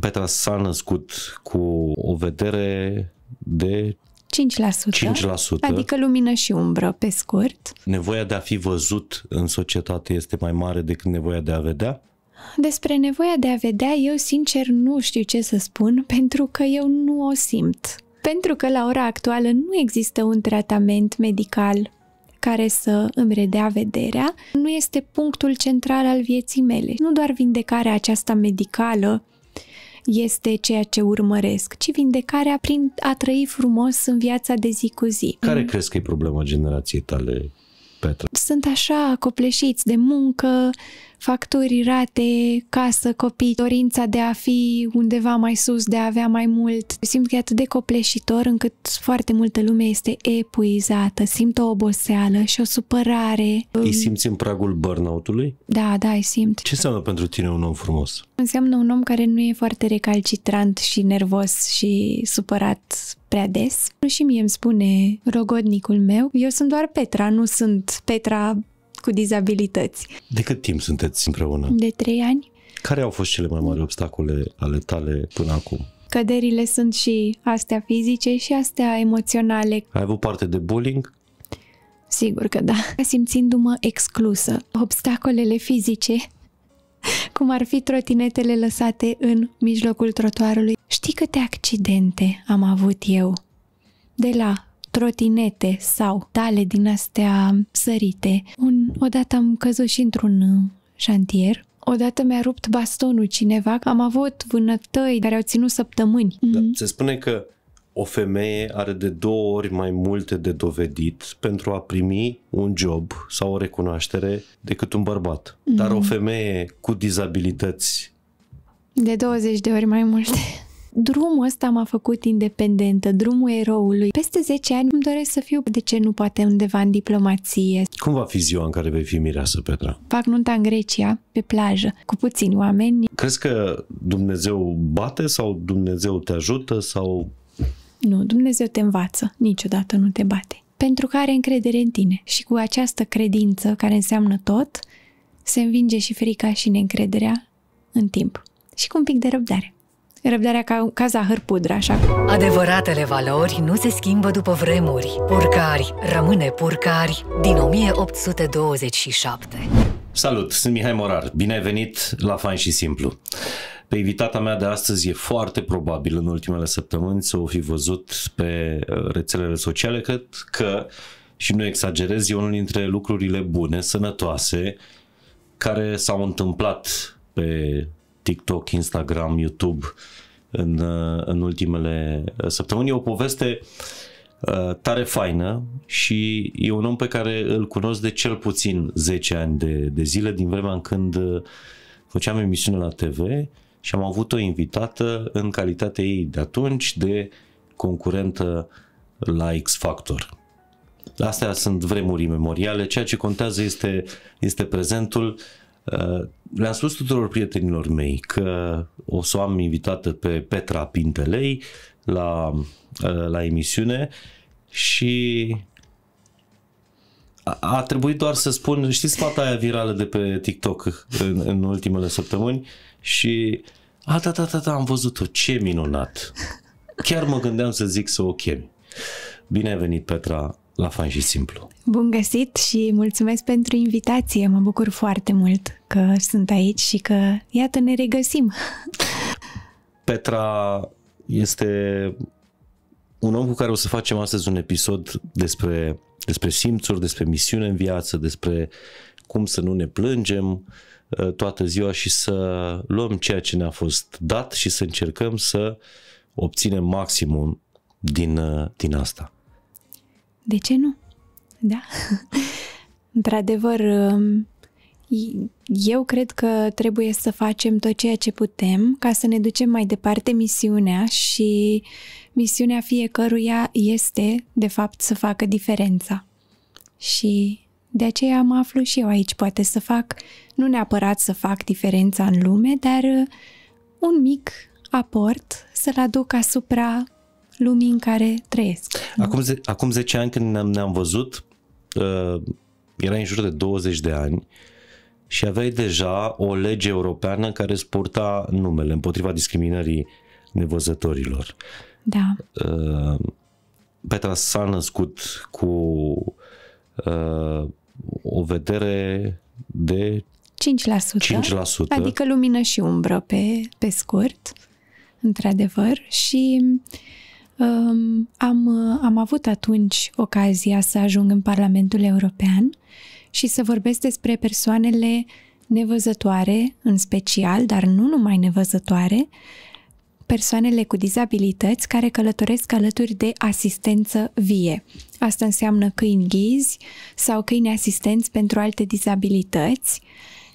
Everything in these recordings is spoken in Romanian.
Petra s-a născut cu o vedere de 5%, 5%. Adică lumină și umbră, pe scurt. Nevoia de a fi văzut în societate este mai mare decât nevoia de a vedea? Despre nevoia de a vedea, eu sincer nu știu ce să spun, pentru că eu nu o simt. Pentru că la ora actuală nu există un tratament medical care să îmi redea vederea, nu este punctul central al vieții mele. Nu doar vindecarea aceasta medicală este ceea ce urmăresc, ci vindecarea prin a trăi frumos în viața de zi cu zi. Care mm. crezi că e problema generației tale, Petra? Sunt așa copleșiți de muncă, facturi, rate, casă, copii, dorința de a fi undeva mai sus, de a avea mai mult. Simt că e atât de copleșitor încât foarte multă lume este epuizată, simt o oboseală și o supărare. Îi simți în pragul burnout-ului? Da, da, îi simt. Ce înseamnă pentru tine un om frumos? Înseamnă un om care nu e foarte recalcitrant și nervos și supărat prea des. Și mie îmi spune rogodnicul meu, eu sunt doar Petra, nu sunt Petra cu dizabilități. De cât timp sunteți împreună? De trei ani. Care au fost cele mai mari obstacole ale tale până acum? Căderile sunt și astea fizice și astea emoționale. Ai avut parte de bullying? Sigur că da. Simțindu-mă exclusă, obstacolele fizice, cum ar fi trotinetele lăsate în mijlocul trotuarului. Știi câte accidente am avut eu? De la trotinete sau tale din astea sărite. Un, odată am căzut și într-un uh, șantier Odată mi-a rupt bastonul cineva, am avut vânătăi care au ținut săptămâni. Da, mhm. se spune că o femeie are de două ori mai multe de dovedit pentru a primi un job sau o recunoaștere decât un bărbat. Dar mhm. o femeie cu dizabilități... De 20 de ori mai multe. Drumul ăsta m-a făcut independentă, drumul eroului. Peste 10 ani îmi doresc să fiu, de ce nu poate undeva în diplomație. Cum va fi ziua în care vei fi mireasă, Petra? Fac nunta în Grecia, pe plajă, cu puțini oameni. Crezi că Dumnezeu bate sau Dumnezeu te ajută sau... Nu, Dumnezeu te învață, niciodată nu te bate. Pentru că are încredere în tine și cu această credință, care înseamnă tot, se învinge și frica și neîncrederea în timp și cu un pic de răbdare răbdarea ca, ca zahăr pudră, așa. Adevăratele valori nu se schimbă după vremuri. Purcari rămâne Purcari din 1827. Salut, sunt Mihai Morar. Bine ai venit la Fain și Simplu. Pe invitata mea de astăzi e foarte probabil în ultimele săptămâni să o fi văzut pe uh, rețelele sociale, cred că, și nu exagerez, e unul dintre lucrurile bune, sănătoase, care s-au întâmplat pe TikTok, Instagram, YouTube în, în ultimele săptămâni. E o poveste uh, tare faină și e un om pe care îl cunosc de cel puțin 10 ani de, de zile, din vremea în când uh, făceam emisiune la TV și am avut o invitată în calitatea ei de atunci de concurentă la X Factor. Astea sunt vremuri memoriale, ceea ce contează este, este prezentul Uh, le-am spus tuturor prietenilor mei că o să o am invitată pe Petra Pintelei la, uh, la emisiune și a, a trebuit doar să spun, știți fata aia virală de pe TikTok în, în ultimele săptămâni și a, da, da, da, da, am văzut-o, ce minunat! Chiar mă gândeam să zic să o chem. Bine ai venit, Petra, la Fan și Simplu. Bun găsit și mulțumesc pentru invitație. Mă bucur foarte mult că sunt aici și că, iată, ne regăsim. Petra este un om cu care o să facem astăzi un episod despre, despre simțuri, despre misiune în viață, despre cum să nu ne plângem ă, toată ziua și să luăm ceea ce ne-a fost dat și să încercăm să obținem maximum din, ă, din asta de ce nu? Da? Într-adevăr, um, eu cred că trebuie să facem tot ceea ce putem ca să ne ducem mai departe misiunea și misiunea fiecăruia este, de fapt, să facă diferența. Și de aceea mă aflu și eu aici, poate să fac, nu neapărat să fac diferența în lume, dar un mic aport să-l aduc asupra lumii în care trăiesc. Acum, ze- acum 10 ani când ne-am, ne-am văzut, uh, era în jur de 20 de ani și aveai deja o lege europeană care sporta numele împotriva discriminării nevăzătorilor. Da. Uh, Petra s-a născut cu uh, o vedere de 5%, 5%, adică lumină și umbră pe, pe scurt, într-adevăr, și uh, am, am avut atunci ocazia să ajung în Parlamentul European și să vorbesc despre persoanele nevăzătoare, în special, dar nu numai nevăzătoare, persoanele cu dizabilități care călătoresc alături de asistență vie. Asta înseamnă câini ghizi sau câini asistenți pentru alte dizabilități. Uh,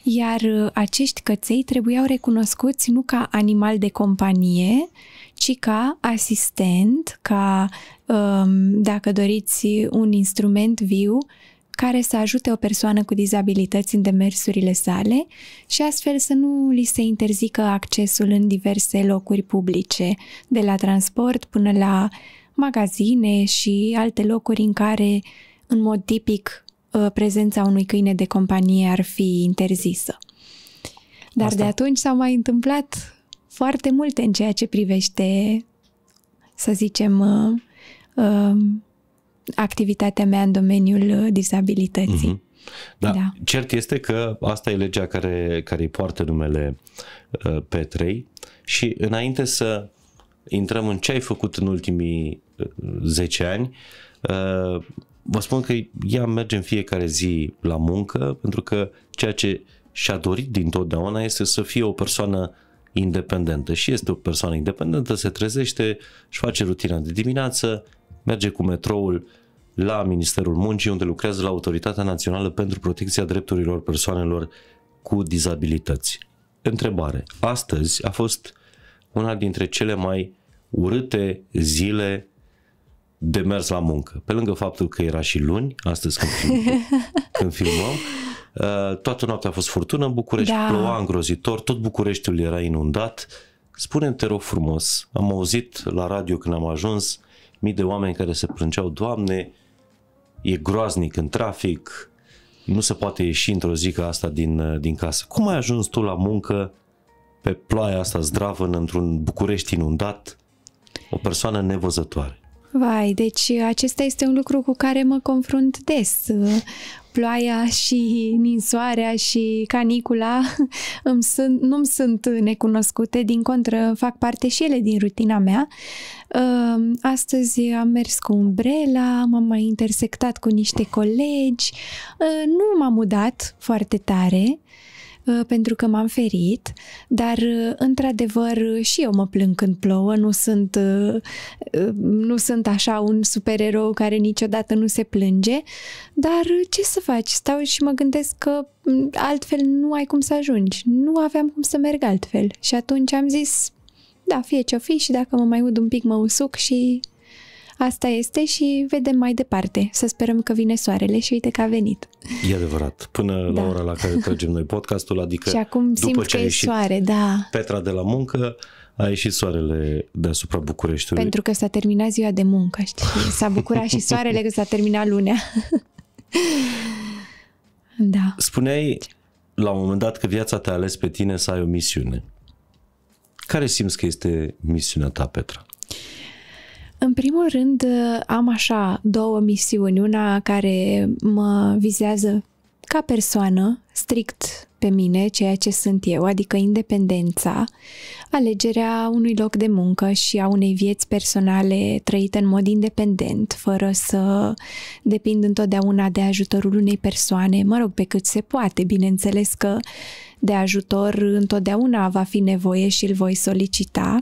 iar uh, acești căței trebuiau recunoscuți nu ca animal de companie, ci ca asistent, ca, um, dacă doriți, un instrument viu care să ajute o persoană cu dizabilități în demersurile sale și astfel să nu li se interzică accesul în diverse locuri publice, de la transport până la magazine și alte locuri în care, în mod tipic, Uh, prezența unui câine de companie ar fi interzisă. Dar Asta. de atunci s-au mai întâmplat foarte multe în ceea ce privește, să zicem, uh, uh, activitatea mea în domeniul disabilității. Mm-hmm. Da. da. Cert este că asta e legea care, care îi poartă numele uh, Petrei și înainte să intrăm în ce ai făcut în ultimii uh, 10 ani, uh, vă spun că ea merge în fiecare zi la muncă pentru că ceea ce și-a dorit din totdeauna este să fie o persoană independentă și este o persoană independentă, se trezește, își face rutina de dimineață, merge cu metroul la Ministerul Muncii unde lucrează la Autoritatea Națională pentru Protecția Drepturilor Persoanelor cu Dizabilități. Întrebare. Astăzi a fost una dintre cele mai urâte zile de mers la muncă. Pe lângă faptul că era și luni, astăzi când, film, când filmăm, uh, toată noaptea a fost furtună în București, da. ploua îngrozitor, tot Bucureștiul era inundat. Spune-mi, te rog frumos, am auzit la radio când am ajuns mii de oameni care se plângeau, Doamne, e groaznic în trafic, nu se poate ieși într-o zi ca asta din, uh, din casă. Cum ai ajuns tu la muncă pe ploaia asta zdravă într-un București inundat, o persoană nevăzătoare? Vai, deci uh, acesta este un lucru cu care mă confrunt des. Uh, ploaia și ninsoarea și canicula îmi sunt, nu-mi sunt necunoscute, din contră fac parte și ele din rutina mea. Uh, astăzi am mers cu umbrela, m-am mai intersectat cu niște colegi, nu m-am udat foarte tare, Uh, pentru că m-am ferit, dar uh, într-adevăr și eu mă plâng când plouă, nu sunt, uh, nu sunt așa un supererou care niciodată nu se plânge, dar ce să faci? Stau și mă gândesc că mm, altfel nu ai cum să ajungi, nu aveam cum să merg altfel și atunci am zis da, fie ce-o fi și dacă mă mai ud un pic mă usuc și Asta este și vedem mai departe. Să sperăm că vine soarele și uite că a venit. E adevărat. Până da. la ora la care tragem noi podcastul, adică și acum după simt ce că a ieșit soare, da. Petra de la muncă, a ieșit soarele deasupra Bucureștiului. Pentru că s-a terminat ziua de muncă, știi? S-a bucurat și soarele că s-a terminat lunea. da. Spuneai la un moment dat că viața te-a ales pe tine să ai o misiune. Care simți că este misiunea ta, Petra? În primul rând, uh, am așa două misiuni. Una care mă vizează ca persoană, strict pe mine, ceea ce sunt eu, adică independența, alegerea unui loc de muncă și a unei vieți personale trăite în mod independent, fără să depind întotdeauna de ajutorul unei persoane, mă rog, pe cât se poate, bineînțeles că de ajutor întotdeauna va fi nevoie și îl voi solicita,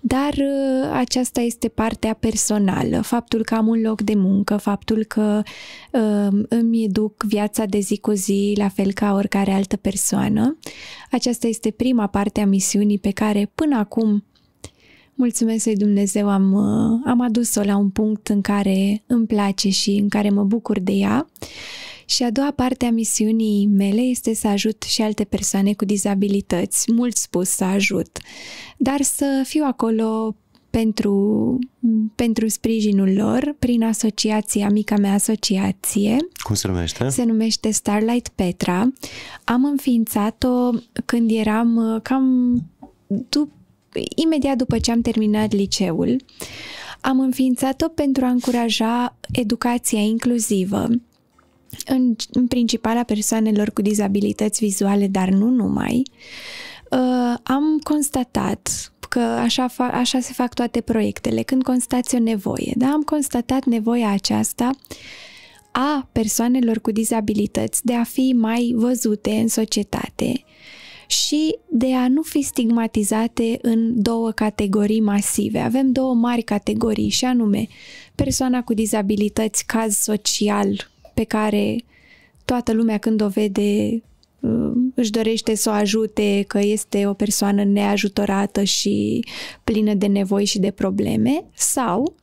dar uh, aceasta este partea personală, faptul că am un loc de muncă, faptul că uh, îmi duc viața de zi cu zi la fel ca oricare altă persoană. Aceasta este prima parte a misiunii pe care până acum Mulțumesc lui Dumnezeu, am, uh, am adus-o la un punct în care îmi place și în care mă bucur de ea. Și a doua parte a misiunii mele este să ajut și alte persoane cu dizabilități, mult spus să ajut, dar să fiu acolo pentru, pentru sprijinul lor prin asociația, mica mea asociație. Cum se numește? Se numește Starlight Petra. Am înființat-o când eram uh, cam dup- imediat după ce am terminat liceul. Am înființat-o pentru a încuraja educația inclusivă în, în principal a persoanelor cu dizabilități vizuale, dar nu numai, uh, am constatat că așa, fa- așa se fac toate proiectele, când constați o nevoie. Da? Am constatat nevoia aceasta a persoanelor cu dizabilități de a fi mai văzute în societate și de a nu fi stigmatizate în două categorii masive. Avem două mari categorii și anume persoana cu dizabilități caz social pe care toată lumea când o vede uh, își dorește să o ajute, că este o persoană neajutorată și plină de nevoi și de probleme, sau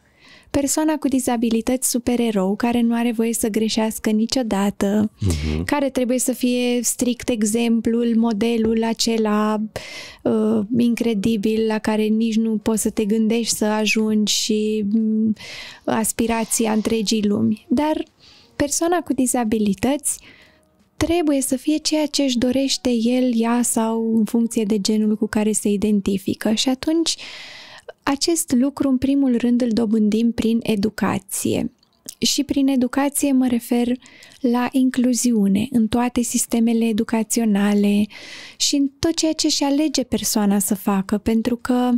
persoana cu dizabilități supererou care nu are voie să greșească niciodată, uh-huh. care trebuie să fie strict exemplul, modelul acela uh, incredibil la care nici nu poți să te gândești să ajungi și uh, aspirația întregii lumi. Dar persoana cu dizabilități trebuie să fie ceea ce își dorește el, ea sau în funcție de genul cu care se identifică. Și atunci, acest lucru, în primul rând, îl dobândim prin educație. Și prin educație mă refer la incluziune în toate sistemele educaționale și în tot ceea ce și alege persoana să facă, pentru că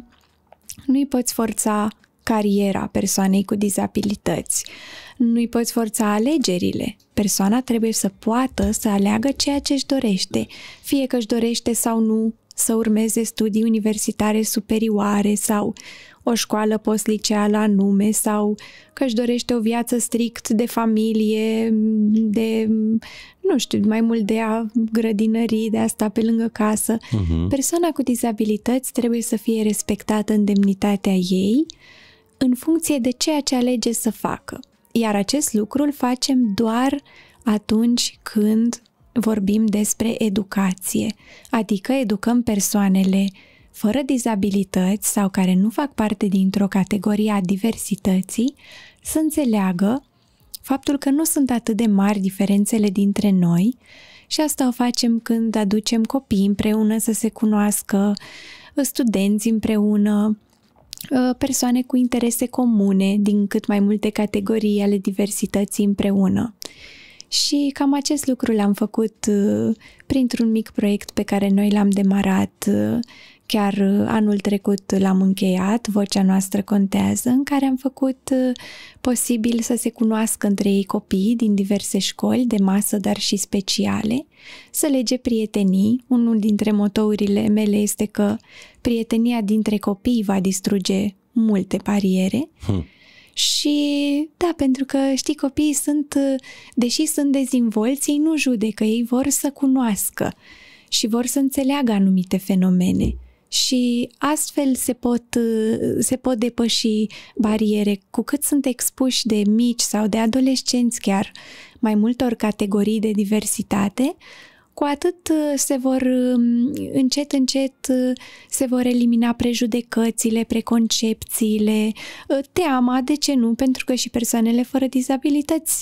nu-i poți forța cariera persoanei cu dizabilități. Nu-i poți forța alegerile. Persoana trebuie să poată să aleagă ceea ce își dorește, fie că își dorește sau nu să urmeze studii universitare superioare sau o școală postliceală anume sau că își dorește o viață strict de familie, de, nu știu, mai mult de a grădinării, de a sta pe lângă casă. Uh-huh. Persoana cu dizabilități trebuie să fie respectată în demnitatea ei, în funcție de ceea ce alege să facă. Iar acest lucru îl facem doar atunci când vorbim despre educație, adică educăm persoanele fără dizabilități sau care nu fac parte dintr-o categorie a diversității să înțeleagă faptul că nu sunt atât de mari diferențele dintre noi și asta o facem când aducem copii împreună să se cunoască, studenți împreună, Uh, persoane cu interese comune din cât mai multe categorii ale diversității împreună. Și cam acest lucru l-am făcut uh, printr-un mic proiect pe care noi l-am demarat uh, chiar anul trecut l-am încheiat, Vocea noastră contează, în care am făcut posibil să se cunoască între ei copiii din diverse școli, de masă, dar și speciale, să lege prietenii. Unul dintre motourile mele este că prietenia dintre copii va distruge multe bariere hmm. și da, pentru că știi, copiii sunt, deși sunt dezinvolți, ei nu judecă, ei vor să cunoască și vor să înțeleagă anumite fenomene și astfel se pot, se pot depăși bariere. Cu cât sunt expuși de mici sau de adolescenți chiar mai multor categorii de diversitate, cu atât uh, se vor um, încet, încet uh, se vor elimina prejudecățile, preconcepțiile, uh, teama, de ce nu, pentru că și persoanele fără dizabilități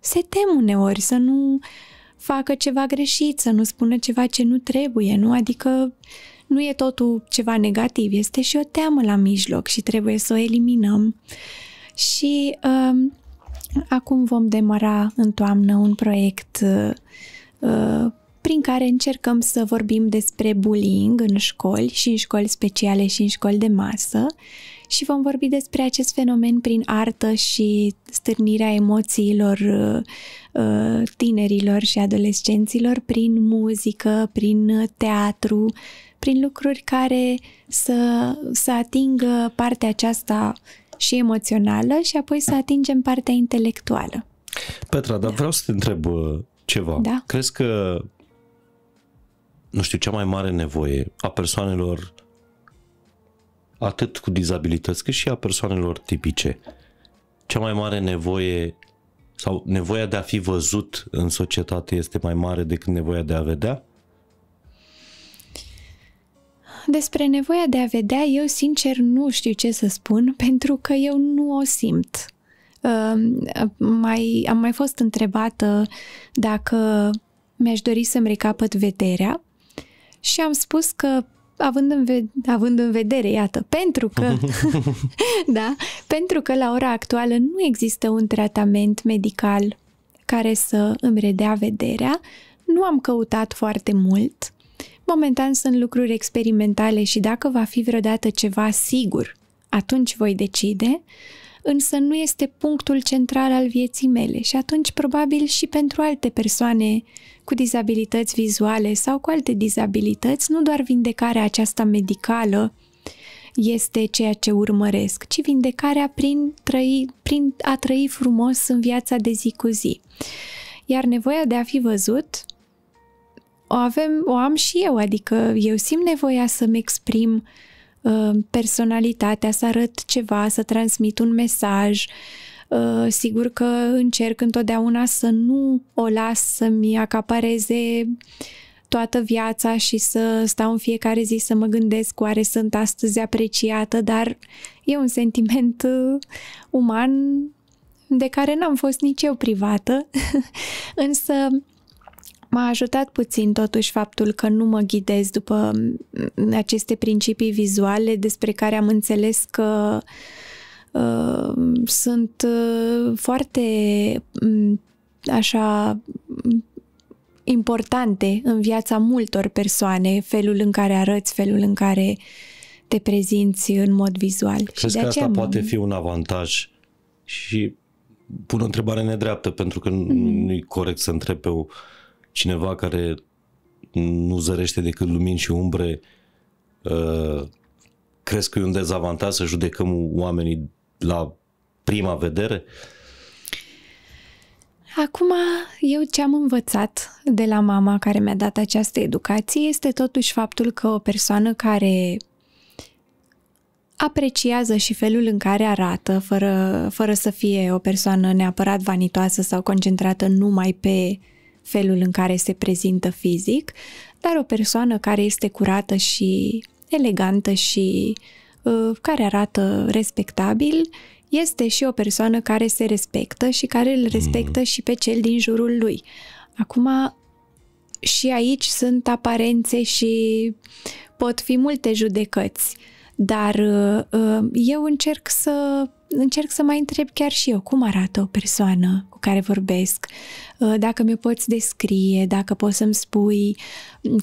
se tem uneori să nu facă ceva greșit, să nu spună ceva ce nu trebuie, nu? Adică nu e totul ceva negativ, este și o teamă la mijloc și trebuie să o eliminăm. Și uh, acum vom demara în toamnă un proiect uh, Uh, prin care încercăm să vorbim despre bullying în școli și în școli speciale și în școli de masă și vom vorbi despre acest fenomen prin artă și stârnirea emoțiilor uh, uh, tinerilor și adolescenților prin muzică, prin teatru, prin lucruri care să, să atingă partea aceasta și emoțională și apoi să atingem partea intelectuală. Petra, dar da. vreau să te întreb ceva. Da. Crezi că, nu știu, cea mai mare nevoie a persoanelor atât cu dizabilități cât și a persoanelor tipice, cea mai mare nevoie sau nevoia de a fi văzut în societate este mai mare decât nevoia de a vedea? Despre nevoia de a vedea, eu sincer nu știu ce să spun, pentru că eu nu o simt mai, am mai fost întrebată dacă mi-aș dori să-mi recapăt vederea și am spus că având în, ve- având în vedere, iată, pentru că, da, pentru că la ora actuală nu există un tratament medical care să îmi redea vederea, nu am căutat foarte mult. Momentan sunt lucruri experimentale și dacă va fi vreodată ceva sigur, atunci voi decide însă nu este punctul central al vieții mele și atunci probabil și pentru alte persoane cu dizabilități vizuale sau cu alte dizabilități, nu doar vindecarea aceasta medicală este ceea ce urmăresc, ci vindecarea prin, trăi, prin a trăi frumos în viața de zi cu zi. Iar nevoia de a fi văzut o avem, o am și eu, adică eu simt nevoia să-mi exprim uh, Uh, personalitatea, să arăt ceva, să transmit un mesaj. Uh, sigur că încerc întotdeauna să nu o las să-mi acapareze toată viața și să stau în fiecare zi să mă gândesc oare sunt astăzi apreciată, dar e un sentiment uh, uman de care n-am fost nici eu privată, însă M-a ajutat puțin totuși faptul că nu mă ghidez după aceste principii vizuale despre care am înțeles că uh, sunt uh, foarte um, așa importante în viața multor persoane, felul în care arăți, felul în care te prezinți în mod vizual. Crezi și de că asta poate fi un avantaj și pun o întrebare nedreaptă pentru că mm-hmm. nu e corect să întreb pe o cineva care nu zărește decât lumini și umbre, uh, crezi că e un dezavantaj să judecăm oamenii la prima vedere? Acum, eu ce am învățat de la mama care mi-a dat această educație este totuși faptul că o persoană care apreciază și felul în care arată, fără, fără să fie o persoană neapărat vanitoasă sau concentrată numai pe uh, felul în care se prezintă fizic, dar o persoană care este curată și elegantă și uh, care arată respectabil este și o persoană care se respectă și care îl respectă mm. și pe cel din jurul lui. Acum, și aici sunt aparențe și pot fi multe judecăți, dar ă, ă, eu încerc să încerc să mai întreb chiar și eu cum arată o persoană cu care vorbesc, uh, dacă mi-o poți descrie, dacă poți să-mi spui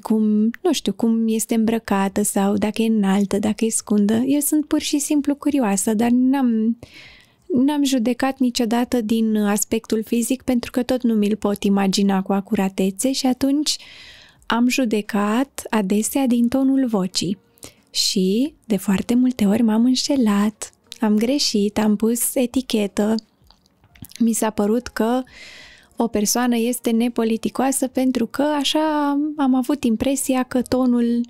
cum, nu știu, cum este îmbrăcată sau dacă e înaltă, dacă e scundă. Eu sunt pur și simplu curioasă, dar n-am, n-am judecat niciodată din aspectul fizic pentru că tot nu mi-l pot imagina cu acuratețe și atunci am judecat adesea din tonul vocii. Și de foarte multe ori m-am înșelat, am greșit, am pus etichetă, mi s-a părut că o persoană este nepoliticoasă pentru că așa am avut impresia că tonul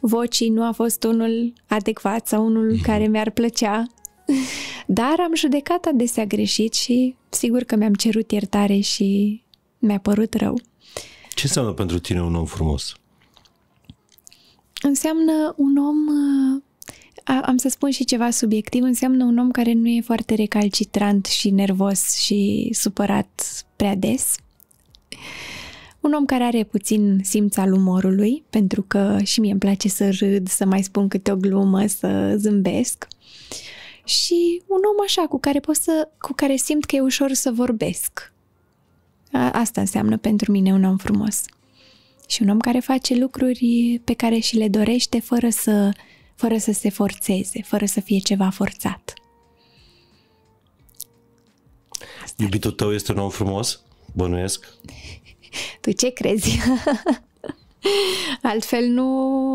vocii nu a fost unul adecvat sau unul mhm. care mi-ar plăcea. Dar am judecat adesea greșit și sigur că mi-am cerut iertare și mi-a părut rău. Ce înseamnă pentru tine un om frumos? Înseamnă un om am să spun și ceva subiectiv, înseamnă un om care nu e foarte recalcitrant și nervos și supărat prea des. Un om care are puțin simț al umorului, pentru că și mie îmi place să râd, să mai spun câte o glumă, să zâmbesc. Și un om așa cu care pot să, cu care simt că e ușor să vorbesc. A, asta înseamnă pentru mine un om frumos. Și un om care face lucruri pe care și le dorește fără să fără să se forțeze, fără să fie ceva forțat. Asta Iubitul tău este un om frumos? Bănuiesc. Tu ce crezi? Altfel nu,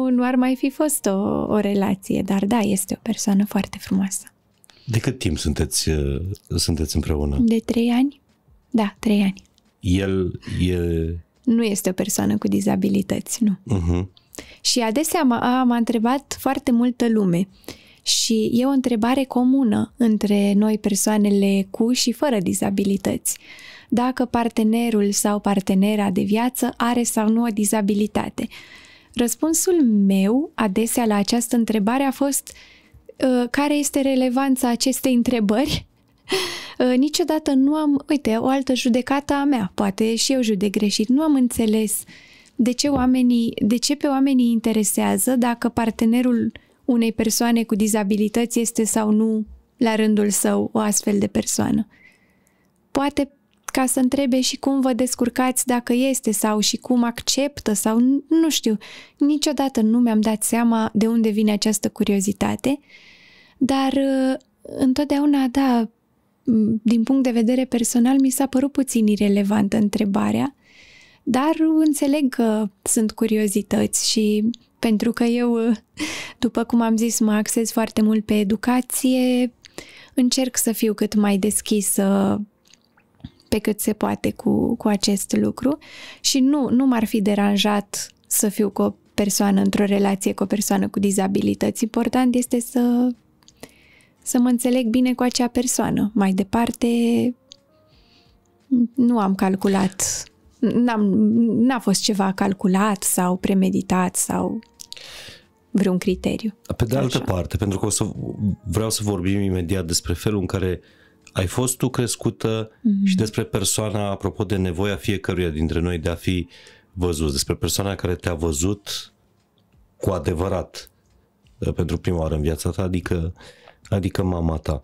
nu ar mai fi fost o, o relație, dar da, este o persoană foarte frumoasă. De cât timp sunteți, uh, sunteți împreună? De trei ani. Da, trei ani. El e... Nu este o persoană cu dizabilități, nu. Uh-huh. Și adesea m-a, m-a întrebat foarte multă lume și e o întrebare comună între noi persoanele cu și fără dizabilități. Dacă partenerul sau partenera de viață are sau nu o dizabilitate. Răspunsul meu adesea la această întrebare a fost ă, care este relevanța acestei întrebări? Ă, niciodată nu am, uite, o altă judecată a mea, poate și eu judec greșit, nu am înțeles uh, de ce, oamenii, de ce pe oamenii interesează dacă partenerul unei persoane cu dizabilități este sau nu la rândul său o astfel de persoană. Poate ca să întrebe și cum vă descurcați dacă este sau și cum acceptă sau nu știu. Niciodată nu mi-am dat seama de unde vine această curiozitate, dar uh, întotdeauna, da, din punct de vedere personal, mi s-a părut puțin irelevantă întrebarea dar înțeleg că sunt curiozități și pentru că eu, după cum am zis, mă axez foarte mult pe educație, încerc să fiu cât mai deschisă pe cât se poate cu, cu acest lucru și nu, nu m-ar fi deranjat să fiu cu o persoană într-o relație cu o persoană cu dizabilități. Important este să, să mă înțeleg bine cu acea persoană. Mai departe, nu am calculat N-am, n-a fost ceva calculat sau premeditat sau vreun criteriu. Pe de altă așa. parte, pentru că o să vreau să vorbim imediat despre felul în care ai fost tu crescută mm-hmm. și despre persoana, apropo de nevoia fiecăruia dintre noi de a fi văzut, despre persoana care te-a văzut cu adevărat uh, pentru prima oară în viața ta, adică, adică mama ta.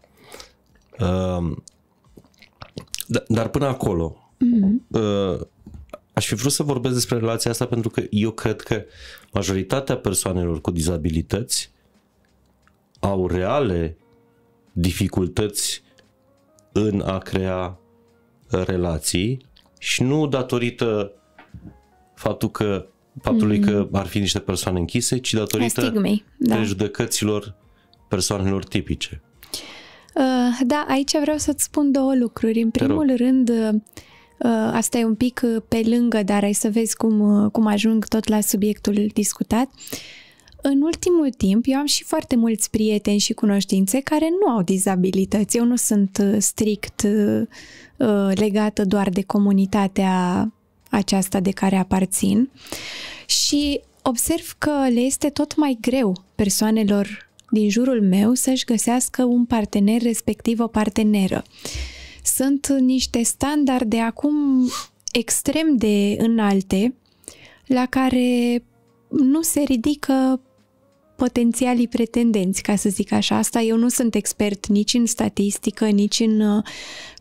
Uh, da, dar până acolo, Mm-hmm. aș fi vrut să vorbesc despre relația asta pentru că eu cred că majoritatea persoanelor cu dizabilități au reale dificultăți în a crea relații și nu datorită faptul că faptului mm-hmm. că mhm. ar fi niște persoane închise, ci datorită stigmei, da. prejudecăților persoanelor tipice. Uh, da, aici vreau să-ți spun două lucruri. În primul rând, uh, Uh, asta e un pic uh, pe lângă, dar ai să vezi cum, uh, cum ajung tot la subiectul discutat. În ultimul timp, eu am și foarte mulți prieteni și cunoștințe care nu au dizabilități. Eu nu sunt strict legată doar de comunitatea aceasta de care aparțin și observ că le este tot mai greu persoanelor din jurul meu să-și găsească un partener, respectiv o parteneră. Uh, sunt niște standarde acum extrem de înalte la care nu se ridică potențialii pretendenți, ca să zic așa. Asta eu nu sunt expert nici în statistică, nici în uh,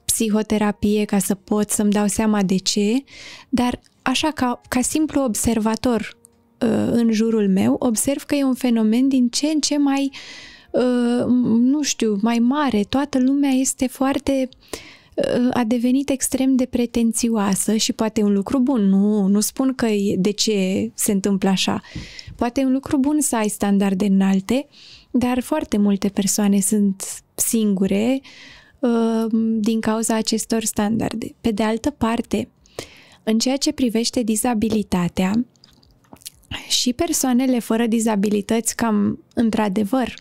psihoterapie ca să pot să-mi dau seama de ce, dar așa ca, ca simplu observator uh, în jurul meu, observ că e un fenomen din ce în ce mai, uh, nu știu, mai mare. Toată lumea este foarte a devenit extrem de pretențioasă și poate un lucru bun, nu, nu spun că de ce se întâmplă așa. Poate un lucru bun să ai standarde înalte, dar foarte multe persoane sunt singure uh, din cauza acestor standarde. Pe de altă parte, în ceea ce privește dizabilitatea, și persoanele fără dizabilități cam într-adevăr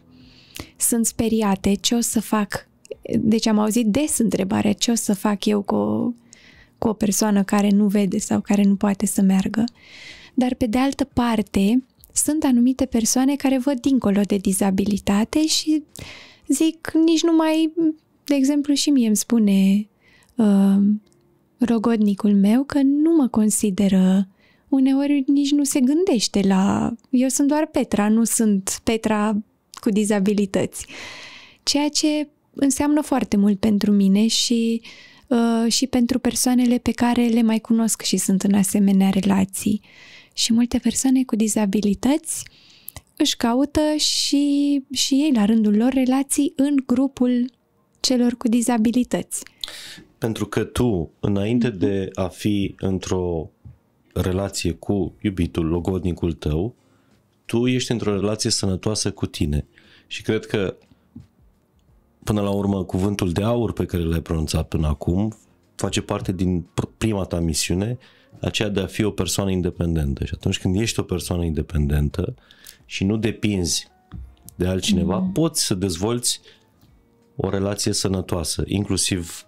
sunt speriate ce o să fac deci am auzit des întrebarea ce o să fac eu cu o, cu o persoană care nu vede sau care nu poate să meargă. Dar pe de altă parte, sunt anumite persoane care văd dincolo de dizabilitate și zic nici nu mai, de exemplu și mie îmi spune uh, rogodnicul meu că nu mă consideră uneori nici nu se gândește la eu sunt doar Petra, nu sunt Petra cu dizabilități. Ceea ce înseamnă foarte mult pentru mine și, uh, și pentru persoanele pe care le mai cunosc și sunt în asemenea relații. Și multe persoane cu dizabilități își caută și, și ei, la rândul lor, relații în grupul celor cu dizabilități. Pentru că tu, înainte de a fi într-o relație cu iubitul, logodnicul tău, tu ești într-o relație sănătoasă cu tine. Și cred că până la urmă, cuvântul de aur pe care l-ai pronunțat până acum face parte din prima ta misiune, aceea de a fi o persoană independentă. Și atunci când ești o persoană independentă și nu depinzi de altcineva, mm. poți să dezvolți o relație sănătoasă, inclusiv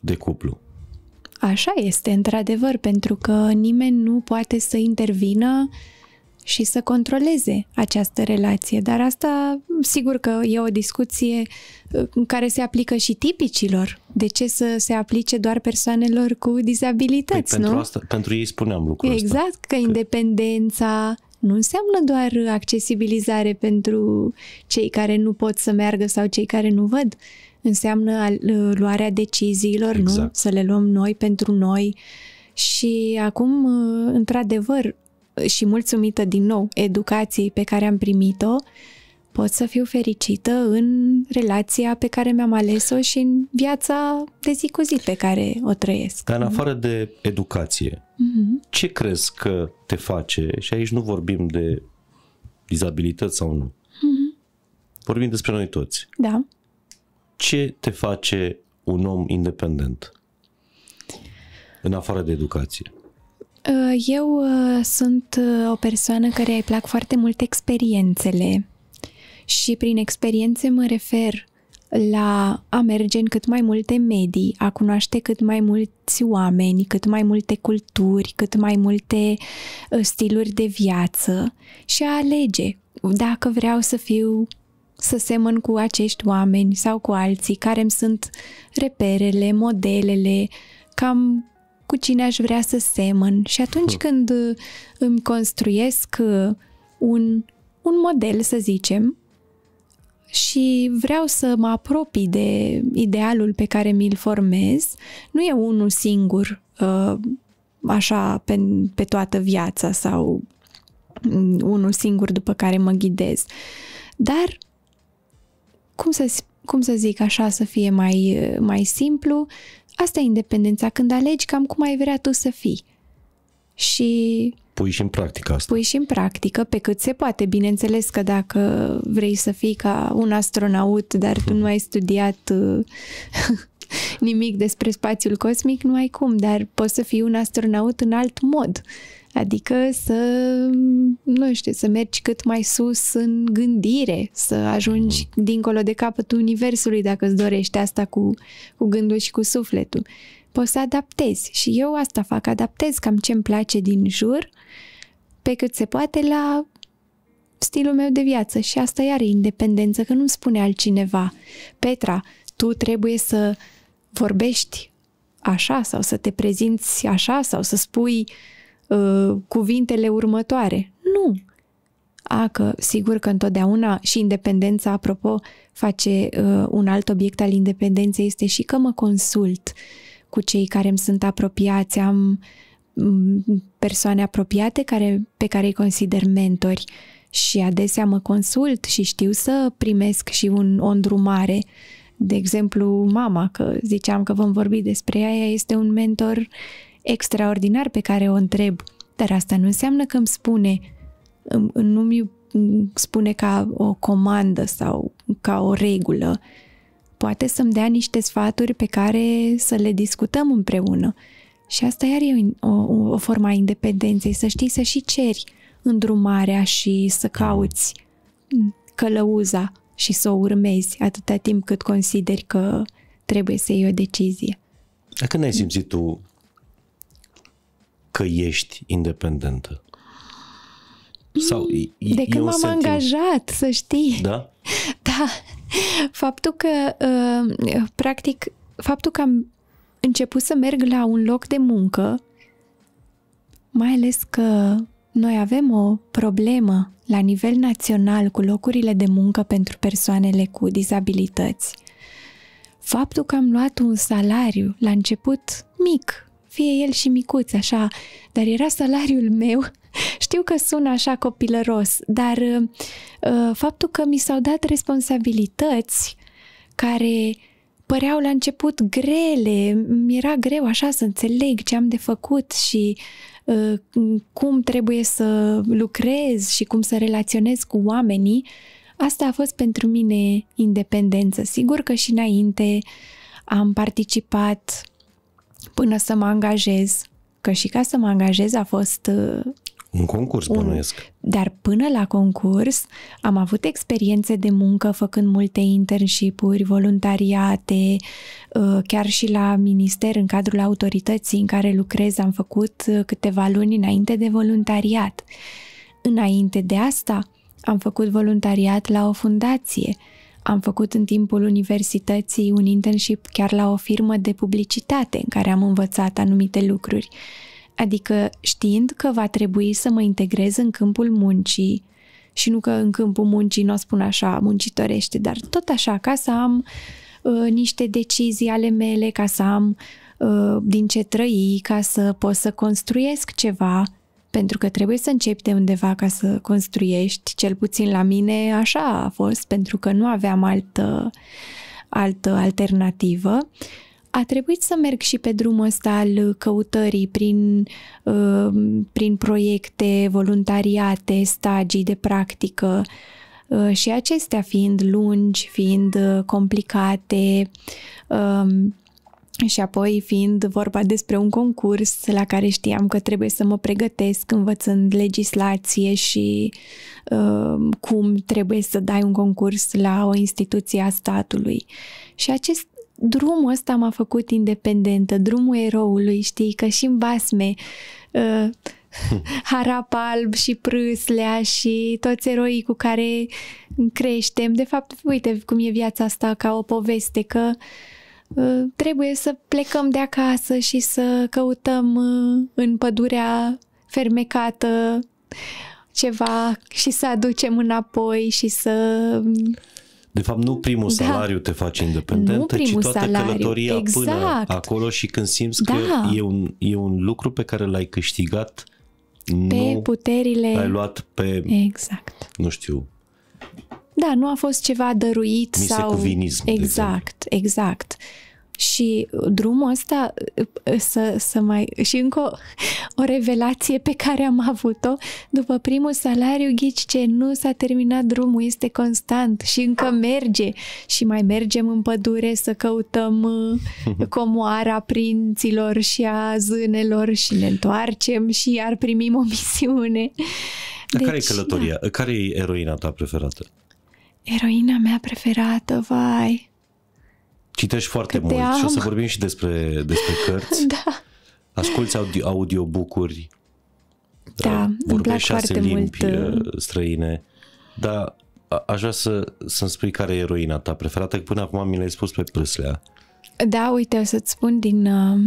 de cuplu. Așa este, într-adevăr, pentru că nimeni nu poate să intervină uh, și să controleze această relație. Dar asta, sigur că e o discuție în uh, care se aplică și tipicilor. De ce să se aplice doar persoanelor cu păi dizabilități, păi, nu? Pentru, asta, pentru ei spuneam lucrul Exact, ăsta. că independența nu înseamnă doar accesibilizare pentru cei care nu pot să meargă sau cei care nu văd. Înseamnă uh, luarea deciziilor, exact. nu? Să le luăm noi pentru noi. Și acum, uh, într-adevăr, și mulțumită din nou educației pe care am primit-o, pot să fiu fericită în relația pe care mi-am ales-o și în viața de zi cu zi pe care o trăiesc. Dar în afară de educație, mm-hmm. ce crezi că te face, și aici nu vorbim de dizabilități sau nu, mm-hmm. vorbim despre noi toți. Da. Ce te face un om independent? În afară de educație. Uh, eu uh, sunt uh, o persoană care îi plac foarte mult experiențele și prin experiențe mă refer la a merge în cât mai multe medii, a cunoaște cât mai mulți oameni, cât mai multe culturi, cât mai multe stiluri de viață și a alege dacă vreau să fiu să semăn cu acești oameni sau cu alții care îmi sunt reperele, modelele, cam cu cine aș vrea să semăn și atunci hm. când uh, îmi construiesc uh, un, un model, să zicem, și vreau să mă apropii de idealul pe care mi-l formez, nu e unul singur, uh, așa, pe, pe toată viața sau mm, unul singur după care mă ghidez. Dar, cum să, cum să zic așa, să fie mai, mai simplu, Asta e independența, când alegi cam cum ai vrea tu să fii. Și pui și în practică asta. Pui și în practică, pe cât se poate. Bineînțeles că dacă vrei să fii ca un astronaut, dar tu nu ai studiat uh, nimic despre spațiul cosmic, nu ai cum, dar poți să fii un astronaut în alt mod. Adică să, nu știu, să mergi cât mai sus în gândire, să ajungi mm. dincolo de capătul universului dacă îți dorești asta cu, cu gândul și cu sufletul. Poți să adaptezi și eu asta fac, adaptez cam ce îmi place din jur, pe cât se poate la stilul meu de viață și asta iar e independență, că nu-mi spune altcineva. Petra, tu trebuie să vorbești așa sau să te prezinți așa sau să spui uh, cuvintele următoare. Nu! A, că sigur că întotdeauna și independența, apropo, face uh, un alt obiect al independenței, este și că mă consult cu cei care îmi sunt apropiați, am mm, persoane apropiate care, pe care îi consider mentori și adesea mă consult și știu să primesc și un, o îndrumare de exemplu, mama, că ziceam că vom vorbi despre ea, ea este un mentor extraordinar pe care o întreb, dar asta nu înseamnă că îmi spune, nu mi spune ca o comandă sau ca o regulă. Poate să-mi dea niște sfaturi pe care să le discutăm împreună. Și asta iar e o, o, o formă a independenței, să știi să și ceri îndrumarea și să cauți călăuza și să o urmezi atâta timp cât consideri că trebuie să iei o decizie. Dar când ai simțit tu că ești independentă? Sau de când m-am sentim... angajat, să știi. Da? Da. Faptul că, uh, practic, faptul că am început să merg la un loc de muncă, mai ales că noi avem o problemă la nivel național cu locurile de muncă pentru persoanele cu dizabilități. Faptul că am luat un salariu la început mic, fie el și micuț, așa, dar era salariul meu, știu că sună așa copilăros, dar uh, uh, faptul că mi s-au dat responsabilități care păreau la început grele, mi era greu așa să înțeleg ce am de făcut și cum trebuie să lucrez și cum să relaționez cu oamenii, asta a fost pentru mine independență. Sigur că și înainte am participat până să mă angajez, că și ca să mă angajez a fost un concurs, bănuiesc. Dar până la concurs am avut experiențe de muncă făcând multe internship-uri, voluntariate, uh, chiar și la minister, în cadrul autorității în care lucrez, am făcut uh, câteva luni înainte de voluntariat. Înainte de asta, am făcut voluntariat la o fundație. Am făcut în timpul universității un internship chiar la o firmă de publicitate în care am învățat anumite lucruri. Adică știind că va trebui să mă integrez în câmpul muncii și nu că în câmpul muncii nu o spun așa muncitorește, dar tot așa, ca să am uh, niște decizii ale mele, ca să am uh, din ce trăi, ca să pot să construiesc ceva, pentru că trebuie să începi de undeva ca să construiești, cel puțin la mine așa a fost, pentru că nu aveam altă, altă alternativă. Uh, a trebuit să merg și pe drumul ăsta al căutării prin, uh, prin proiecte, voluntariate, stagii de practică uh, și acestea fiind lungi, fiind uh, complicate um, și apoi fiind vorba despre un concurs la care știam că trebuie să mă pregătesc învățând legislație și cum trebuie să dai un concurs la o instituție a statului. Și acest drumul ăsta m-a făcut independentă, drumul eroului, știi, că și în basme uh, Harap alb și prâslea și toți eroii cu care creștem. De fapt, uite cum e viața asta ca o poveste, că uh, trebuie să plecăm de acasă și să căutăm uh, în pădurea fermecată ceva și să aducem înapoi și să de fapt, nu primul da. salariu te face independent, ci toată salariu. călătoria exact. până acolo și când simți da. că e un, e un lucru pe care l-ai câștigat pe nu puterile... L-ai luat pe... Exact. Nu știu, da, nu a fost ceva dăruit Mi sau... Cuvinism, exact, exact. Și uh, drumul ăsta uh, uh, să, să mai... Și încă o, o revelație pe care am avut-o după primul salariu, ghici ce nu s-a terminat drumul, este constant și încă merge. Și mai mergem în pădure să căutăm comoara prinților și a zânelor și ne întoarcem și iar primim o misiune. Dar deci, care e deci, călătoria? Da. Care e eroina ta preferată? Eroina mea preferată, vai... Citești foarte Cât mult am. și o să vorbim și despre, despre cărți. da. Asculți audio, audiobook-uri. Da, da îmi plac șase limbi mult. Uh, uh, străine. Dar aș vrea să, să-mi spui care e eroina ta preferată, că până acum mi l-ai spus pe Prâslea. Da, uite, o să-ți spun din, uh,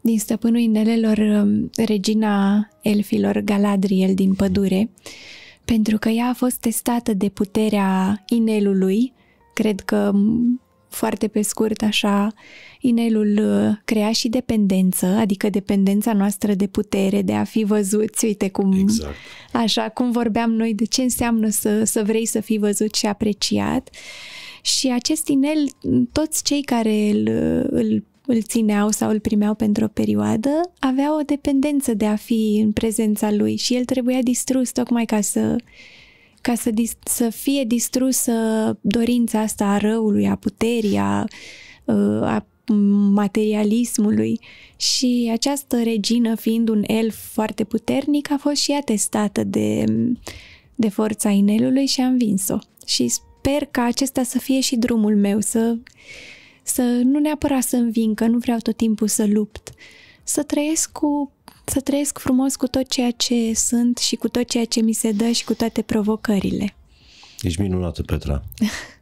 din Stăpânul Inelelor, um, regina elfilor Galadriel din pădure, pentru că ea a fost testată de puterea inelului, cred că foarte pe scurt așa, inelul uh, crea și dependență, adică dependența noastră de putere, de a fi văzuți, uite cum, exact. așa cum vorbeam noi, de ce înseamnă să, să vrei să fii văzut și apreciat. Și acest inel, toți cei care îl, îl îl țineau sau îl primeau pentru o perioadă, avea o dependență de a fi în prezența lui și el trebuia distrus tocmai ca să ca să, dis- să fie distrusă dorința asta a răului, a puterii, a, ă, a materialismului și această regină fiind un elf foarte puternic a fost și ea testată de, de forța inelului și a învins-o și sper ca acesta să fie și drumul meu să, să nu neapărat să învin, că nu vreau tot timpul să lupt să trăiesc cu să trăiesc frumos cu tot ceea ce sunt și cu tot ceea ce mi se dă și cu toate provocările. Ești minunată, Petra.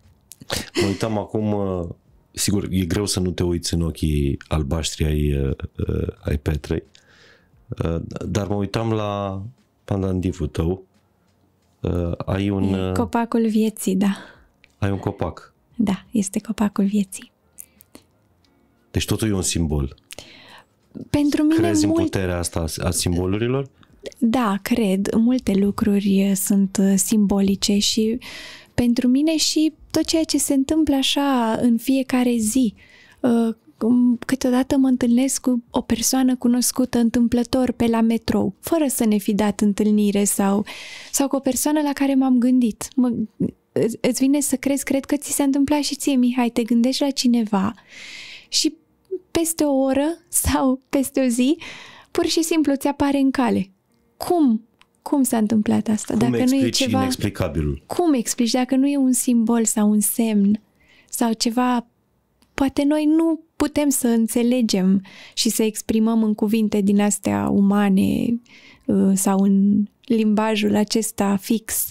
mă uitam acum, uh, sigur, e greu să nu te uiți în ochii albaștri ai, uh, uh, ai Petrei, dar mă uitam la pandandivul tău. Ai un... Copacul vieții, da. Ai un copac. Da, este copacul vieții. Deci totul e un simbol pentru mine Crezi mult... în puterea asta a simbolurilor? Da, cred. Multe lucruri uh, sunt uh, simbolice și pentru mine și tot ceea ce se întâmplă așa în fiecare zi. Uh, câteodată mă întâlnesc cu o persoană cunoscută întâmplător pe la metrou, fără să ne fi dat întâlnire sau, sau cu o persoană la care m-am gândit. Mă, îți vine să crezi, cred că ți s-a întâmplat și ție, Mihai, te gândești la cineva și peste o oră sau peste o zi, pur și simplu ți apare în cale. Cum? Cum s-a întâmplat asta? Cum dacă nu e ceva inexplicabil. Cum explici dacă nu e un simbol sau un semn sau ceva poate noi nu putem să înțelegem și să exprimăm în cuvinte din astea umane uh, sau în limbajul acesta fix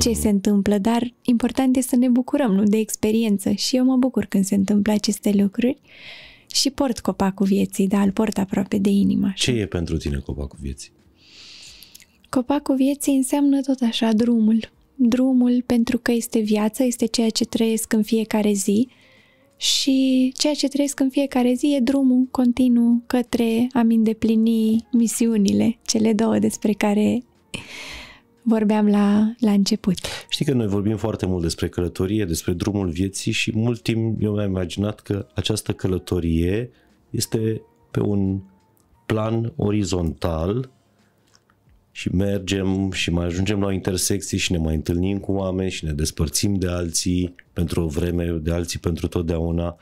ce mm-hmm. se întâmplă, dar important este să ne bucurăm, nu de experiență. Și eu mă bucur când se întâmplă aceste lucruri. Uh, și port copacul vieții, dar îl port aproape de inimă. Așa. Ce e pentru tine copacul vieții? Copacul vieții înseamnă tot așa drumul. Drumul pentru că este viața, este ceea ce trăiesc în fiecare zi și ceea ce trăiesc în fiecare zi e drumul continuu către a-mi îndeplini misiunile, cele două despre care vorbeam la, la început. Știi că noi vorbim foarte mult despre călătorie, despre drumul vieții și mult timp eu mi-am imaginat că această călătorie este pe un plan orizontal și mergem și mai ajungem la o intersecție și ne mai întâlnim cu oameni și ne despărțim de alții pentru o vreme, de alții pentru totdeauna.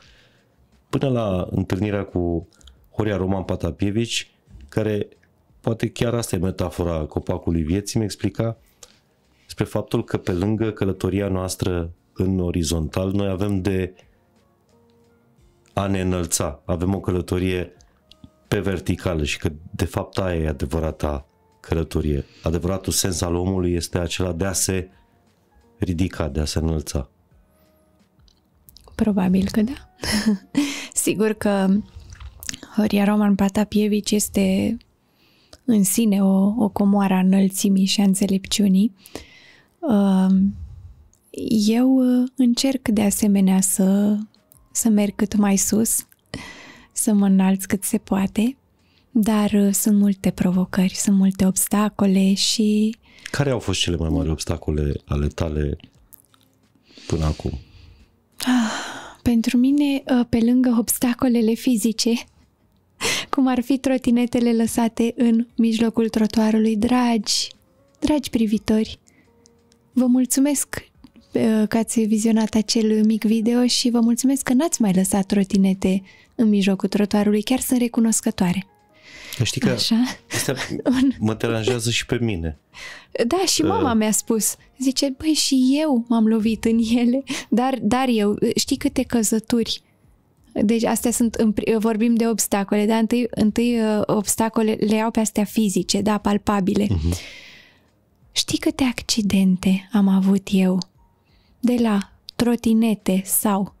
Până la întâlnirea cu Horia Roman Patapievici, care poate chiar asta e metafora copacului vieții, mi explica despre faptul că pe lângă călătoria noastră în orizontal, noi avem de a ne înălța, avem o călătorie pe verticală și că de fapt aia e adevărata călătorie. Adevăratul sens al omului este acela de a se ridica, de a se înălța. Probabil că da. Sigur că Horia Roman Patapievici este în sine o, o comoară a înălțimii și a înțelepciunii. Um, eu uh, încerc de asemenea să, să merg cât mai sus, să mă înalț cât se poate, dar uh, sunt multe provocări, sunt multe obstacole și... Care au fost cele mai mari obstacole ale tale până acum? Ah, pentru mine, uh, pe lângă obstacolele fizice, cum ar fi trotinetele lăsate în mijlocul trotuarului. Dragi, dragi privitori, vă mulțumesc uh, că ați vizionat acel mic video și vă mulțumesc că n-ați mai lăsat trotinete în mijlocul trotuarului. Chiar sunt recunoscătoare. Știi că Așa. asta mă deranjează și pe mine. Da, și uh. mama uh. mi-a spus. Zice, băi, și eu m-am lovit în ele, dar, dar eu, știi câte căzături deci astea sunt, vorbim de obstacole, dar întâi, întâi uh, obstacole le iau pe astea fizice, da, palpabile. Uh-huh. Știi câte accidente am avut eu? De la trotinete sau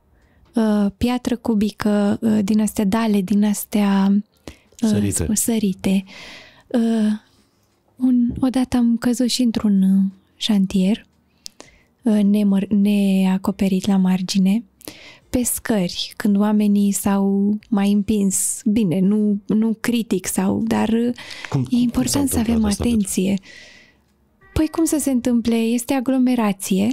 uh, piatră cubică uh, din astea dale, din astea uh, sărite. sărite. Uh, un, odată am căzut și într-un uh, șantier uh, nemăr- neacoperit la margine pe scări, când oamenii s-au mai împins. Bine, nu, nu critic sau, dar uh, cum, e important cum să avem atenție. Asta? Păi cum să se întâmple? Este aglomerație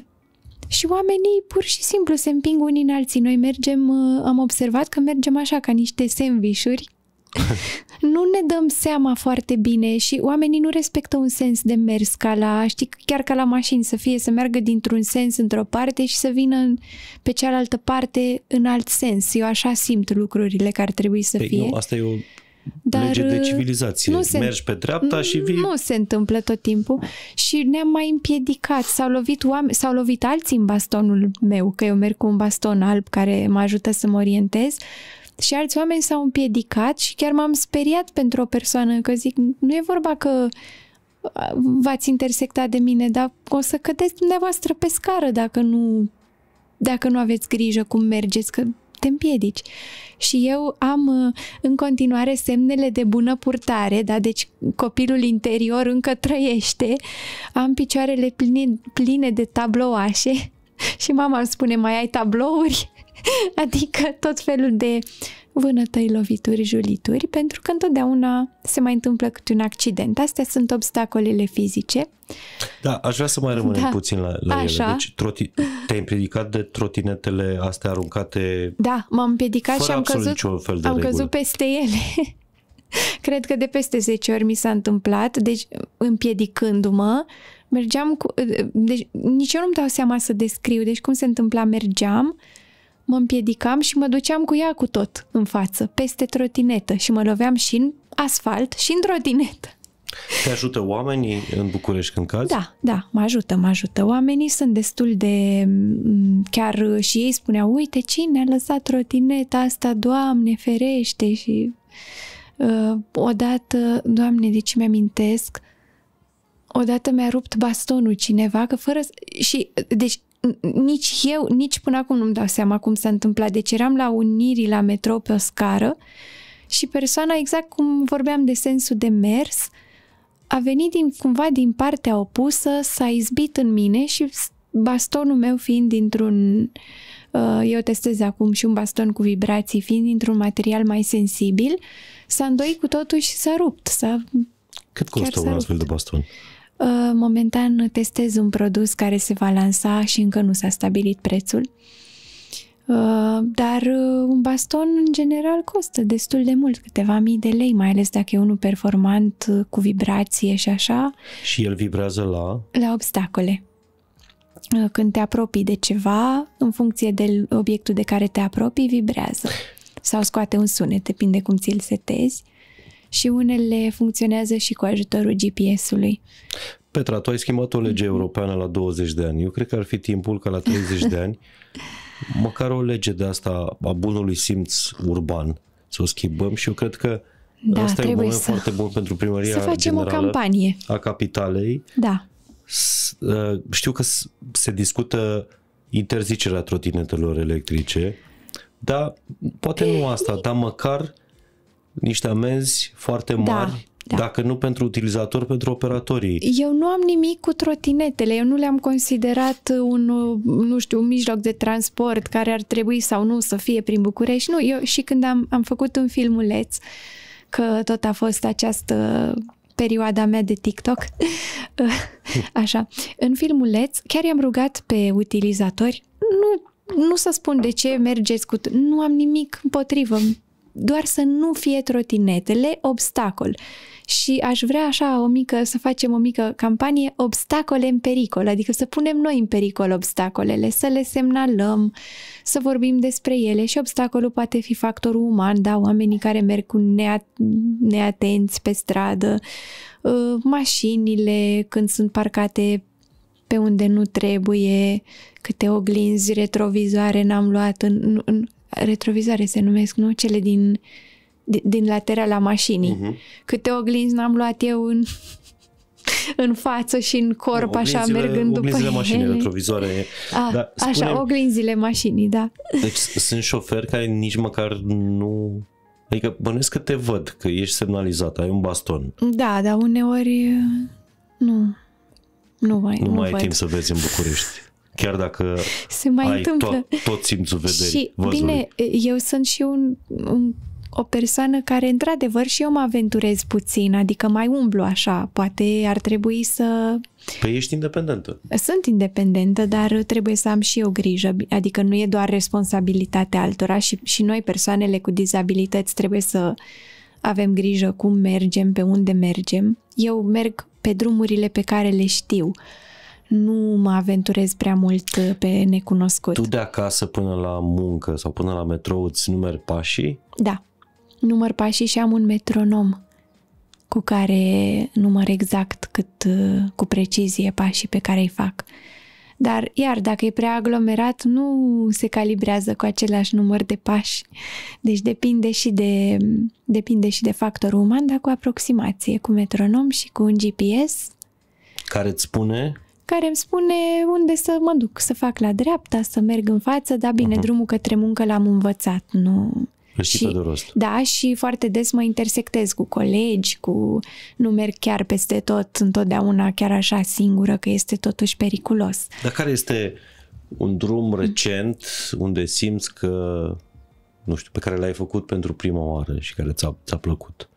și oamenii pur și simplu se împing unii în alții. Noi mergem, uh, am observat că mergem așa ca niște sandvișuri nu ne dăm seama foarte bine și oamenii nu respectă un sens de mers ca la, știi, chiar ca la mașini, să fie să meargă dintr-un sens într-o parte și să vină în, pe cealaltă parte în alt sens. Eu așa simt lucrurile care trebuie trebui să păi, fie. Nu, asta e o dar lege de uh, civilizație. Nu se, Mergi pe dreapta și vii... Nu se întâmplă tot timpul și ne-am mai împiedicat. S-au lovit, oameni, s-au lovit alții în bastonul meu, că eu merg cu un baston alb care mă ajută să mă orientez și alți oameni s-au împiedicat și chiar m-am speriat pentru o persoană, că zic, nu e vorba că v-ați intersectat de mine, dar o să cădeți dumneavoastră pe scară dacă nu, dacă nu aveți grijă cum mergeți, că te împiedici. Și eu am uh, în continuare semnele de bună purtare, da? deci copilul interior încă trăiește, am picioarele pline, pline de tablouașe și mama îmi spune, mai ai tablouri? adică tot felul de vânătăi, lovituri, julituri, pentru că întotdeauna se mai întâmplă câte un accident. Astea sunt obstacolele fizice. Da, aș vrea să mai rămânem da. puțin la, la Așa. ele. Deci troti, te-ai împiedicat de trotinetele astea aruncate Da, m-am împiedicat și am căzut, fel de am căzut peste ele. Cred că de peste 10 ori mi s-a întâmplat, deci împiedicându-mă, mergeam cu... Deci nici eu nu-mi dau seama să descriu, deci cum se întâmpla, mergeam, uh, mă împiedicam și mă duceam cu ea cu tot în față, peste trotinetă și mă loveam și în asfalt și în trotinetă. Te ajută oamenii în București când cazi? Da, da, mă ajută, mă ajută. Oamenii sunt destul de... Mm, chiar și ei spuneau, uite cine a lăsat trotineta asta, Doamne, ferește! Și uh, odată, Doamne, de deci ce mi-amintesc, odată mi-a rupt bastonul cineva, că fără... Și, deci, nici eu, nici până acum nu-mi dau seama cum s-a întâmplat. Deci eram la Unirii, la metrou, pe o scară și persoana, exact cum vorbeam de sensul de mers, a venit din, cumva din partea opusă, s-a izbit în mine și bastonul meu fiind dintr-un... Uh, eu testez acum și un baston cu vibrații, fiind dintr-un material mai sensibil, s-a îndoit cu totul și s-a rupt. S-a, Cât costă un astfel de baston? Uh, Uh, momentan testez un produs care se va lansa și încă nu s-a stabilit prețul. Uh, dar uh, un baston, în general, costă destul de mult, câteva mii de lei, mai ales dacă e unul performant cu vibrație și așa. Și el vibrează la? La obstacole. Când te apropii de ceva, în funcție de obiectul de care te apropii, vibrează. Sau scoate un sunet, depinde cum ți-l setezi și unele funcționează și cu ajutorul GPS-ului. Petra, tu ai schimbat o lege mhm. europeană la 20 de ani. Eu cred că ar fi timpul ca la 30 de ani măcar o lege de asta a bunului simț urban să o schimbăm și eu cred că da, asta e un moment să, foarte bun pentru primăria să facem o campanie. a capitalei. Da. Uh, știu că se discută interzicerea trotinetelor electrice, dar poate nu asta, dar măcar niște amenzi foarte da, mari da. Da. Dacă nu pentru utilizator, pentru operatorii. Eu nu am nimic cu trotinetele, eu nu le-am considerat un, nu știu, un mijloc de transport care ar trebui sau nu să fie prin București. Nu, eu și când am, am făcut un filmuleț, că tot a fost această perioada mea de TikTok, așa, în filmuleț chiar i-am rugat pe utilizatori, nu nu să spun de ce mergeți cu... Nu am nimic împotrivă, doar să nu fie trotinetele obstacol. Și aș vrea așa o mică, să facem o mică campanie obstacole în pericol, adică să punem noi în pericol obstacolele, să le semnalăm, să vorbim despre ele și obstacolul poate fi factorul uman, da, oamenii care merg cu neat- neatenți pe stradă, uh, mașinile când sunt parcate pe unde nu trebuie, câte oglinzi retrovizoare n-am luat în, în, retrovizoare se numesc, nu? Cele din, din, din la mașinii. Uh-huh. Câte oglinzi n-am luat eu în, în față și în corp, no, așa, mergând după Oglinzile mașinii retrovizoare. A, da, spunem, așa, oglinzile mașinii, da. Deci sunt șoferi care nici măcar nu... Adică bănesc că te văd, că ești semnalizat, ai un baston. Da, dar uneori nu. Nu mai, nu, nu mai ai timp să vezi în București chiar dacă Se mai ai întâmplă. Tot, tot simțul vederii. Și, văzului. bine, eu sunt și un, un o persoană care, într-adevăr, și eu mă aventurez puțin, adică mai umblu așa, poate ar trebui să... Păi ești independentă. Sunt independentă, dar trebuie să am și eu grijă, adică nu e doar responsabilitatea altora și, și noi, persoanele cu dizabilități, trebuie să avem grijă cum mergem, pe unde mergem. Eu merg pe drumurile pe care le știu. Uh, nu mă aventurez prea mult uh, pe necunoscut. Tu de acasă până la muncă sau până la metrou îți numeri pașii? Da. Număr pașii și am un metronom cu care număr exact cât uh, cu precizie pașii pe care îi fac. Dar, iar, dacă e prea aglomerat, nu se calibrează cu același număr de pași. Deci depinde și de, depinde și de factorul uman, dar cu aproximație, cu metronom și cu un GPS. Care îți spune? care îmi spune unde să mă duc, să fac la dreapta, să merg în față, da bine, uh-huh. drumul către muncă l-am învățat, nu... și, da, și foarte des mă intersectez cu colegi, cu nu merg chiar peste tot, întotdeauna chiar așa singură, că este totuși periculos. Dar care este un drum mm. recent mm. unde simți că, nu știu, pe care l-ai făcut pentru prima oară și care ți-a, ți-a plăcut?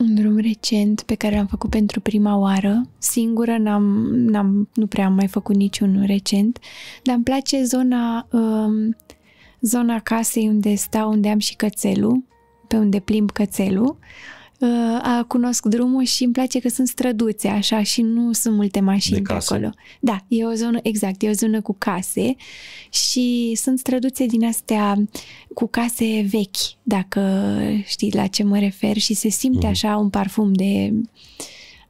un drum recent pe care l-am făcut pentru prima oară. Singură n-am, n-am, nu prea am mai făcut niciun recent, dar îmi place zona, uh, zona casei unde stau, unde am și cățelul, pe unde plimb cățelul. Uh, a cunosc drumul și îmi place că sunt străduțe așa și nu sunt multe mașini de acolo. Da, e o zonă, exact, e o zonă cu case și sunt străduțe din astea cu case vechi, dacă știi la ce mă refer și se simte mm așa un parfum de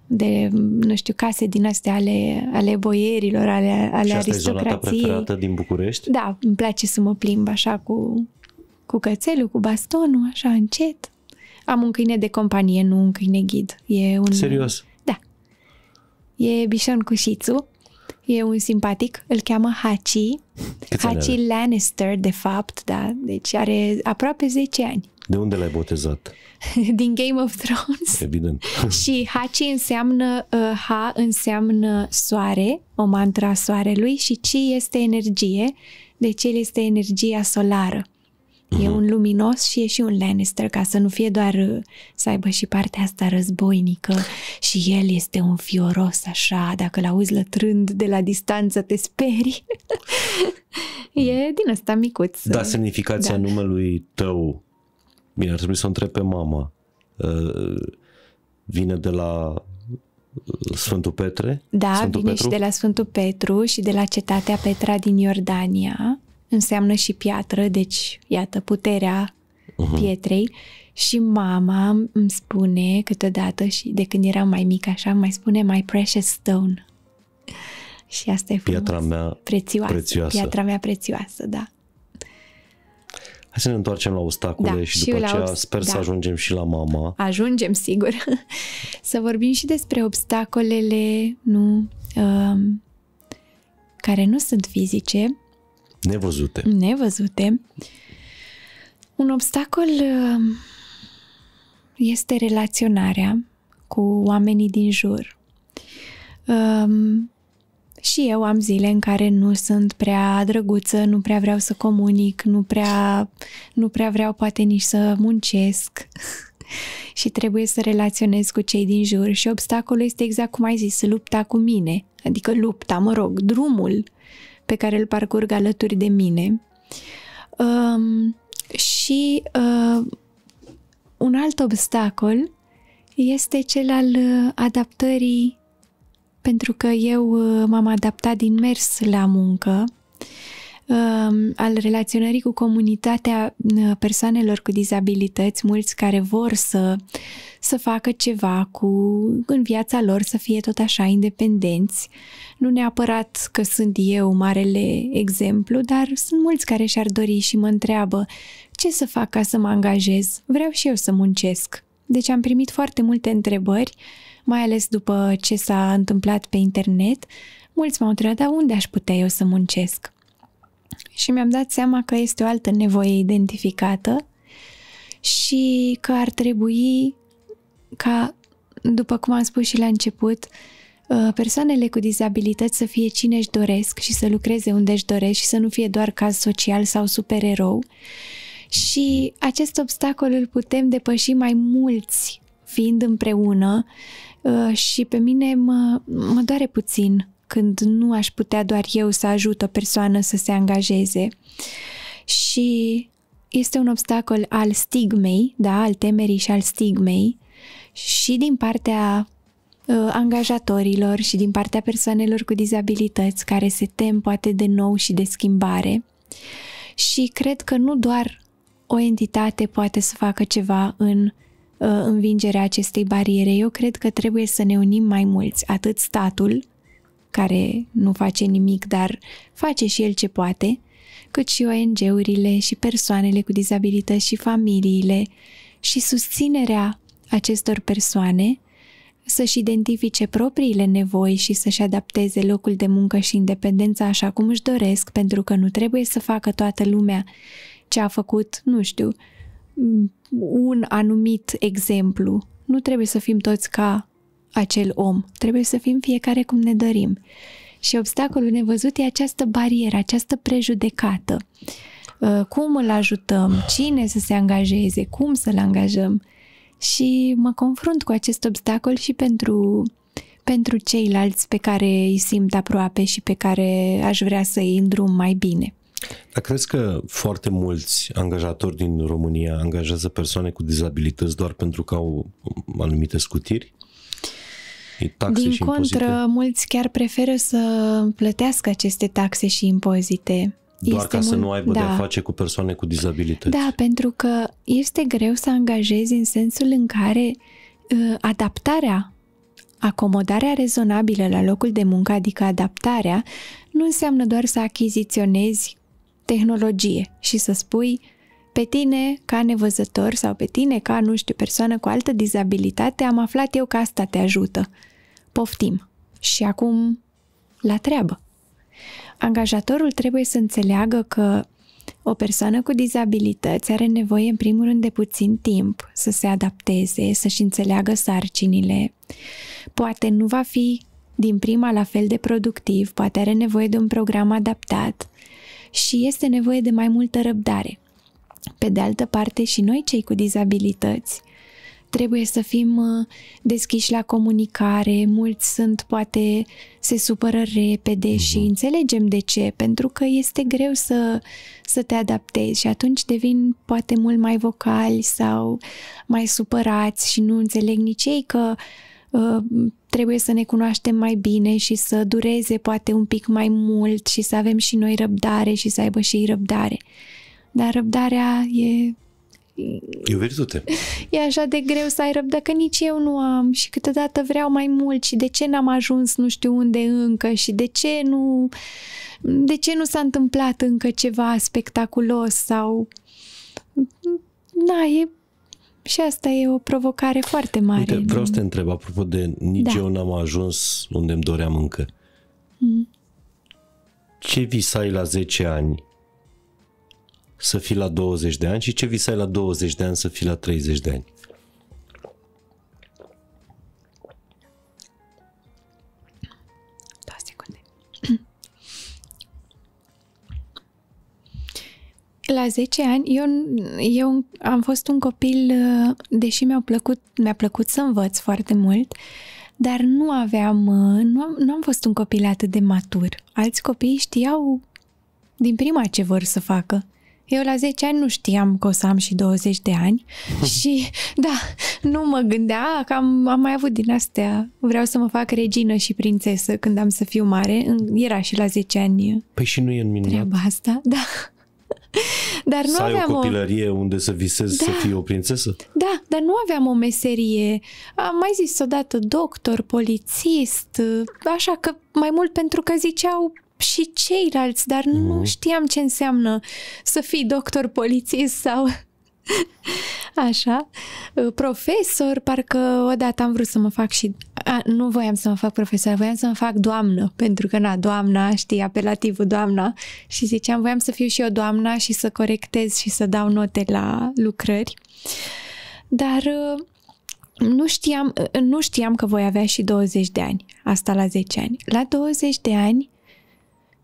de, nu știu, case din astea ale, ale boierilor, ale, ale și asta aristocrației. Asta e preferată din București? Da, îmi place să mă plimb așa cu, cu cățelul, cu bastonul, așa încet am un câine de companie, nu un câine ghid. E un... Serios? Da. E bișon cu E un simpatic, îl cheamă Hachi. Câți Hachi are? Lannister, de fapt, da. Deci are aproape 10 ani. De unde l-ai botezat? Din Game of Thrones. Evident. și Hachi înseamnă, uh, Ha înseamnă soare, o mantra a soarelui și Chi este energie, deci el este energia solară. E mhm. un luminos și e și un Lannister, ca să nu fie doar uh, să aibă și partea asta războinică și el este un fioros așa, dacă l-auzi lătrând de la distanță te speri. e din asta micuț. Da, uh, semnificația da. numelui tău, bine, ar trebui să o întreb pe mama, uh, vine de la Sfântul Petre? Da, Sfântul vine Petru? și de la Sfântul Petru și de la cetatea Petra din Iordania înseamnă și piatră, deci iată puterea uh-huh. pietrei. Și mama îmi spune câteodată și de când eram mai mic așa, mai spune My Precious Stone. Și asta e frumos. Piatra mea prețioasă. prețioasă. Piatra mea prețioasă, da. Hai să ne întoarcem la obstacole da, și, și după aceea obst- sper da. să ajungem și la mama. Ajungem, sigur. să vorbim și despre obstacolele nu, um, care nu sunt fizice, Nevăzute. Nevăzute. Un obstacol uh, este relaționarea cu oamenii din jur. Um, și eu am zile în care nu sunt prea drăguță, nu prea vreau să comunic, nu prea, nu prea vreau poate nici să muncesc și trebuie să relaționez cu cei din jur și obstacolul este exact cum ai zis, lupta cu mine, adică lupta, mă rog, drumul pe care îl parcurg alături de mine. Um, și uh, un alt obstacol este cel al uh, adaptării, pentru că eu uh, m-am adaptat din mers la muncă Um, al relaționării cu comunitatea uh, persoanelor cu dizabilități, mulți care vor să, să facă ceva cu în viața lor, să fie tot așa independenți. Nu neapărat că sunt eu marele exemplu, dar sunt mulți care și-ar dori și mă întreabă ce să fac ca să mă angajez? Vreau și eu să muncesc. Deci am primit foarte multe întrebări, mai ales după ce s-a întâmplat pe internet. Mulți m-au întrebat, dar unde aș putea eu să muncesc? și mi-am dat seama că este o altă nevoie identificată și că ar trebui ca, după cum am spus și la început, ă, persoanele cu dizabilități să fie cine își doresc și să lucreze unde își doresc și să nu fie doar caz social sau supererou. Și acest obstacol îl putem depăși mai mulți fiind împreună ă, și pe mine mă, mă doare puțin când nu aș putea doar eu să ajut o persoană să se angajeze. Și este un obstacol al stigmei, da, al temerii și al stigmei și din partea ă, angajatorilor și din partea persoanelor cu dizabilități care se tem poate de nou și de schimbare. Și cred că nu doar o entitate poate să facă ceva în ă, învingerea acestei bariere. Eu cred că trebuie să ne unim mai mulți, atât statul, care nu face nimic, dar face și el ce poate, cât și ONG-urile și persoanele cu dizabilități și familiile și susținerea acestor persoane să-și identifice propriile nevoi și să-și adapteze locul de muncă și independența așa cum își doresc, pentru că nu trebuie să facă toată lumea ce a făcut, nu știu, un anumit exemplu. Nu trebuie să fim toți ca acel om. Trebuie să fim fiecare cum ne dorim. Și obstacolul nevăzut e această barieră, această prejudecată. Uh, cum îl ajutăm? Cine să se angajeze? Cum să-l angajăm? Și mă confrunt cu acest obstacol și pentru, pentru ceilalți pe care îi simt aproape și pe care aș vrea să îi îndrum mai bine. Dar crezi că foarte mulți angajatori din România angajează persoane cu dizabilități doar pentru că au anumite scutiri? taxe Din și contră, impozite. mulți chiar preferă să plătească aceste taxe și impozite. Doar este ca mult... să nu aibă da. de-a face cu persoane cu dizabilități. Da, pentru că este greu să angajezi în sensul în care uh, adaptarea, acomodarea rezonabilă la locul de muncă, adică adaptarea, nu înseamnă doar să achiziționezi tehnologie și să spui pe tine ca nevăzător sau pe tine ca, nu știu, persoană cu altă dizabilitate, am aflat eu că asta te ajută. Poftim. Și acum la treabă. Angajatorul trebuie să înțeleagă că o persoană cu dizabilități are nevoie, în primul rând, de puțin timp să se adapteze, să-și înțeleagă sarcinile. Poate nu va fi din prima la fel de productiv, poate are nevoie de un program adaptat și este nevoie de mai multă răbdare. Pe de altă parte, și noi, cei cu dizabilități, trebuie să fim uh, deschiși la comunicare, mulți sunt, poate se supără repede și mhm. înțelegem de ce, pentru că este greu să, să te adaptezi și atunci devin poate mult mai vocali sau mai supărați și nu înțeleg nici ei că uh, trebuie să ne cunoaștem mai bine și să dureze poate un pic mai mult și să avem și noi răbdare și să aibă și ei răbdare. Dar răbdarea e E virtute. E așa de greu să ai răbdă că nici eu nu am și câteodată vreau mai mult și de ce n-am ajuns nu știu unde încă și de ce nu, de ce nu s-a întâmplat încă ceva spectaculos sau... Da, e și asta e o provocare foarte mare. Uite, vreau să te întreb, apropo de nici da. eu n-am ajuns unde îmi doream încă. Mm. Ce visai la 10 ani să fii la 20 de ani și ce visai la 20 de ani să fii la 30 de ani. Da, secunde. La 10 ani eu, eu am fost un copil, uh, deși mi-a plăcut, mi-a plăcut să învăț foarte mult, dar nu aveam, uh, nu am, nu am fost un copil atât de matur. Alți copii știau din prima ce vor să facă. Eu la 10 ani nu știam că o să am și 20 de ani și da, nu mă gândea că am, am mai avut din astea. Vreau să mă fac regină și prințesă când am să fiu mare. Era și la 10 ani. Păi și nu e în minunat. Treaba asta, da. Dar nu să aveam o copilărie o... unde să visezi da, să fii o prințesă? Da, dar nu aveam o meserie. Am mai zis odată doctor, polițist, așa că mai mult pentru că ziceau și ceilalți, dar mm. nu mhm. știam ce înseamnă să fii doctor, polițist sau Așa, profesor, parcă odată am vrut să mă fac și... A, nu voiam să mă fac profesor, voiam să mă fac doamnă, pentru că, na, doamna, știi, apelativul doamna. Și ziceam, voiam să fiu și eu doamna și să corectez și să dau note la lucrări. Dar uh, nu știam, uh, nu știam că voi avea și 20 de ani, asta la 10 ani. La 20 de ani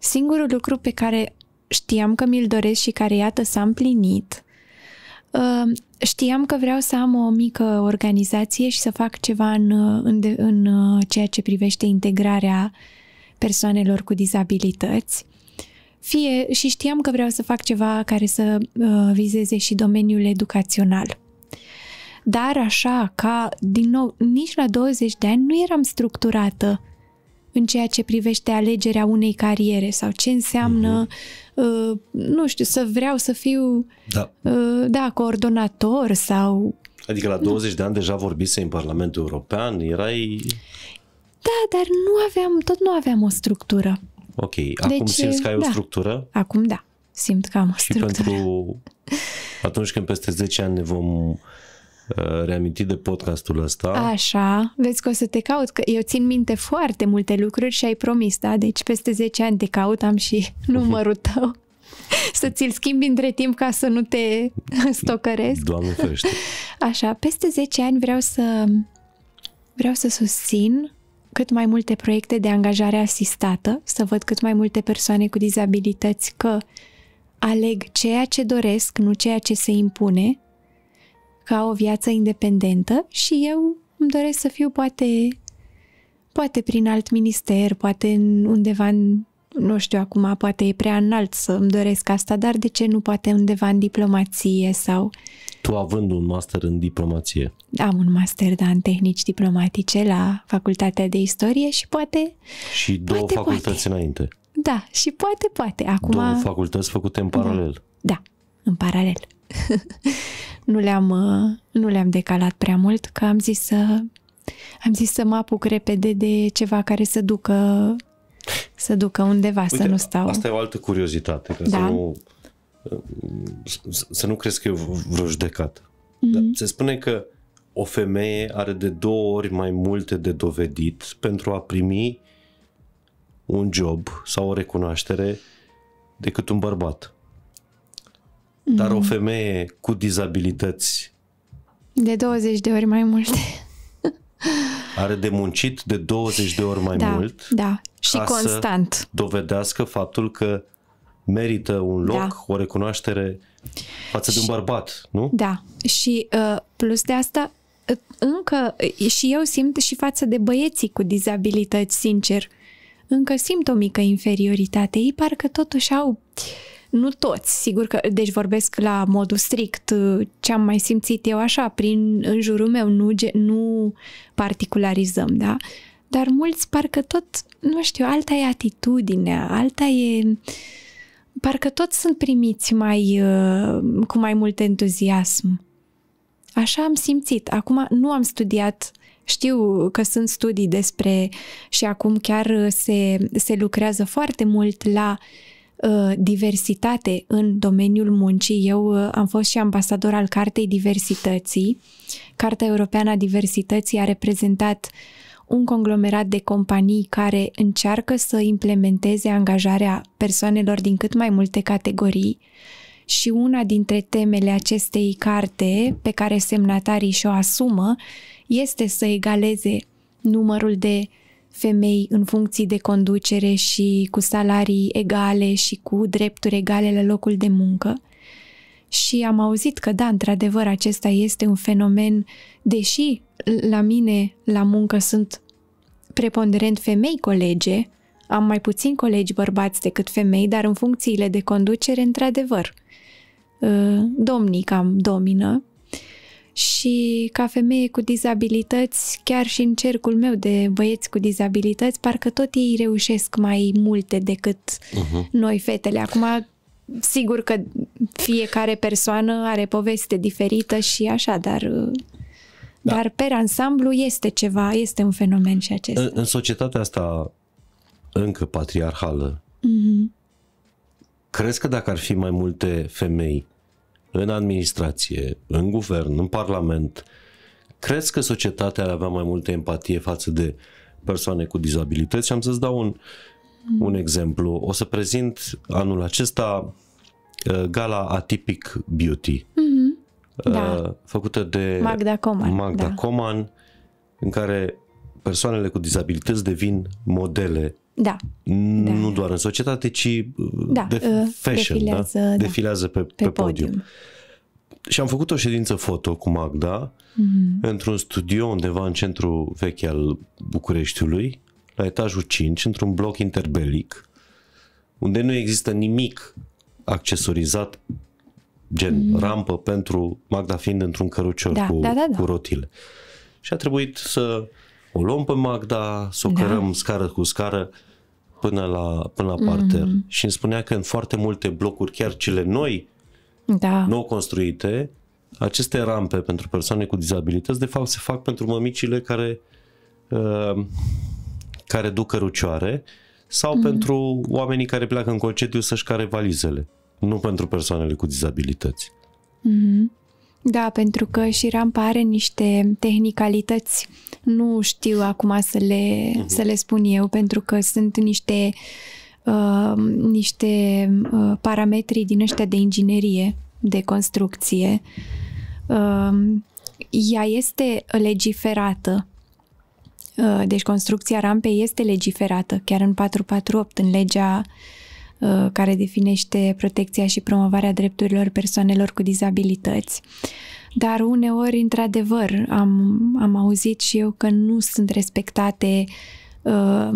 Singurul lucru pe care știam că mi-l doresc și care, iată, s-a împlinit, uh, știam că vreau să am o mică organizație și să fac ceva în, în, în uh, ceea ce privește integrarea persoanelor cu dizabilități. Fie și știam că vreau să fac ceva care să uh, vizeze și domeniul educațional dar așa ca, din nou, nici la 20 de ani nu eram structurată în ceea ce privește alegerea unei cariere sau ce înseamnă, mhm. uh, nu știu, să vreau să fiu, da, uh, da coordonator sau... Adică la 20 de ani deja vorbise în Parlamentul European, erai... Da, dar nu aveam, tot nu aveam o structură. Ok, deci, acum deci, simți că ai da. o structură? Acum da, simt că am o structură. Și pentru atunci când peste 10 ani ne vom Eh, reamintit de podcastul ăsta. Așa, vezi că o să te caut, că eu țin minte foarte multe lucruri și ai promis, da? Deci peste 10 ani te caut, am și numărul tău. să ți-l schimbi între timp ca să nu te stocăresc. Doamne fește. Așa, peste 10 ani vreau să vreau să susțin cât mai multe proiecte de angajare asistată, să văd cât mai multe persoane cu dizabilități că aleg ceea ce doresc, nu ceea ce se impune, ca o viață independentă și eu îmi doresc să fiu poate, poate prin alt minister, poate undeva în, nu știu acum, poate e prea înalt să îmi doresc asta, dar de ce nu poate undeva în diplomație sau... Tu având un master în diplomație. Am un master, da, în tehnici diplomatice la Facultatea de Istorie și poate... Și două poate, facultăți poate. înainte. Da, și poate, poate. Acum... Două facultăți făcute în paralel. Da, da în paralel. nu, le-am, uh, nu le-am decalat prea mult, că am zis să am zis să mă apuc repede de ceva care să ducă să ducă undeva, Uite, să nu stau. Asta e o altă curiozitate, că da. să nu să nu crezi că e vreo judecată. Mm-hmm. se spune că o femeie are de două ori mai multe de dovedit pentru a primi un job sau o recunoaștere decât un bărbat dar o mhm. femeie cu dizabilități de 20 de ori mai multe. Are de muncit de 20 de ori mai da, mult. Da, și constant. Să dovedească faptul că merită un loc, da. o recunoaștere față și, de un bărbat, nu? Da. Și uh, plus de asta, uh, încă uh, și eu simt și față de băieții cu dizabilități, sincer, încă simt o mică inferioritate. Ei parcă totuși au uh, nu toți, sigur că, deci vorbesc la modul strict ce am mai simțit eu așa, prin în jurul meu, nu, nu particularizăm, da? Dar mulți parcă tot, nu știu, alta e atitudinea, alta e... Parcă toți sunt primiți mai, uh, cu mai mult entuziasm. Așa am simțit. Acum nu am studiat știu că sunt studii despre și acum chiar se, se lucrează foarte mult la Uh, diversitate în domeniul muncii. Eu uh, am fost și ambasador al Cartei Diversității. Cartea Europeană a Diversității a reprezentat un conglomerat de companii care încearcă să implementeze angajarea persoanelor din cât mai multe categorii și una dintre temele acestei carte pe care semnatarii și-o asumă este să egaleze numărul de femei în funcții de conducere și cu salarii egale și cu drepturi egale la locul de muncă. Și am auzit că, da, într-adevăr, acesta este un fenomen, deși la mine, la muncă, sunt preponderent femei colege, am mai puțin colegi bărbați decât femei, dar în funcțiile de conducere, într-adevăr, ă, domnii cam domină și ca femeie cu dizabilități, chiar și în cercul meu de băieți cu dizabilități, parcă tot ei reușesc mai multe decât uh-huh. noi fetele. Acum, sigur că fiecare persoană are poveste diferită și așa, dar... Uh, da. Dar, per ansamblu, este ceva, este un fenomen și acesta. În, în societatea asta încă patriarhală, mm-hmm. crezi că dacă ar fi mai multe femei în administrație, în guvern, în parlament, crezi că societatea ar avea mai multă empatie față de persoane cu dizabilități? Și am să-ți dau un, un exemplu. O să prezint anul acesta uh, gala Atipic Beauty. Mm-hmm. Da. Făcută de Magda Coman. Magda da. Coman, în care persoanele cu dizabilități devin modele da. da. Nu da. doar în societate, ci uh, da, de uh, fashion, da? defilează, da? defilează pe, pe, pe podium. podium. Și am făcut o ședință foto cu Magda mm-hmm. într-un studio undeva în centru vechi al Bucureștiului, la etajul 5, într-un bloc interbelic, unde nu există nimic accesorizat gen mm-hmm. rampă pentru Magda fiind într-un cărucior da, cu, da, da, da. cu rotile. Și a trebuit să o luăm pe Magda, să o da. cărăm scară cu scară până la, până la parter. Mm. Și îmi spunea că în foarte multe blocuri, chiar cele noi, da. nou construite, aceste rampe pentru persoane cu dizabilități, de fapt, se fac pentru mămicile care, uh, care duc cărucioare sau mm. pentru oamenii care pleacă în concediu să-și care valizele, nu pentru persoanele cu dizabilități. Mm-hmm. Da, pentru că și rampa are niște tehnicalități. Nu știu acum să le, uh-huh. să le spun eu, pentru că sunt niște, uh, niște uh, parametri din ăștia de inginerie, de construcție. Uh, ea este legiferată. Uh, deci construcția rampei este legiferată, chiar în 448, în legea Uh, care definește protecția și promovarea drepturilor persoanelor cu dizabilități. Dar uneori, într-adevăr, am, am auzit și eu că nu sunt respectate uh,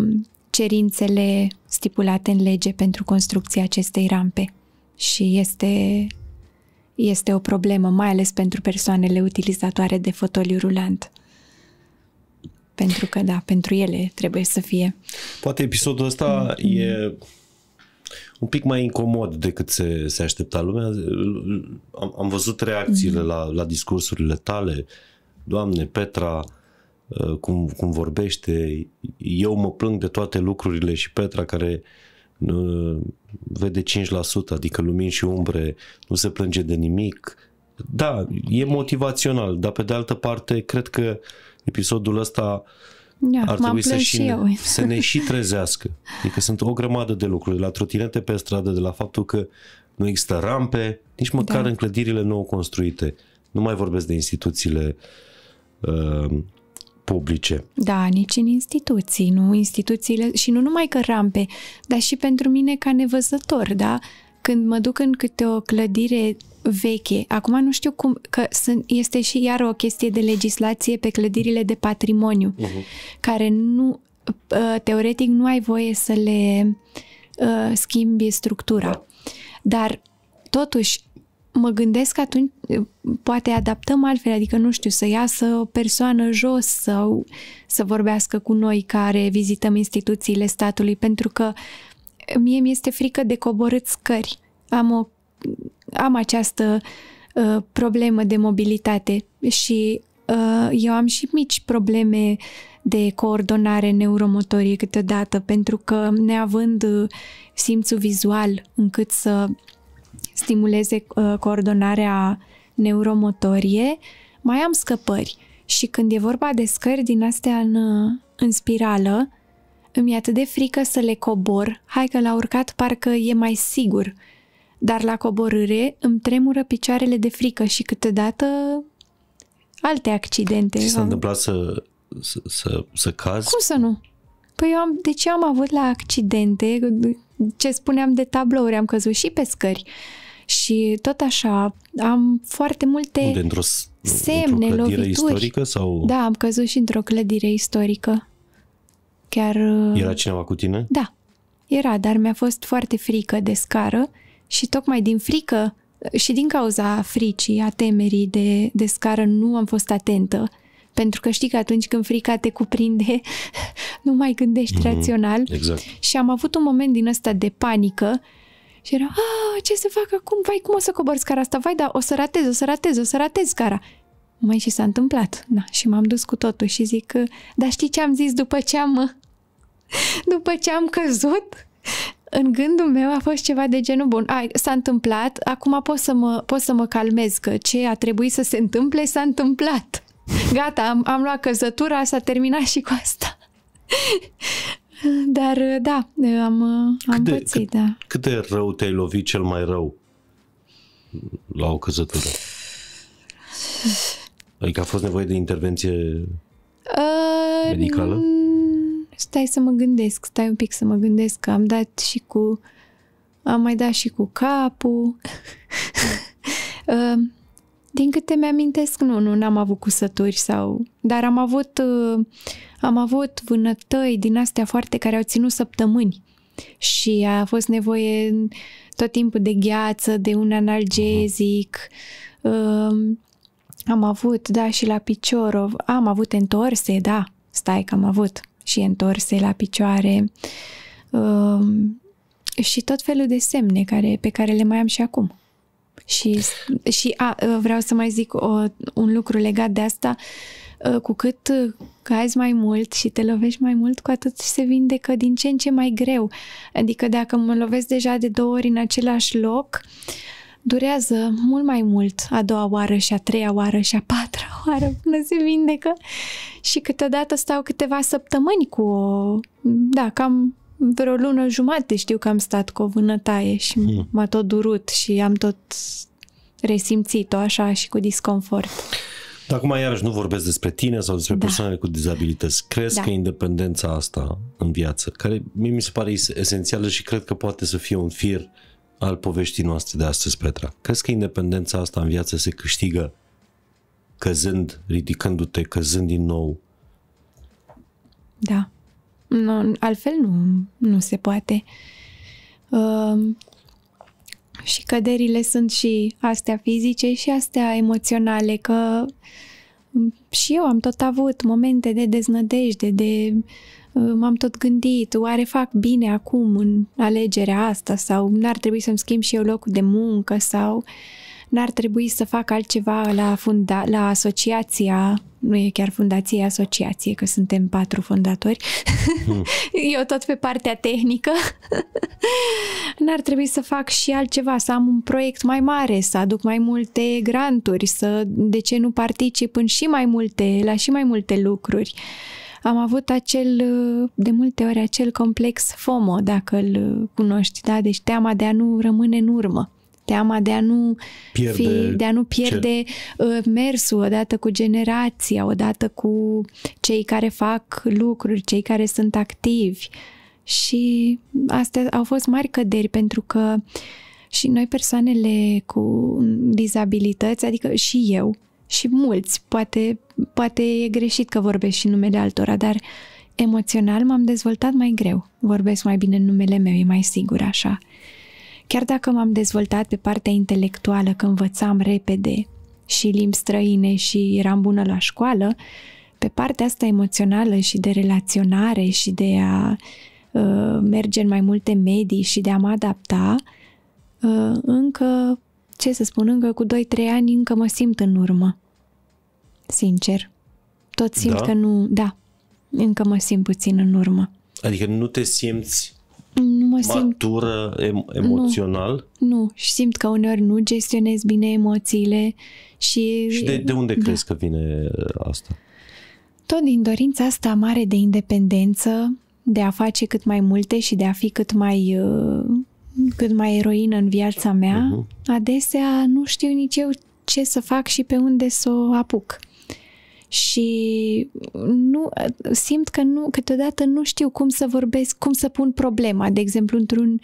cerințele stipulate în lege pentru construcția acestei rampe. Și este, este o problemă, mai ales pentru persoanele utilizatoare de fotoliu rulant pentru că, da, pentru ele trebuie să fie. Poate episodul ăsta mm-hmm. e un pic mai incomod decât se, se aștepta lumea. Am, am văzut reacțiile mm-hmm. la, la discursurile tale. Doamne, Petra, uh, cum, cum vorbește, eu mă plâng de toate lucrurile și Petra care uh, vede 5%, adică lumini și umbre, nu se plânge de nimic. Da, e motivațional, dar pe de altă parte, cred că episodul ăsta uh, Ia, ar trebui să, și, eu. să ne și trezească. Adică sunt o grămadă de lucruri, de la trotinete pe stradă, de la faptul că nu există rampe, nici măcar da. în clădirile nou construite. Nu mai vorbesc de instituțiile uh, publice. Da, nici în instituții, nu? Instituțiile și nu numai că rampe, dar și pentru mine ca nevăzător, da? Când mă duc în câte o clădire veche. Acum nu știu cum, că sunt, este și iar o chestie de legislație pe clădirile de patrimoniu, uh-huh. care nu, ă, teoretic, nu ai voie să le uh, schimbi structura. Da. Dar, totuși, mă gândesc că atunci poate adaptăm altfel, adică nu știu, să iasă o persoană jos sau să vorbească cu noi care vizităm instituțiile statului, pentru că mie mi-este frică de coborât scări. Am o am această uh, problemă de mobilitate și uh, eu am și mici probleme de coordonare neuromotorie câteodată, pentru că neavând uh, simțul vizual încât să stimuleze uh, coordonarea neuromotorie, mai am scăpări. Și când e vorba de scări din astea în, uh, în spirală, îmi e atât de frică să le cobor, hai că la urcat parcă e mai sigur dar la coborâre îmi tremură picioarele de frică și câteodată alte accidente. Ce s-a întâmplat să, să, să, să cazi? Cum să nu? Păi eu am, de deci ce am avut la accidente, ce spuneam de tablouri, am căzut și pe scări. Și tot așa, am foarte multe Unde, într-o, semne, într lovituri. istorică sau? Da, am căzut și într-o clădire istorică. Chiar... Era cineva cu tine? Da, era, dar mi-a fost foarte frică de scară și tocmai din frică și din cauza fricii, a temerii de, de scară, nu am fost atentă. Pentru că știi că atunci când frica te cuprinde, nu mai gândești mm-hmm, rațional. Exact. Și am avut un moment din ăsta de panică și era, a, ce să fac acum? Vai, cum o să cobor scara asta? Vai, da, o să ratez, o să ratez, o să ratez scara. Mai și s-a întâmplat. Da, și m-am dus cu totul și zic, dar știi ce am zis după ce am, după ce am căzut? în gândul meu a fost ceva de genul bun. Ai, s-a întâmplat, acum pot să, mă, pot să mă calmez că ce a trebuit să se întâmple s-a întâmplat. Gata, am, am luat căzătura, s-a terminat și cu asta. Dar da, am, am cât de, pățit, cât, da. Cât de rău te-ai lovit cel mai rău la o căzătură? Adică a fost nevoie de intervenție uh, medicală? Uh, stai să mă gândesc, stai un pic să mă gândesc că am dat și cu, am mai dat și cu capul. Uh, din câte mi-amintesc, nu, nu, n-am avut cusături sau... Dar am avut, uh, am avut vânătăi din astea foarte care au ținut săptămâni și a fost nevoie tot timpul de gheață, de un analgezic. Mhm. Um, am avut, da, și la piciorov. Am avut întorse, da, stai că am avut și întorse la picioare um, și tot felul de semne care, pe care le mai am și acum. Și, și a, vreau să mai zic o, un lucru legat de asta. Uh, cu cât uh, cazi mai mult și te lovești mai mult, cu atât se vindecă din ce în ce mai greu. Adică dacă mă lovesc deja de două ori în același loc, uh, durează mult mai mult a doua oară și a treia oară și a patra oară până se vindecă și câteodată stau câteva săptămâni cu o... Da, cam vreo lună jumate știu că am stat cu o vânătaie și hmm. m-a tot durut și am tot resimțit-o așa și cu disconfort. Dar acum iarăși nu vorbesc despre tine sau despre da. persoanele cu dizabilități. Crezi da. că independența asta în viață, care mi se pare esențială și cred că poate să fie un fir al poveștii noastre de astăzi, Petra. Crezi că independența asta în viață se câștigă căzând, ridicându-te, căzând din nou? Da. No, altfel nu, nu se poate. Uh, și căderile sunt și astea fizice și astea emoționale, că și eu am tot avut momente de deznădejde, de uh, Ă, m-am tot gândit, oare fac bine acum în alegerea asta sau n-ar trebui să-mi schimb și eu locul de muncă sau n-ar trebui să fac altceva la, funda- la asociația, nu e chiar fundație, asociație, că suntem patru fondatori, mm. eu tot pe partea tehnică, n-ar trebui să fac și altceva, să am un proiect mai mare, să aduc mai multe granturi, să, de ce nu particip în și mai multe, la și mai multe lucruri. Uh, am avut acel, de multe ori, acel complex FOMO, dacă îl cunoști, da? Deci teama de a nu rămâne în urmă teama de a nu pierde, fi, de a nu pierde cel... Ă, mersul odată cu generația, odată cu cei care fac lucruri, cei care sunt activi. Și astea au fost mari căderi pentru că și noi persoanele cu dizabilități, adică și eu, și mulți, poate, poate e greșit că vorbesc și numele altora, dar emoțional m-am dezvoltat mai greu. Vorbesc mai bine în numele meu, e mai sigur așa. Chiar dacă m-am dezvoltat pe partea intelectuală, că învățam repede și limbi străine și eram bună la școală, pe partea asta emoțională și de relaționare și de a uh, merge în mai multe medii și de a mă adapta, uh, încă ce să spun, încă cu 2-3 ani încă mă simt în urmă. Sincer. Tot simt da? că nu... Da. Încă mă simt puțin în urmă. Adică nu te simți nu mă matură simt... emoțional? Nu, nu. Și simt că uneori nu gestionez bine emoțiile și... Și de, de unde da. crezi că vine uh, asta? Tot din dorința asta mare de independență, de a face cât mai multe și de a fi cât mai uh, cât mai eroină în viața mea, uh-huh. adesea nu știu nici eu ce să fac și pe unde să o apuc. Și nu simt că nu, câteodată nu știu cum să vorbesc, cum să pun problema, de exemplu, într-un,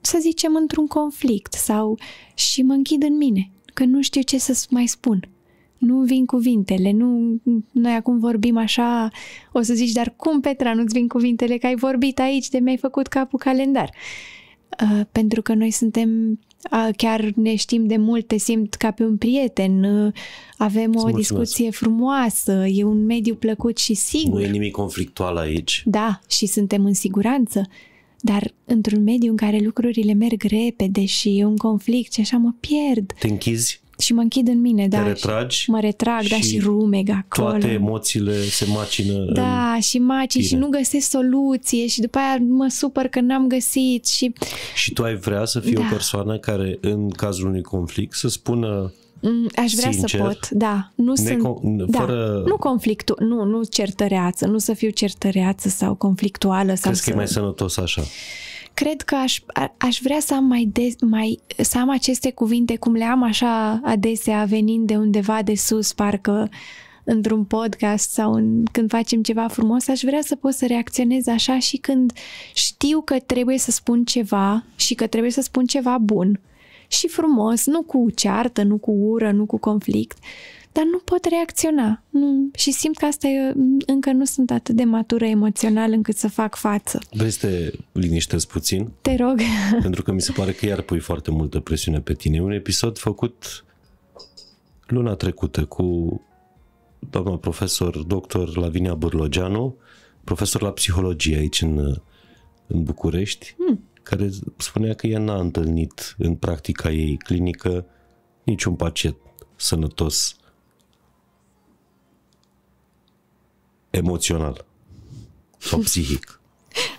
să zicem, într-un conflict sau și mă închid în mine, că nu știu ce să mai spun. Nu vin cuvintele, nu, noi acum vorbim așa, o să zici, dar cum, Petra, nu-ți vin cuvintele că ai vorbit aici, de mi-ai făcut capul calendar. Uh, Uh, pentru că noi suntem uh, chiar ne știm de mult, te simt ca pe un prieten, uh, avem o discuție frumoasă, e un mediu plăcut și sigur. Nu e nimic conflictual aici. Da, și suntem în siguranță, dar într-un mediu în care lucrurile merg repede și e un conflict și așa mă pierd. Te închizi? și mă închid în mine, da, Te da. retragi. mă retrag, da, și da, și rumeg acolo. Toate emoțiile se macină Da, în și macin și nu găsesc soluție și după aia mă supăr că n-am găsit și... Și tu ai vrea să fii da. o persoană care în cazul unui conflict să spună mm, Aș vrea Sincer. să pot, da. Nu sunt, da, fără... da, nu conflictul, nu, nu certăreață, nu să fiu certăreață sau conflictuală. Crezi sau că să... că e mai sănătos așa? cred că aș, aș vrea să am, mai de, mai, să am aceste cuvinte cum le am așa adesea venind de undeva de sus, parcă într-un podcast sau în, când facem ceva frumos, aș vrea să pot să reacționez așa și când știu că trebuie să spun ceva și că trebuie să spun ceva bun și frumos, nu cu ceartă, nu cu ură, nu cu conflict, uh, dar nu pot reacționa. Nu. Și simt că asta e, încă nu sunt atât de matură emoțional încât să fac față. Vrei să te liniștesc puțin? Te rog. Pentru că mi se pare că iar pui foarte multă presiune pe tine. un episod făcut luna trecută cu doamna profesor doctor Lavinia Burlogeanu, profesor la psihologie aici în, în București, hmm. care spunea că ea n-a întâlnit în practica ei clinică niciun pacient sănătos emoțional sau psihic.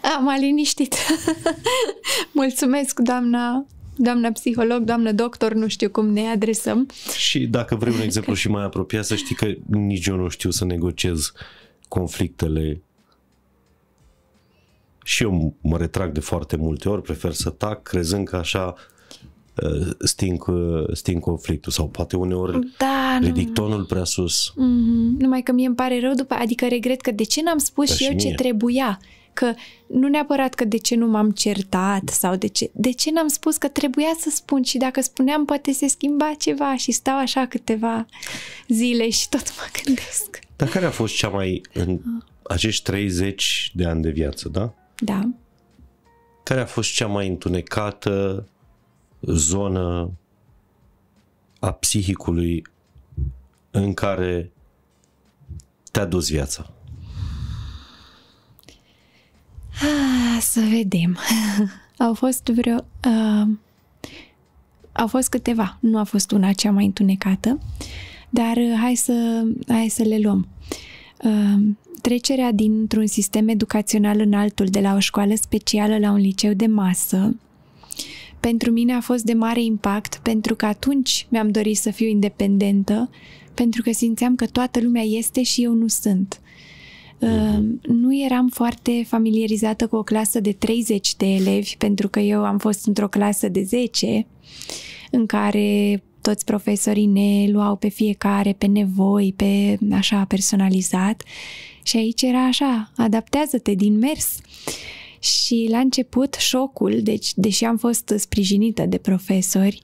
Am liniștit. Mulțumesc, doamna, doamna psiholog, doamna doctor, nu știu cum ne adresăm. Și dacă vrei un exemplu și mai apropiat, să știi că nici eu nu știu să negociez conflictele și eu mă retrag de foarte multe ori, prefer să tac, crezând că așa Uh, sting, uh, sting conflictul sau poate uneori da, ridic nu. tonul prea sus. Mm-hmm. Numai că mie îmi pare rău după, adică regret că de ce n-am spus da și eu mie. ce trebuia că nu neapărat că de ce nu m-am certat sau de ce, de ce n-am spus că trebuia să spun și dacă spuneam poate se schimba ceva și stau așa câteva zile și tot mă gândesc. Dar care a fost cea mai, în acești 30 de ani de viață, da? Da. Care a fost cea mai întunecată zonă a psihicului în care te-a dus viața? Ah, să vedem. Au fost vreo... Uh, au fost câteva. Nu a fost una cea mai întunecată, dar uh, hai să, hai să le luăm. Uh, trecerea dintr-un sistem educațional în altul, de la o școală specială la un liceu de masă, pentru mine a fost de mare impact pentru că atunci mi-am dorit să fiu independentă, pentru că simțeam că toată lumea este și eu nu sunt. Mhm. Uh, nu eram foarte familiarizată cu o clasă de 30 de elevi, pentru că eu am fost într-o clasă de 10, în care toți profesorii ne luau pe fiecare, pe nevoi, pe așa personalizat. Și aici era așa, adaptează-te din mers. Uh, și la început, șocul, deci, deși am fost sprijinită de profesori,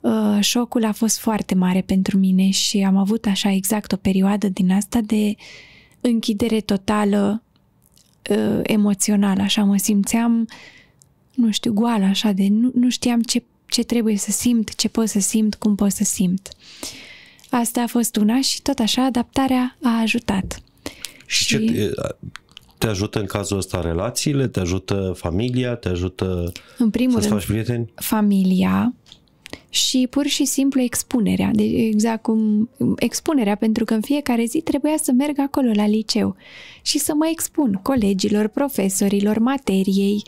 uh, șocul a fost foarte mare pentru mine și am avut așa exact o perioadă din asta de închidere totală uh, emoțională, așa mă simțeam, nu știu, goală, așa de nu, nu știam ce, ce trebuie să simt, ce pot să simt, cum pot să simt. Asta a fost una și tot așa adaptarea a ajutat. Și, și ce, te ajută în cazul ăsta relațiile, te ajută familia, te ajută în primul să-ți faci prieteni? familia și pur și simplu expunerea, de, exact cum expunerea, pentru că în fiecare zi trebuia să merg acolo la liceu și să mă expun colegilor, profesorilor, materiei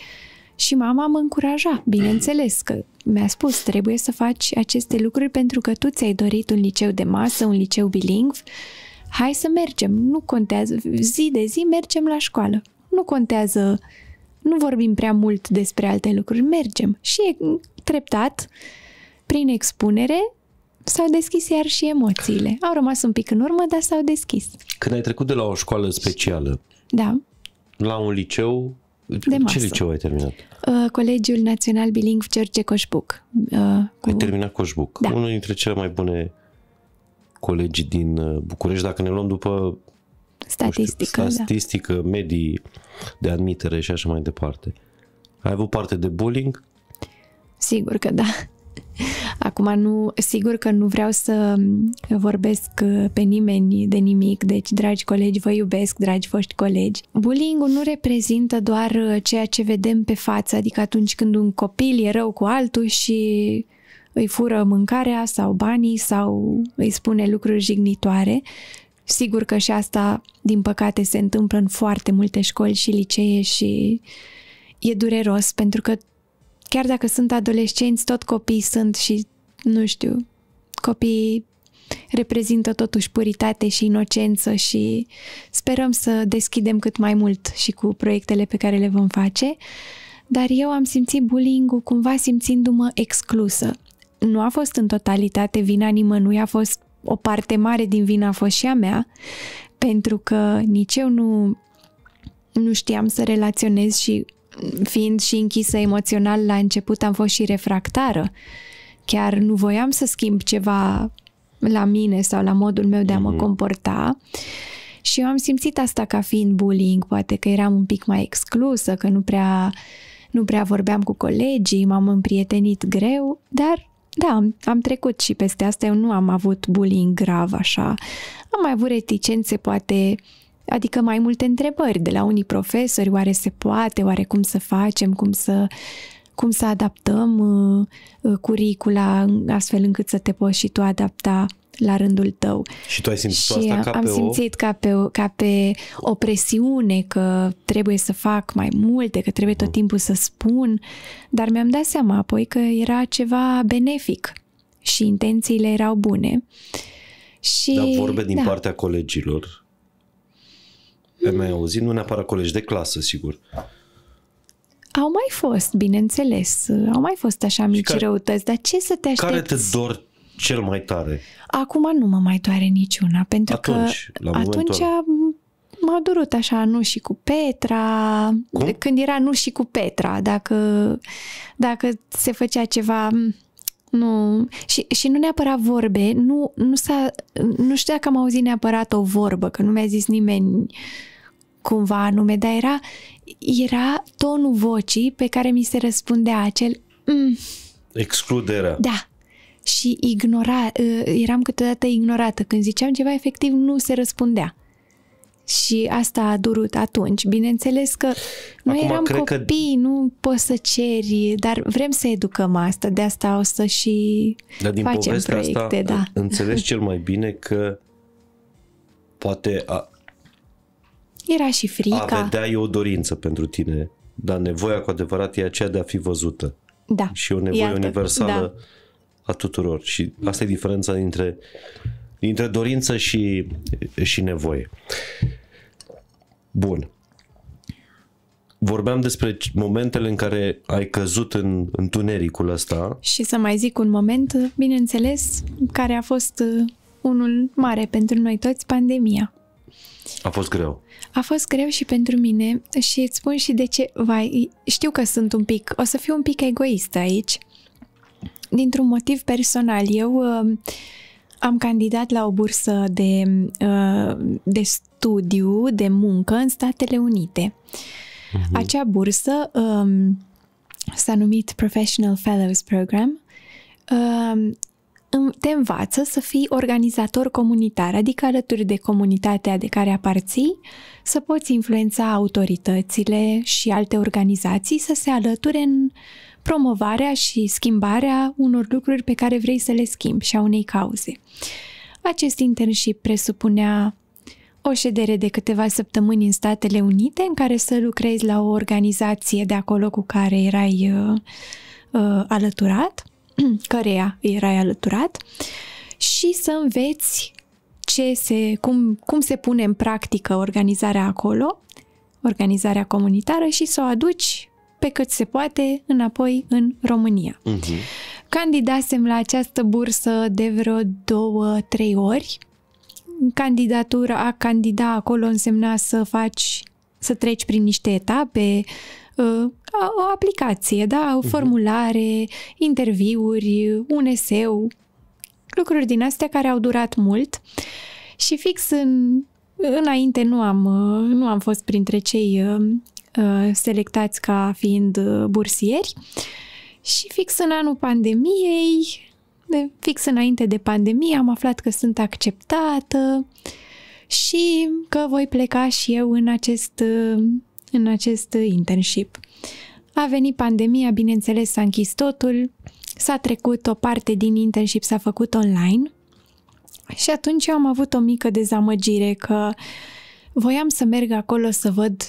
și mama mă încuraja, bineînțeles că mi-a spus, trebuie să faci aceste lucruri pentru că tu ți-ai dorit un liceu de masă, un liceu bilingv hai să mergem, nu contează, zi de zi mergem la școală. Nu contează, nu vorbim prea mult despre alte lucruri, mergem. Și treptat, prin expunere, s-au deschis iar și emoțiile. Au rămas un pic în urmă, dar s-au deschis. Când ai trecut de la o școală specială, da. la un liceu, de masă. ce liceu ai terminat? Uh, Colegiul Național Bilingv George Coșbuc. Uh, cu... Ai terminat Coșbuc, da. unul dintre cele mai bune colegii din uh, București, dacă ne luăm după statistică, știu, statistică da. medii de admitere și așa mai departe. Ai avut parte de bullying? Sigur că da. Acum nu, sigur că nu vreau să vorbesc uh, pe nimeni de nimic, deci dragi colegi, vă iubesc, dragi foști colegi. bullying nu reprezintă doar uh, ceea ce vedem pe față, adică atunci când un copil e rău cu altul și îi fură mâncarea sau banii sau îi spune lucruri jignitoare. Sigur că și asta, din păcate, se întâmplă în foarte multe școli și licee și e dureros pentru că chiar dacă sunt adolescenți, tot copiii sunt și, nu știu, copiii reprezintă totuși puritate și inocență și sperăm să deschidem cât mai mult și cu proiectele pe care le vom face, dar eu am simțit bullying-ul cumva simțindu-mă exclusă nu a fost în totalitate vina nimănui, a fost o parte mare din vina a fost și a mea, pentru că nici eu nu, nu știam să relaționez și fiind și închisă emoțional la început am fost și refractară. Chiar nu voiam să schimb ceva la mine sau la modul meu de a mă mhm. comporta. Și eu am simțit asta ca fiind bullying, poate că eram un pic mai exclusă, că nu prea, nu prea vorbeam cu colegii, m-am împrietenit greu, dar da, am, am trecut și peste asta. Eu nu am avut bullying grav așa. Am mai avut reticențe, poate, adică mai multe întrebări de la unii profesori, oare se poate, oare cum să facem, cum să cum să adaptăm uh, uh curicula astfel încât să te poți și tu adapta la rândul tău. Și tu ai simțit și asta ca am pe simțit o... ca, pe, ca pe o presiune că trebuie să fac mai multe, că trebuie tot mhm. timpul să spun, dar mi-am dat seama apoi că era ceva benefic și intențiile erau bune. Și, dar vorbe din da. partea colegilor mm. ai mai mm. auzit, nu neapărat colegi de clasă, sigur. Au mai fost, bineînțeles, au mai fost așa mici care, răutăți, dar ce să te aștepți? Care te dor cel mai tare? Acum nu mă mai doare niciuna, pentru atunci, că la atunci m-a durut așa nu și cu Petra, Cum? când era nu și cu Petra, dacă, dacă se făcea ceva nu. Și, și nu neapărat vorbe, nu, nu, s-a, nu știu dacă am auzit neapărat o vorbă, că nu mi-a zis nimeni cumva anume, dar era, era tonul vocii pe care mi se răspundea acel... Mm. Excluderea. Da, și ignora, ă, eram câteodată ignorată. Când ziceam ceva, efectiv nu se răspundea. Și asta a durut atunci. Bineînțeles că noi Acum, eram copii, că... nu poți să ceri, dar vrem să educăm asta, de asta o să și dar din facem proiecte. Asta da. Înțelegi cel mai bine că poate a... Era și frica. A vedea e o dorință pentru tine, dar nevoia cu adevărat e aceea de a fi văzută. Da. Și o nevoie Iată, universală da a tuturor. Și asta e diferența dintre, dintre dorință și, și nevoie. Bun. Vorbeam despre momentele în care ai căzut în în tunericul ăsta. Și să mai zic un moment, bineînțeles, care a fost uh, unul mare pentru noi toți, pandemia. A fost greu. A fost greu și pentru mine și îți spun și de ce, vai, știu că sunt un pic, o să fiu un pic egoistă aici, dintr-un motiv personal. Eu um, am candidat la o bursă de, uh, de studiu, de muncă în Statele Unite. Uh-huh. Acea bursă um, s-a numit Professional Fellows Program. Uh, te învață să fii organizator comunitar, adică alături de comunitatea de care aparții, să poți influența autoritățile și alte organizații să se alăture în uh, promovarea și schimbarea unor lucruri pe care vrei să le schimbi și a unei cauze. Acest internship presupunea o ședere de câteva săptămâni în Statele Unite în care să lucrezi la o organizație de acolo cu care erai uh, uh, alăturat, căreia erai alăturat și să înveți ce se, cum, cum se pune în practică organizarea acolo, organizarea comunitară și să o aduci pe cât se poate înapoi în România. Uh-huh. Mhm. Candidasem la această bursă de vreo două, trei ori. Candidatura, a candida acolo însemna să faci, să treci prin niște etape, uh, o aplicație, da, o mhm. formulare, interviuri, un eseu, lucruri din astea care au durat mult și fix în, înainte nu am, uh, nu am fost printre cei uh, Uh, selectați ca fiind uh, bursieri și fix în anul pandemiei, fix înainte de pandemie, am aflat că sunt acceptată și că voi pleca și eu în acest, uh, în acest internship. A venit pandemia, bineînțeles, s-a închis totul, s-a trecut o parte din internship, s-a făcut online și atunci eu am avut o mică dezamăgire că voiam să merg acolo să văd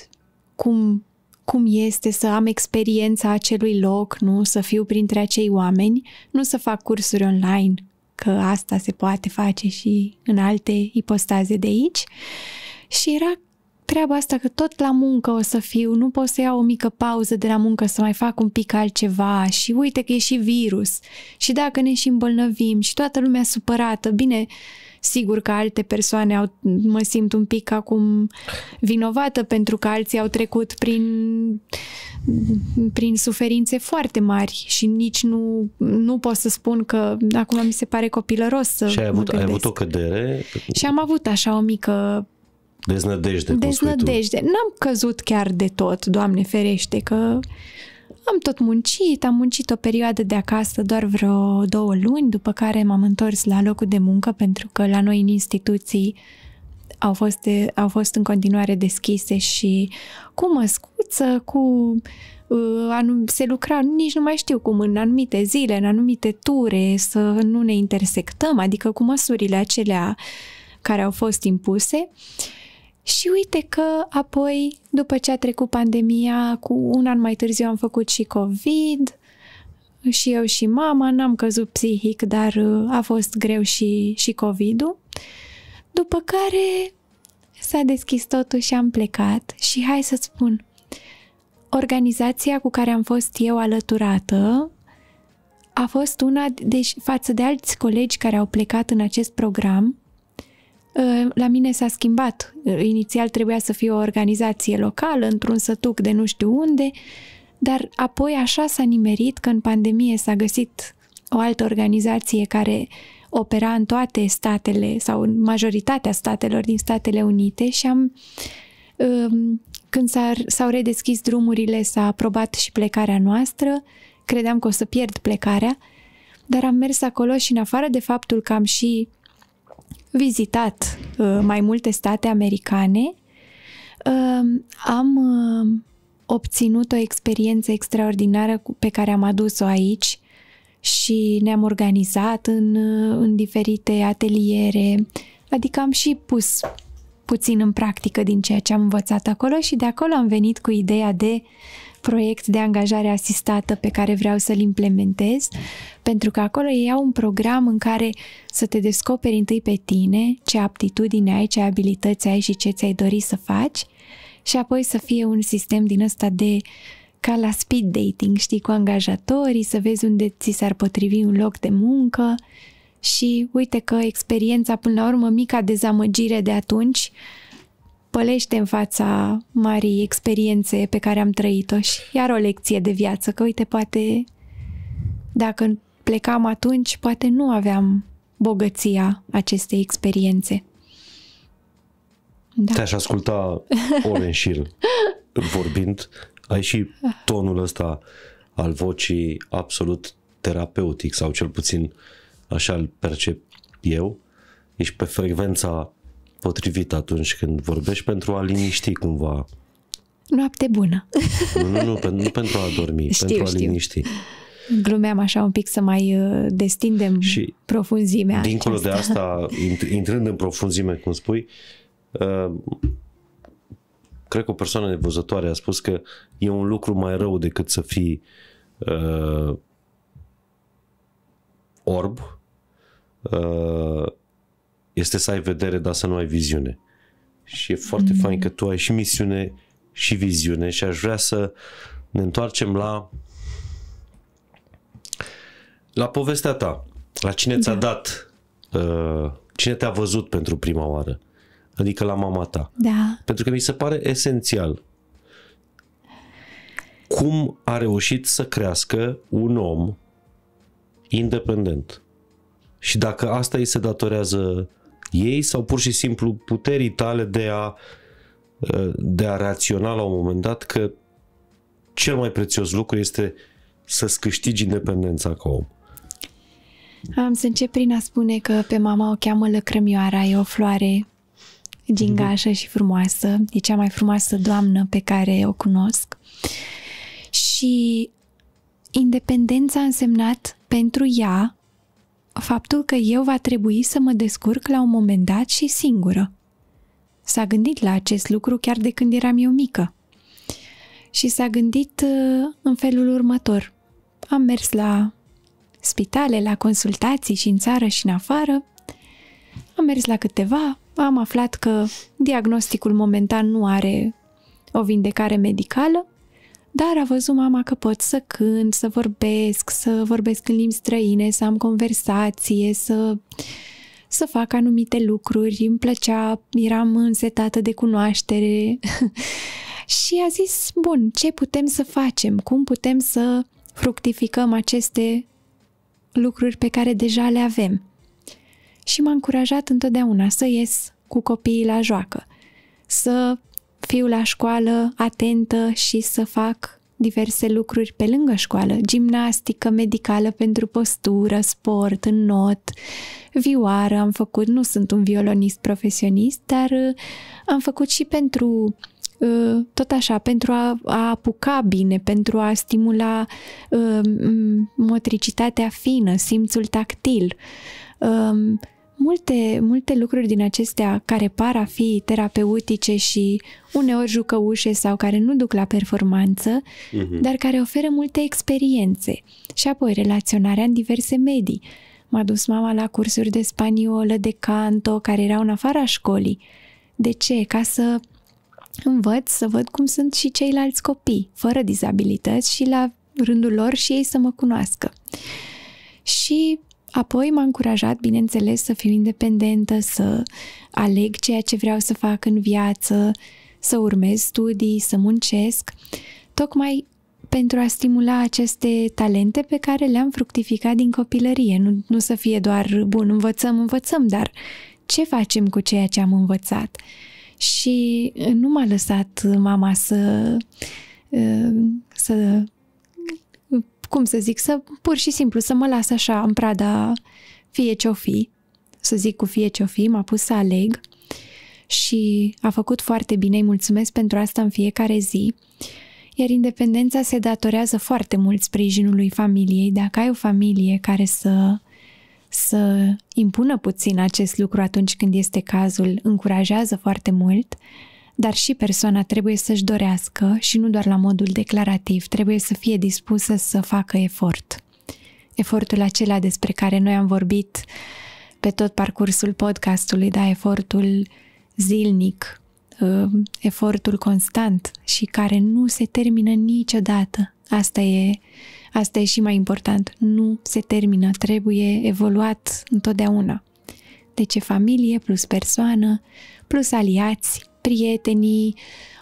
cum, cum este să am experiența acelui loc, nu să fiu printre acei oameni, nu să fac cursuri online, că asta se poate face și în alte ipostaze de aici. Și era treaba asta că tot la muncă o să fiu, nu pot să iau o mică pauză de la muncă să mai fac un pic altceva și uite că e și virus și dacă ne și îmbolnăvim și toată lumea supărată, bine, uh, Sigur că alte persoane au, mă simt un pic acum vinovată pentru că alții au trecut prin, prin suferințe foarte mari și nici nu, nu pot să spun că acum mi se pare copilăros să Și ai avut, ai avut o cădere? Și am avut așa o mică Deznădejde. Deznădejde. N-am căzut chiar de tot, Doamne ferește, că am tot muncit, am muncit o perioadă de acasă, doar vreo două luni, după care m-am întors la locul de muncă pentru că la noi în instituții au fost, de, au fost în continuare deschise și cu măscuță, cu uh, se lucra, nici nu mai știu cum, în anumite zile, în anumite ture, să nu ne intersectăm, adică cu măsurile acelea care au fost impuse. Uh, și uite că apoi, după ce a trecut pandemia, cu un an mai târziu am făcut și COVID, și eu și mama, n-am căzut psihic, dar uh, a fost greu și, și COVID-ul. După care s-a deschis totul și am plecat și hai să spun, organizația cu care am fost eu alăturată a fost una, deci față de alți colegi care au plecat în acest program, Ă, la mine s-a schimbat. Inițial trebuia să fie o organizație locală, într-un sătuc de nu știu unde, dar apoi așa s-a nimerit că în pandemie s-a găsit o altă organizație care opera în toate statele sau în majoritatea statelor din Statele Unite și am ă, când s s-au redeschis drumurile, s-a aprobat și plecarea noastră, credeam că o să pierd plecarea, dar am mers acolo și în afară de faptul că am și vizitat uh, mai multe state americane, uh, am uh, obținut o experiență extraordinară pe care am adus-o aici și ne-am organizat în, în diferite ateliere, adică am și pus puțin în practică din ceea ce am învățat acolo și de acolo am venit cu ideea de proiect de angajare asistată pe care vreau să-l implementez, pentru că acolo ei au un program în care să te descoperi întâi pe tine, ce aptitudine ai, ce abilități ai și ce ți-ai dori să faci și apoi să fie un sistem din ăsta de ca la speed dating, știi, cu angajatorii, să vezi unde ți s-ar potrivi un loc de muncă și uite că experiența, până la urmă, mica dezamăgire de atunci pălește în fața marii experiențe pe care am trăit-o și iar o lecție de viață, că uite, poate dacă plecam atunci, poate nu aveam bogăția acestei experiențe. Da. Te-aș asculta ore în vorbind, ai și tonul ăsta al vocii absolut terapeutic sau cel puțin așa îl percep eu, ești pe frecvența potrivit atunci când vorbești pentru a liniști cumva. Noapte bună. Nu, nu, nu, pentru, nu pentru a dormi, știu, pentru a liniști. glumeam așa un pic să mai uh, destindem și profunzimea. Dincolo aceasta. de asta, intrând în profunzime, cum spui, uh, cred că o persoană nevăzătoare a spus că e un lucru mai rău decât să fii uh, orb, uh, este să ai vedere, dar să nu ai viziune. Și e foarte mm. fain că tu ai și misiune și viziune și aș vrea să ne întoarcem la la povestea ta, la cine ți-a da. dat, uh, cine te-a văzut pentru prima oară, adică la mama ta. Da. Pentru că mi se pare esențial cum a reușit să crească un om independent. Și dacă asta îi se datorează ei sau pur și simplu puterii tale de a, ă, de a raționa la un moment dat că cel mai prețios lucru este să-ți câștigi independența ca om. Am să încep prin a spune că pe mama o cheamă lăcrămioara, e o floare gingașă și frumoasă, e cea mai frumoasă doamnă pe care o cunosc. Și independența a însemnat pentru ea faptul că eu va trebui să mă descurc la un moment dat și singură. S-a gândit la acest lucru chiar de când eram eu mică. Și s-a gândit uh, în felul următor. Am mers la spitale, la consultații și în țară și în afară. Am mers la câteva, am aflat că diagnosticul momentan nu are o vindecare medicală dar a văzut mama că pot să cânt, să vorbesc, să vorbesc în limbi străine, să am conversație, să, să fac anumite lucruri. Îmi plăcea, eram însetată de cunoaștere. și a zis, bun, ce putem să facem? Cum putem să fructificăm aceste lucruri pe care deja le avem? Și m-a încurajat întotdeauna să ies cu copiii la joacă, să fiul la școală, atentă și să fac diverse lucruri pe lângă școală, gimnastică medicală pentru postură, sport, not, vioară am făcut, nu sunt un violonist profesionist, dar uh, am făcut și pentru uh, tot așa, pentru a, a apuca bine, pentru a stimula uh, motricitatea fină, simțul tactil. Um, multe, multe lucruri din acestea care par a fi terapeutice și uneori jucăușe sau care nu duc la performanță, uh-huh. dar care oferă multe experiențe. Și apoi relaționarea în diverse medii. M-a dus mama la cursuri de spaniolă, de canto, care erau în afara școlii. De ce? Ca să învăț, să văd cum sunt și ceilalți copii, fără dizabilități și la rândul lor și ei să mă cunoască. Și Apoi m-a încurajat, bineînțeles, să fiu independentă, să aleg ceea ce vreau să fac în viață, să urmez studii, să muncesc, tocmai pentru a stimula aceste talente pe care le-am fructificat din copilărie. Nu, nu să fie doar, bun, învățăm, învățăm, dar ce facem cu ceea ce am învățat? Și nu m-a lăsat mama să, ă, să cum să zic, să pur și simplu să mă las așa în prada fie ce-o fi, să zic cu fie ce-o fi, m-a pus să aleg și a făcut foarte bine, îi mulțumesc pentru asta în fiecare zi. Iar independența se datorează foarte mult sprijinului familiei. Dacă ai o familie care să să impună puțin acest lucru atunci când este cazul, încurajează foarte mult dar și persoana trebuie să-și dorească și nu doar la modul declarativ, trebuie să fie dispusă să facă efort. Efortul acela despre care noi am vorbit pe tot parcursul podcastului, da, efortul zilnic, uh, efortul constant și care nu se termină niciodată. Asta e, asta e și mai important. Nu se termină, trebuie evoluat întotdeauna. Deci e familie plus persoană plus aliați prietenii,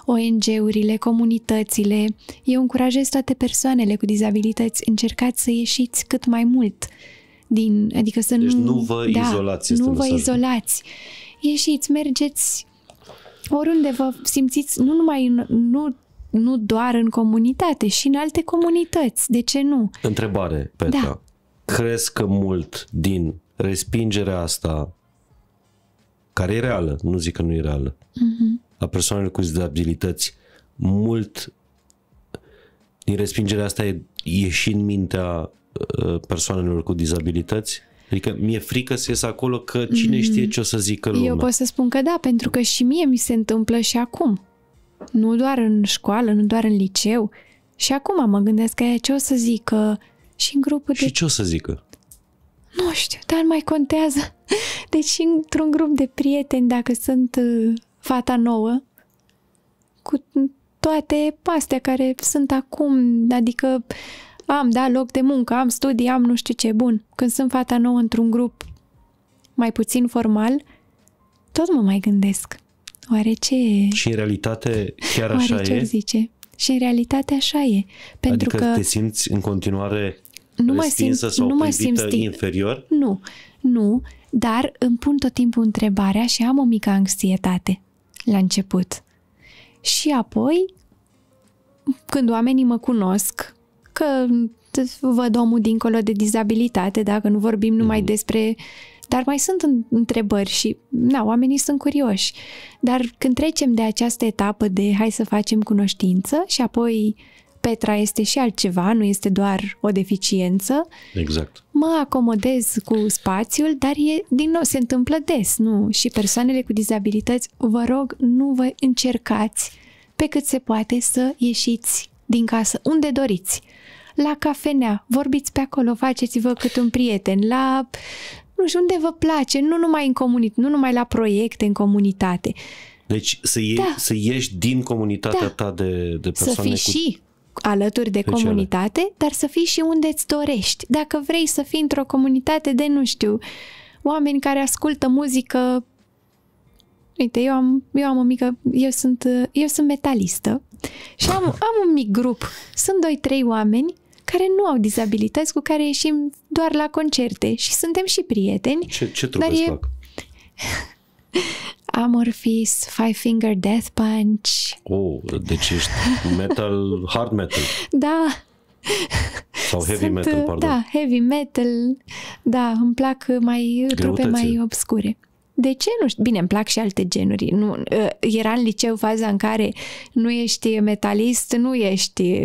ONG-urile, comunitățile. Eu încurajez toate persoanele cu dizabilități, încercați să ieșiți cât mai mult din, adică să deci nu, nu vă da, izolați. Nu vă mesaj. izolați. Ieșiți, mergeți oriunde vă simțiți, nu numai în, nu nu doar în comunitate, și în alte comunități. De ce nu? Întrebare, Petra. Da. Crezi că mult din respingerea asta care e reală, nu zic că nu e reală, uh-huh. Mhm. a persoanelor cu dizabilități, mult din respingerea asta e, e și în mintea uh, persoanelor cu dizabilități? Adică mi-e frică să ies acolo că cine mm. știe ce o să zică lumea. Eu pot să spun că da, pentru că și mie mi se întâmplă și acum. Nu doar în școală, nu doar în liceu. Și acum mă gândesc că ce o să zică și în grupul și de... Și ce o să zică? Nu știu, dar mai contează. Deci într-un grup de prieteni, dacă sunt uh, fata nouă, cu toate astea care sunt acum, adică am, da, loc de muncă, am studii, am nu știu ce, bun. Când sunt fata nouă într-un grup mai puțin formal, tot mă mai gândesc. Oare ce... Și în realitate chiar așa Oare așa ce zice? Și în realitate așa e. Pentru adică că te simți în continuare nu mai simt, sau nu mai simt inferior? Nu, nu, dar îmi pun tot timpul întrebarea și am o mică anxietate la început. Și apoi, când oamenii mă cunosc, că văd omul dincolo de dizabilitate, dacă nu vorbim numai mm. despre... Dar mai sunt întrebări și, na, oamenii sunt curioși. Dar când trecem de această etapă de hai să facem cunoștință și apoi Petra este și altceva, nu este doar o deficiență. Exact. Mă acomodez cu spațiul, dar e, din nou se întâmplă des, nu? Și persoanele cu dizabilități, vă rog, nu vă încercați pe cât se poate să ieșiți din casă, unde doriți. La cafenea, vorbiți pe acolo, faceți-vă cât un prieten, la nu știu, unde vă place, nu numai în comunitate, nu numai la proiecte în comunitate. Deci să, ie- da. să ieși din comunitatea da. ta de, de persoane să fii cu... și alături de comunitate, dar să fii și unde îți dorești. Dacă vrei să fii într-o comunitate de, nu știu, oameni care ascultă muzică Uite, eu am, eu am o mică, eu sunt, eu sunt metalistă și am, am un mic grup. Sunt doi, trei oameni care nu au dizabilități, cu care ieșim doar la concerte și suntem și prieteni. Ce, ce trupe dar e... fac? Amorphis, Five Finger Death Punch. Oh, deci ești metal, hard metal. Da. Sau heavy Sunt, metal, uh, pardon. Da, heavy metal. Da, îmi plac mai uh, trupe mai obscure. De ce nu știu? Bine, îmi plac și alte genuri. Nu, uh, era în liceu faza în care nu ești metalist, nu ești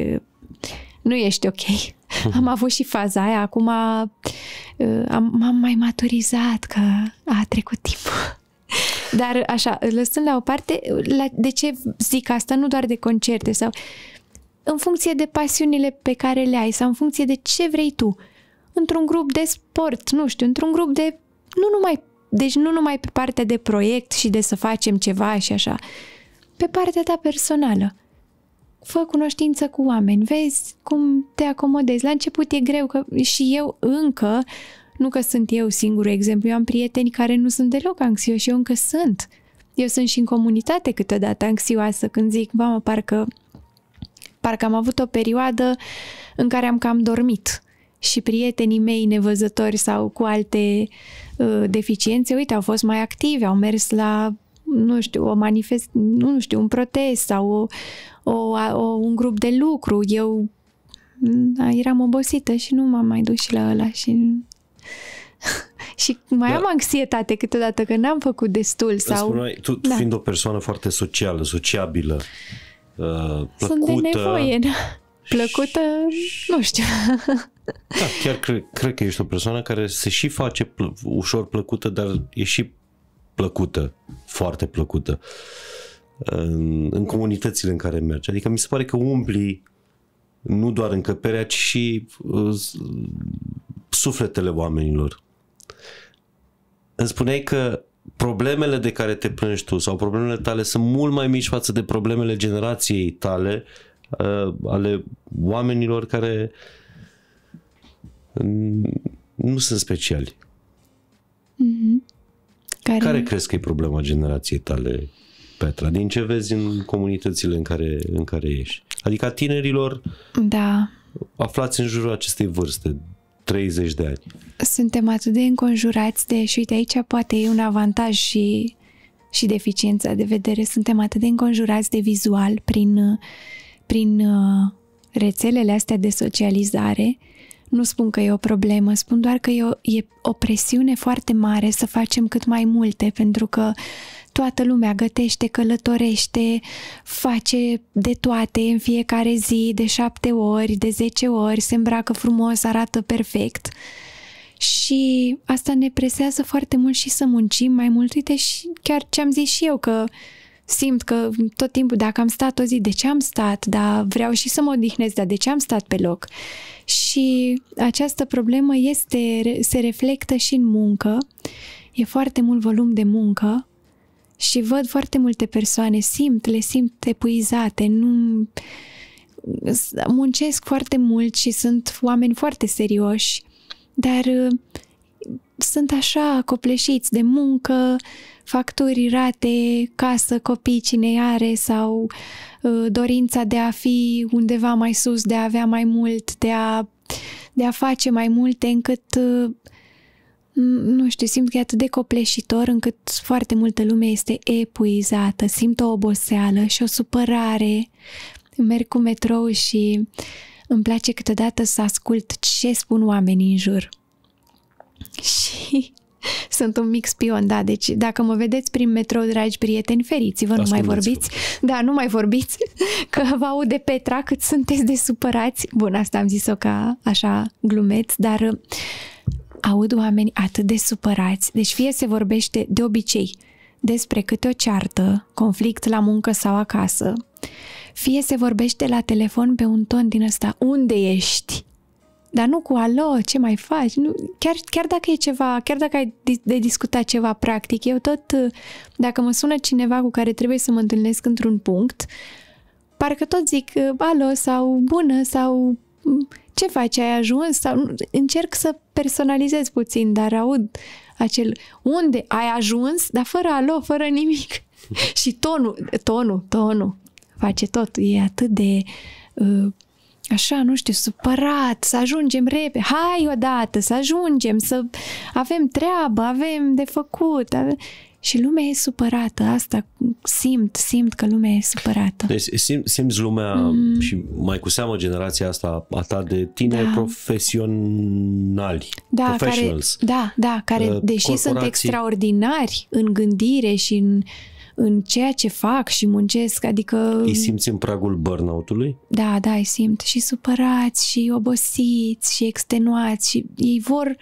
nu ești ok. Am avut și faza aia, acum am, m-am mai maturizat că a trecut timpul. Dar așa, lăsând la o parte, la, de ce zic asta? Nu doar de concerte sau în funcție de pasiunile pe care le ai sau în funcție de ce vrei tu. Într-un grup de sport, nu știu, într-un grup de nu numai deci nu numai pe partea de proiect și de să facem ceva și așa, pe partea ta personală. Fă cunoștință cu oameni, vezi cum te acomodezi. La început e greu că și eu încă nu că sunt eu singurul exemplu, eu am prieteni care nu sunt deloc anxioși, eu încă sunt. Eu sunt și în comunitate câteodată anxioasă când zic, mamă, parcă, parcă am avut o perioadă în care am cam dormit și prietenii mei nevăzători sau cu alte uh, deficiențe, uite, au fost mai active. au mers la nu știu, o manifest, nu știu, un protest sau o, o, o, un grup de lucru. Eu da, eram obosită și nu m-am mai dus și la ăla și și mai da. am anxietate câteodată că n-am făcut destul sau... Spuneai, tu da. fiind o persoană foarte socială, sociabilă, plăcută... Uh, Sunt de nevoie, da. Plăcută, și... nu știu. Da, chiar cre- cred că ești o persoană care se și face pl- ușor plăcută, dar e și plăcută, foarte plăcută în, în comunitățile în care mergi. Adică mi se pare că umpli nu doar încăperea, ci și uh, sufletele oamenilor îmi spuneai că problemele de care te plângi tu sau problemele tale sunt mult mai mici față de problemele generației tale, uh, ale oamenilor care mm, nu sunt speciali. Mm-hmm. Care... care crezi că e problema generației tale, Petra? Din ce vezi în comunitățile în care, în care ești? Adică a tinerilor da. aflați în jurul acestei vârste, 30 de ani. Suntem atât de înconjurați de, și uite aici poate e un avantaj și, și deficiența de vedere, suntem atât de înconjurați de vizual prin, prin uh, rețelele astea de socializare, nu spun că e o problemă, spun doar că e o, e o presiune foarte mare să facem cât mai multe, pentru că uh, toată lumea gătește, călătorește, face de toate în fiecare zi, de șapte ori, de zece ori, se îmbracă frumos, arată perfect. Și asta ne presează foarte mult și să muncim mai mult. Uite și chiar ce am zis și eu că simt că tot timpul dacă am stat o zi, de ce am stat, dar vreau și să mă odihnesc, dar de ce am stat pe loc? Și această problemă este, se reflectă și în muncă. E foarte mult volum de muncă și văd foarte multe persoane, simt, le simt epuizate, nu muncesc foarte mult și sunt oameni foarte serioși, dar sunt așa copleșiți de muncă, facturi, rate, casă, copii, cine are sau dorința de a fi undeva mai sus, de a avea mai mult, de a, de a face mai multe, încât Mm, nu știu, simt că e atât de copleșitor încât foarte multă lume este epuizată, simt o oboseală și o supărare. Merg cu metrou și îmi place câteodată să ascult ce spun oamenii în jur. Și sunt un mic spion, da, deci dacă mă vedeți prin metrou, dragi prieteni, feriți-vă, da, nu mai vorbiți. Da, nu mai vorbiți, că vă aude Petra cât sunteți de supărați. Bun, asta am zis-o ca așa glumeț, dar aud oameni atât de supărați, deci fie se vorbește de obicei despre câte o ceartă, conflict la muncă sau acasă, fie se vorbește la telefon pe un ton din ăsta, unde ești? Dar nu cu alo, ce mai faci? Nu, chiar, chiar dacă e ceva, chiar dacă ai de discutat ceva practic, eu tot, dacă mă sună cineva cu care trebuie să mă întâlnesc într-un punct, parcă tot zic alo sau bună sau ce faci, ai ajuns? Sau încerc să personalizez puțin, dar aud acel unde ai ajuns, dar fără alo, fără nimic. și tonul, tonul, tonul face tot. E atât de uh, așa, nu știu, supărat, să ajungem repede, hai odată, să ajungem, să avem treabă, avem de făcut. Avem și lumea e supărată. Asta simt, simt că lumea e supărată. Deci sim, simți lumea mm. și mai cu seamă generația asta a ta de tineri da. profesionali, da, professionals. Care, da, da, care uh, deși sunt extraordinari în gândire și în în ceea ce fac și muncesc, adică... Îi simți în pragul burnout-ului? Da, da, îi simt. Și supărați, și obosiți, și extenuați, și ei vor,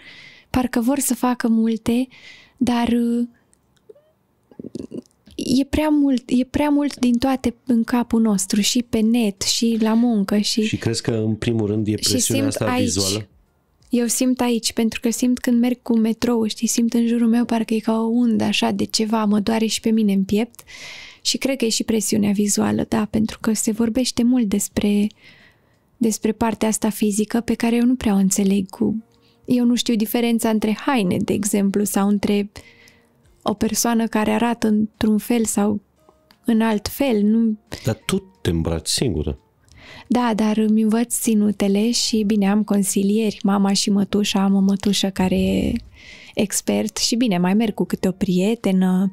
parcă vor să facă multe, dar uh, e prea mult, e prea mult din toate în capul nostru, și pe net, și la muncă, și Și crezi că în primul rând e presiunea asta aici. vizuală? Eu simt aici, pentru că simt când merg cu metrou, știi, simt în jurul meu parcă e ca o undă așa de ceva, mă doare și pe mine în piept și cred că e și presiunea vizuală, da, pentru că se vorbește mult despre despre partea asta fizică pe care eu nu prea o înțeleg cu eu nu știu diferența între haine, de exemplu, sau între o persoană care arată într-un fel sau în alt fel. Nu... Dar tu te îmbraci singură. Da, dar îmi învăț ținutele și bine, am consilieri, mama și mătușa, am o mătușă care e expert și bine, mai merg cu câte o prietenă,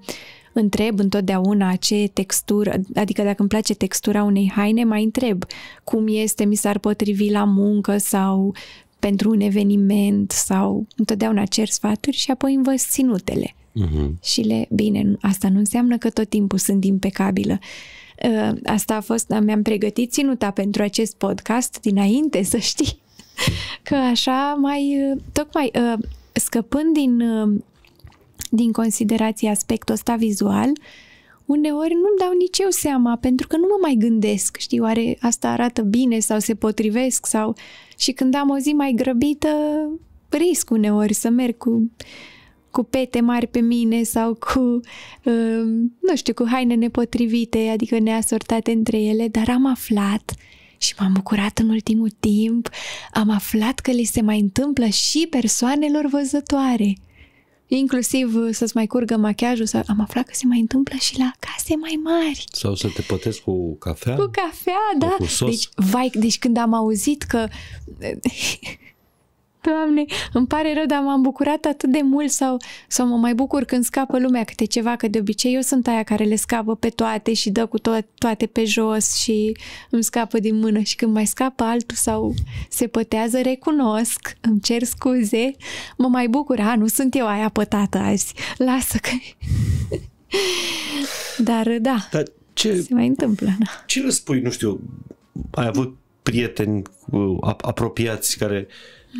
întreb întotdeauna ce textură, adică dacă îmi place textura unei haine, mai întreb cum este, mi s-ar potrivi la muncă sau pentru un eveniment sau întotdeauna cer sfaturi și apoi învăț ținutele uh-huh. și le... Bine, asta nu înseamnă că tot timpul sunt impecabilă. Ă, asta a fost... Mi-am pregătit ținuta pentru acest podcast dinainte, să știi. Că așa mai... Ă, tocmai ă, scăpând din, din considerație aspectul ăsta vizual, uneori nu-mi dau nici eu seama, pentru că nu mă mai gândesc, știi, oare asta arată bine sau se potrivesc sau... Și când am o zi mai grăbită, risc uneori să merg cu cu pete mari pe mine sau cu, um, nu știu, cu haine nepotrivite, adică neasortate între ele, dar am aflat și m-am bucurat în ultimul timp, am aflat că li se mai întâmplă și persoanelor văzătoare. Inclusiv uh, să-ți mai curgă machiajul, sau am aflat că se mai întâmplă și la case mai mari. Sau să te pătesc cu cafea? Cu cafea, da. Cu sos. Deci, vai, deci când am auzit că Doamne, îmi pare rău, dar m-am bucurat atât de mult sau, sau mă mai bucur când scapă lumea câte ceva, că de obicei eu sunt aia care le scapă pe toate și dă cu to- toate pe jos și îmi scapă din mână și când mai scapă altul sau se pătează, recunosc, îmi cer scuze, mă mai bucur, a, nu sunt eu aia pătată azi, lasă că... Dar da, Dar ce, se mai întâmplă. Da. Ce răspui, nu știu, ai avut prieteni uh, apropiați care uh,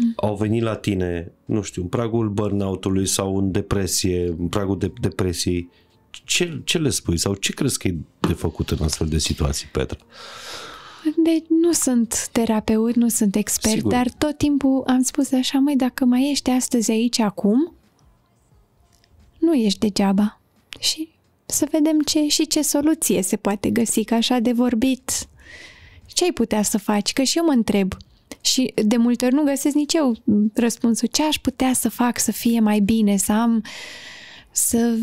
mm. au venit la tine, nu știu, în pragul burnout-ului sau în depresie, în pragul de depresiei, ce, ce le spui sau ce crezi că e de făcut în astfel de situații, Petra? Deci nu sunt terapeut, nu sunt expert, Sigur. dar tot timpul am spus așa, mai dacă mai ești astăzi aici acum, nu ești degeaba. Și să vedem ce și ce soluție se poate găsi, că așa de vorbit, ce ai putea să faci? Că și eu mă întreb, și de multe ori nu găsesc nici eu răspunsul ce aș putea să fac să fie mai bine, să am să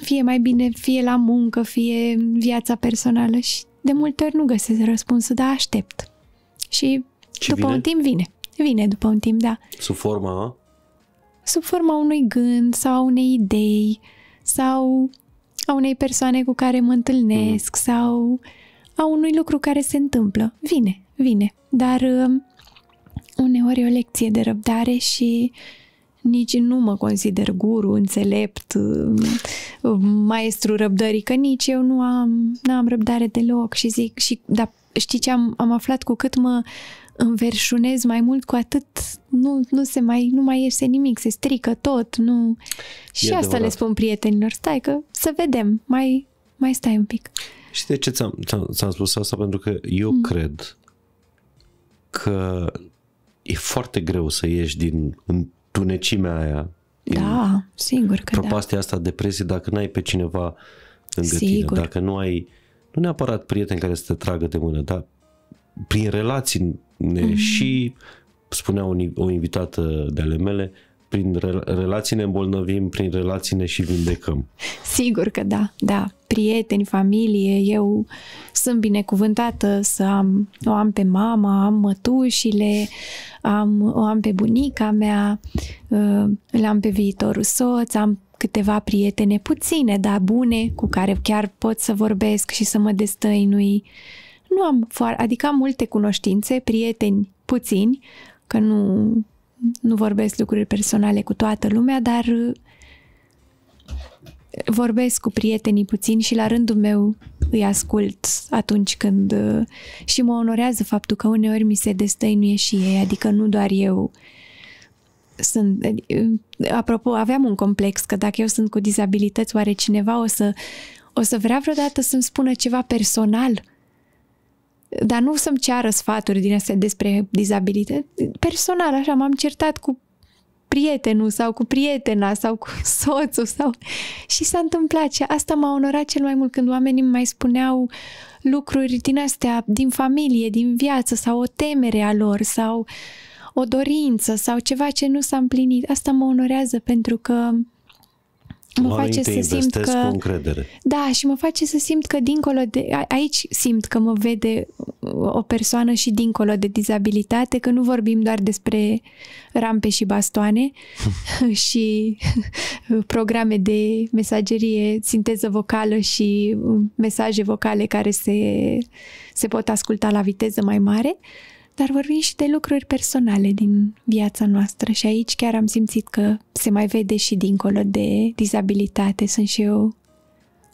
fie mai bine fie la muncă, fie viața personală și de multe ori nu găsesc răspunsul, dar aștept. Și, și după vine? un timp vine. Vine după un timp, da. Sub forma? Sub forma unui gând sau a unei idei sau a unei persoane cu care mă întâlnesc mm. sau a unui lucru care se întâmplă. Vine, vine. Dar um, uneori e o lecție de răbdare și nici nu mă consider guru, înțelept, um, maestru răbdării, că nici eu nu am, nu am răbdare deloc și zic, și, dar știi ce am, am aflat cu cât mă înverșunez mai mult, cu atât nu, nu se mai, nu mai iese nimic, se strică tot, nu. Și asta le spun prietenilor, stai că să vedem, mai, mai stai un pic. Și de ce ți-am, ți-am, ți-am spus asta? Pentru că eu mm. cred că e foarte greu să ieși din întunecimea aia. Da, sigur că Propastia da. asta, depresie, dacă n-ai pe cineva lângă sigur. tine, dacă nu ai, nu neapărat prieteni care să te tragă de mână, dar prin relații ne mm-hmm. și spunea o, o invitată de ale mele, uh, prin relații ne îmbolnăvim, prin relații ne și vindecăm. Sigur că da, da. Prieteni, familie, eu sunt binecuvântată să am, o am pe mama, am mătușile, am, o am pe bunica mea, uh, l-am pe viitorul soț, am câteva prietene puține, dar bune, cu care chiar pot să vorbesc și să mă destăinui. Nu am foarte, adică am multe cunoștințe, prieteni puțini, că nu nu vorbesc lucruri personale cu toată lumea, dar uh, vorbesc cu prietenii puțin și la rândul meu îi ascult atunci când uh, și mă onorează faptul că uneori mi se destăinuie și ei, adică nu doar eu sunt, uh, apropo, aveam un complex că dacă eu sunt cu dizabilități, oare cineva o să, o să vrea vreodată să-mi spună ceva personal dar nu să-mi ceară sfaturi din astea despre dizabilități. Personal, așa, m-am certat cu prietenul sau cu prietena sau cu soțul sau... Și s-a întâmplat și asta m-a onorat cel mai mult când oamenii mai spuneau lucruri din astea, din familie, din viață sau o temere a lor sau o dorință sau ceva ce nu s-a împlinit. Asta mă onorează pentru că mă Oamenii face să simt că... cu încredere. Da, și mă face să simt că dincolo de... Aici simt că mă vede uh, o persoană și dincolo de dizabilitate, că nu vorbim doar despre rampe și bastoane și programe de mesagerie, sinteză vocală și uh, mesaje vocale care se, se pot asculta la viteză mai mare, uh, dar vorbim și de lucruri personale din viața noastră și aici chiar am simțit că se mai vede și dincolo de dizabilitate. Sunt și eu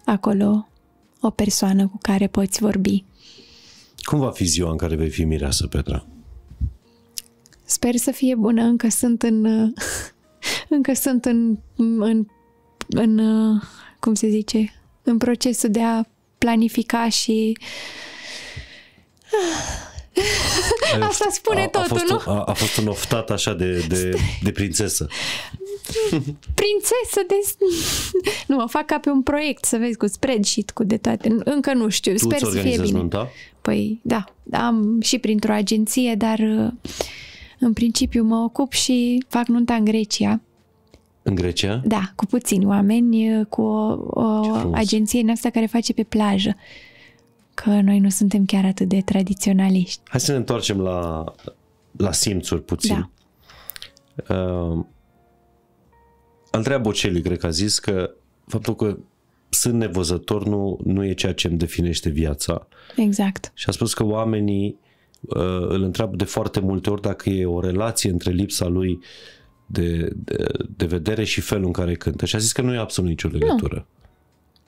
acolo o persoană cu care poți vorbi. Cum va fi ziua în care vei fi mireasă, Petra? Sper să fie bună, încă sunt în... încă sunt în, în, în cum se zice, în procesul de a planifica și Asta spune a, a totul, fost, nu? A, a fost un oftat așa de, de, de prințesă. Prințesă de... Nu, o fac ca pe un proiect, să vezi, cu spreadsheet, cu de toate. Încă nu știu, tu sper să fie bine. Nunta? Păi, da, da, am și printr-o agenție, dar uh, în principiu mă ocup și fac nunta în Grecia. În Grecia? Da, cu puțini oameni, uh, cu o, o agenție în asta care face pe plajă că noi nu suntem chiar atât de tradiționaliști. Hai să ne întoarcem la, la simțuri puțin. Da. Uh, Andreea Boceli, cred că a zis că faptul că sunt nevăzător nu, nu e ceea ce îmi definește viața. Exact. Și a spus că oamenii uh, îl întreabă de foarte multe ori dacă e o relație între lipsa lui de, de, de vedere și felul în care cântă. Și a zis că nu e absolut nicio legătură. Nu.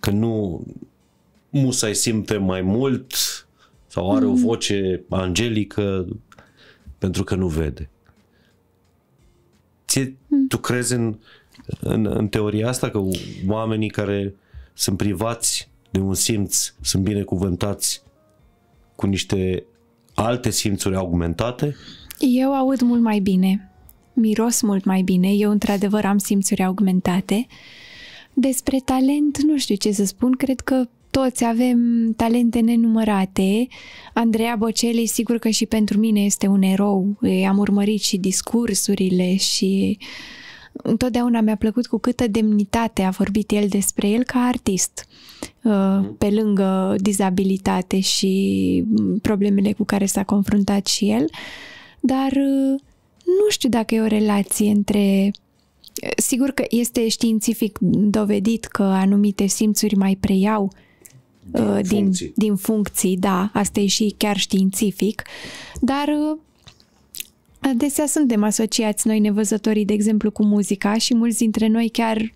Că nu, musai simte mai mult sau are mm. o voce angelică pentru că nu vede. Ție, mm. Tu crezi în, în, în teoria asta că oamenii care sunt privați de un simț sunt binecuvântați cu niște alte simțuri augmentate? Eu aud mult mai bine, miros mult mai bine, eu într-adevăr am simțuri augmentate. Despre talent, nu știu ce să spun, cred că toți avem talente nenumărate. Andreea Boceli, sigur că și pentru mine este un erou. Am urmărit și discursurile și întotdeauna mi-a plăcut cu câtă demnitate a vorbit el despre el ca artist, uh, mhm. pe lângă dizabilitate și problemele cu care s-a confruntat și el. Dar uh, nu știu dacă e o relație între Sigur că este științific dovedit că anumite simțuri mai preiau din, uh, din, funcții. din funcții, da, asta e și chiar științific, dar uh, adesea suntem asociați noi nevăzătorii, de exemplu, cu muzica și mulți dintre noi chiar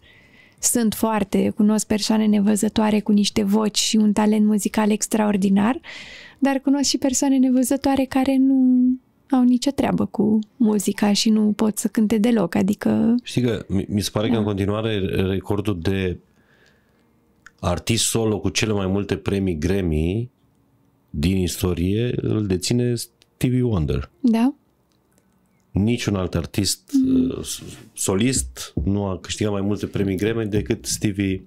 sunt foarte, cunosc persoane nevăzătoare cu niște voci și un talent muzical extraordinar, dar cunosc și persoane nevăzătoare care nu au nicio treabă cu muzica și nu pot să cânte deloc, adică... Știi că mi se pare da. că în da. continuare recordul de artist solo cu cele mai multe premii Grammy din istorie îl deține Stevie Wonder. Da. Niciun alt artist mm. Uh, solist nu a câștigat mai multe premii Grammy decât Stevie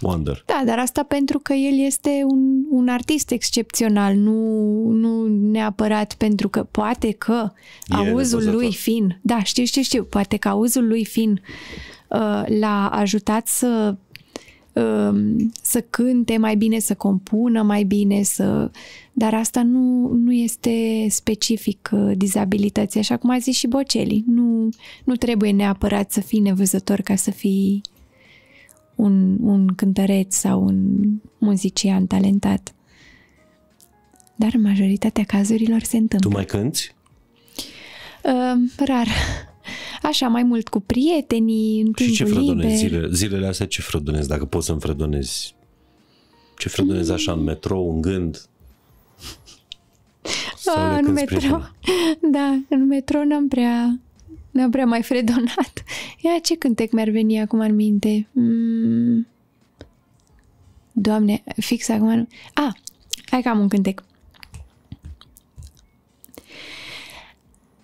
Wonder. Da, dar asta pentru că el este un, un artist excepțional, nu, nu neapărat pentru că poate că e auzul lui da. fin, da, știu, știu, știu, poate că auzul lui fin uh, l-a ajutat să Um, să cânte mai bine, să compună mai bine, să... dar asta nu, nu este specific uh, dizabilității, așa cum a zis și Boceli. Nu, nu trebuie neapărat să fii nevăzător ca să fii un, un cântăreț sau un muzician talentat. Dar în majoritatea cazurilor se întâmplă. Tu mai cânti? Uh, rar așa mai mult cu prietenii, în timpul Și ce fredonezi zile, zilele astea? Ce fredonezi? Dacă poți să-mi fredonezi? Ce fredonezi mm. așa în metrou, în gând? A, în metrou, prietena? da, în metrou n-am prea, n-am prea mai fredonat. Ia ce cântec mi-ar veni acum în minte? Mm. Doamne, fix acum... A, hai că am un cântec.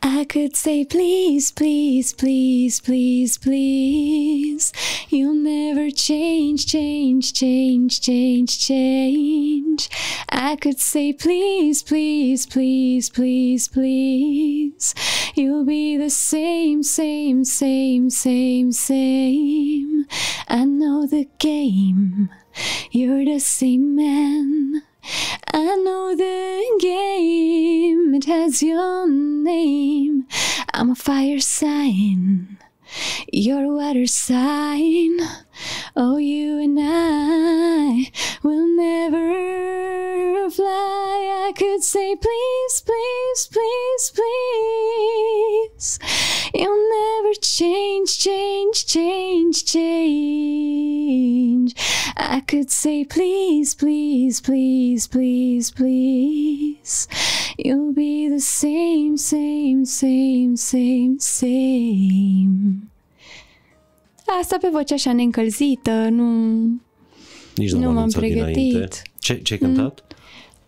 I could say, please, please, please, please, please. You'll never change, change, change, change, change. I could say, please, please, please, please, please. You'll be the same, same, same, same, same. I know the game. You're the same man. I know the game, it has your name. I'm a fire sign, you're a water sign. Oh, you and I will never fly. I could say, please, please, please, please. You'll never change, change, change, change. I could say, please, please, please, please, please. You'll be the same, same, same, same, same. Asta pe voce așa neîncălzită, nu... Nici nu m-am pregătit. Ce, ce ai cântat? Mm.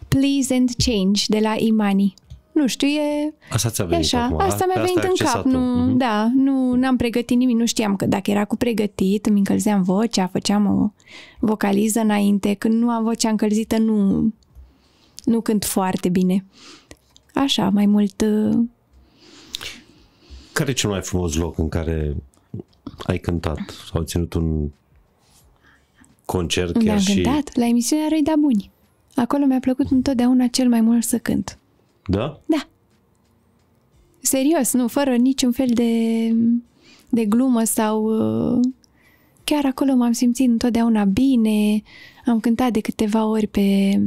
Please and Change de la Imani nu știu, e... Asta ți-a venit așa, acum. Asta da? mi-a venit în cap. Nu, mm-hmm. Da, nu am pregătit nimic, nu știam că dacă era cu pregătit, îmi încălzeam vocea, făceam o vocaliză înainte. Când nu am vocea încălzită, nu, nu cânt foarte bine. Așa, mai mult... Uh, care e cel mai frumos loc în care ai cântat sau ai ținut un concert? Mi-am cântat la emisiunea Răi da Buni. Acolo mi-a plăcut întotdeauna cel mai mult să cânt. Da? Da. Serios, nu, fără niciun fel de, de glumă sau... Uh, chiar acolo m-am simțit întotdeauna bine, am cântat de câteva ori pe,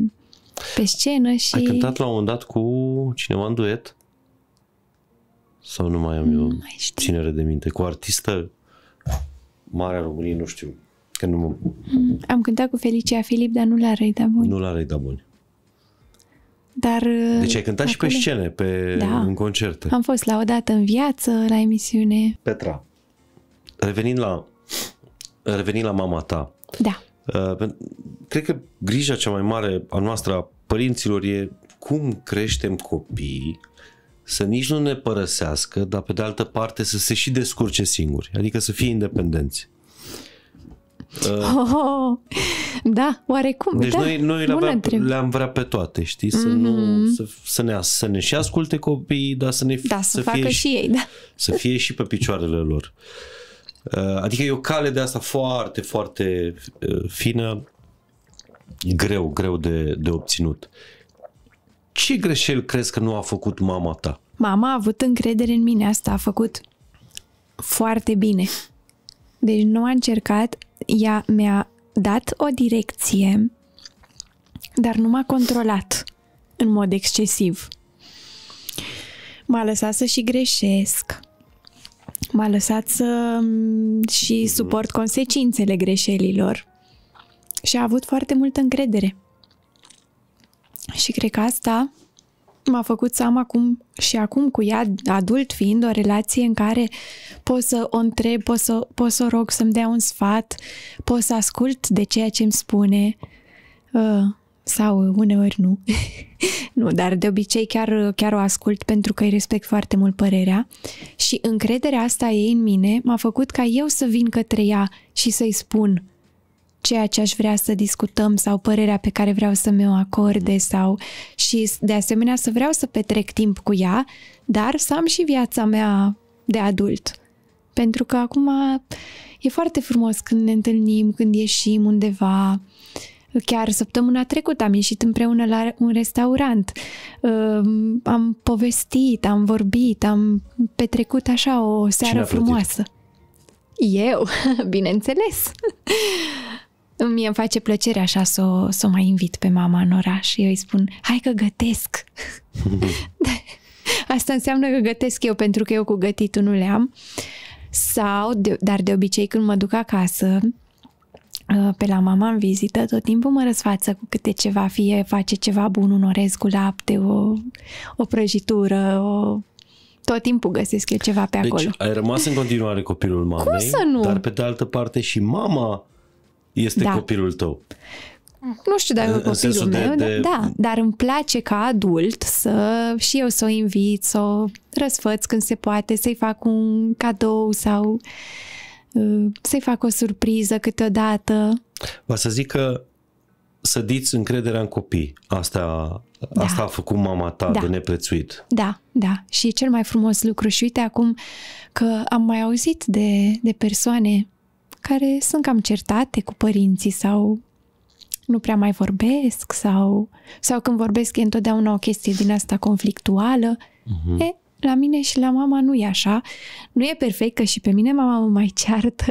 pe scenă și... Ai cântat la un moment dat cu cineva în duet? Sau nu mai am nu eu mai ținere de minte? Cu artistă mare a României, nu știu, că nu mm-hmm. Am cântat cu Felicia Filip, dar nu la Răi Nu la Răi dar, deci ai cântat acolo. și pe scene, pe, da. în concerte. Am fost la o dată în viață, la emisiune. Petra, revenind la, revenind la mama ta. Da. Uh, cred că grija cea mai mare a noastră a părinților e cum creștem copiii să nici nu ne părăsească, dar pe de altă parte să se și descurce singuri, adică să fie independenți. Uh, oh, oh, oh. Da, oarecum. Deci da, noi, noi le-am, vrea, le-am vrea pe toate, știi? Să, mm-hmm. nu, să, să, ne, să ne și asculte copiii, dar să ne da, să, să facă fie și, și ei, da. Să fie și pe picioarele lor. Uh, adică e o cale de asta foarte, foarte uh, fină, greu, greu de, de obținut. Ce greșeli crezi că nu a făcut mama ta? Mama a avut încredere în mine, asta a făcut foarte bine. Deci nu a încercat ea mi-a dat o direcție, dar nu m-a controlat în mod excesiv. M-a lăsat să și greșesc. M-a lăsat să mm, și mhm. suport consecințele greșelilor. Și a avut foarte multă încredere. Și cred că asta m-a făcut am acum și acum cu ea, adult fiind, o relație în care pot să o întreb, pot să, pot să o rog să-mi dea un sfat, pot să ascult de ceea ce îmi spune uh, sau uneori nu. nu, dar de obicei chiar, chiar o ascult pentru că îi respect foarte mult părerea și încrederea asta ei în mine m-a făcut ca eu să vin către ea și să-i spun ceea ce aș vrea să discutăm sau părerea pe care vreau să mi-o acorde sau și de asemenea să vreau să petrec timp cu ea, dar să am și viața mea de adult. Pentru că acum e foarte frumos când ne întâlnim, când ieșim undeva. Chiar săptămâna trecută am ieșit împreună la un restaurant. Ehm, am povestit, am vorbit, am petrecut așa o seară frumoasă. Eu, bineînțeles mie îmi face plăcere așa să o, să o mai invit pe mama în oraș. Eu îi spun, hai că gătesc. Asta înseamnă că gătesc eu pentru că eu cu gătitul nu le am. Sau, de, dar de obicei când mă duc acasă, uh, pe la mama în vizită, tot timpul mă răsfață cu câte ceva, fie face ceva bun, un orez cu lapte, o, o prăjitură, o... tot timpul găsesc eu ceva pe deci, acolo. ai rămas în continuare copilul mamei, Cum să nu? dar pe de altă parte și mama este da. copilul tău. Nu știu dacă e copilul meu, de, de... da, dar îmi place ca adult să și eu să o invit, să o răsfăț când se poate, să-i fac un cadou sau uh, să-i fac o surpriză câteodată. Vă să zic că sădiți încrederea în copii. Asta, da. asta a făcut mama ta da. de neprețuit. Da, da. Și e cel mai frumos lucru. Și uite acum că am mai auzit de, de persoane care sunt cam certate cu părinții sau nu prea mai vorbesc sau, sau când vorbesc e întotdeauna o chestie din asta conflictuală. Uh-huh. E, la mine și la mama nu e așa. Nu e perfect că și pe mine mama mă mai ceartă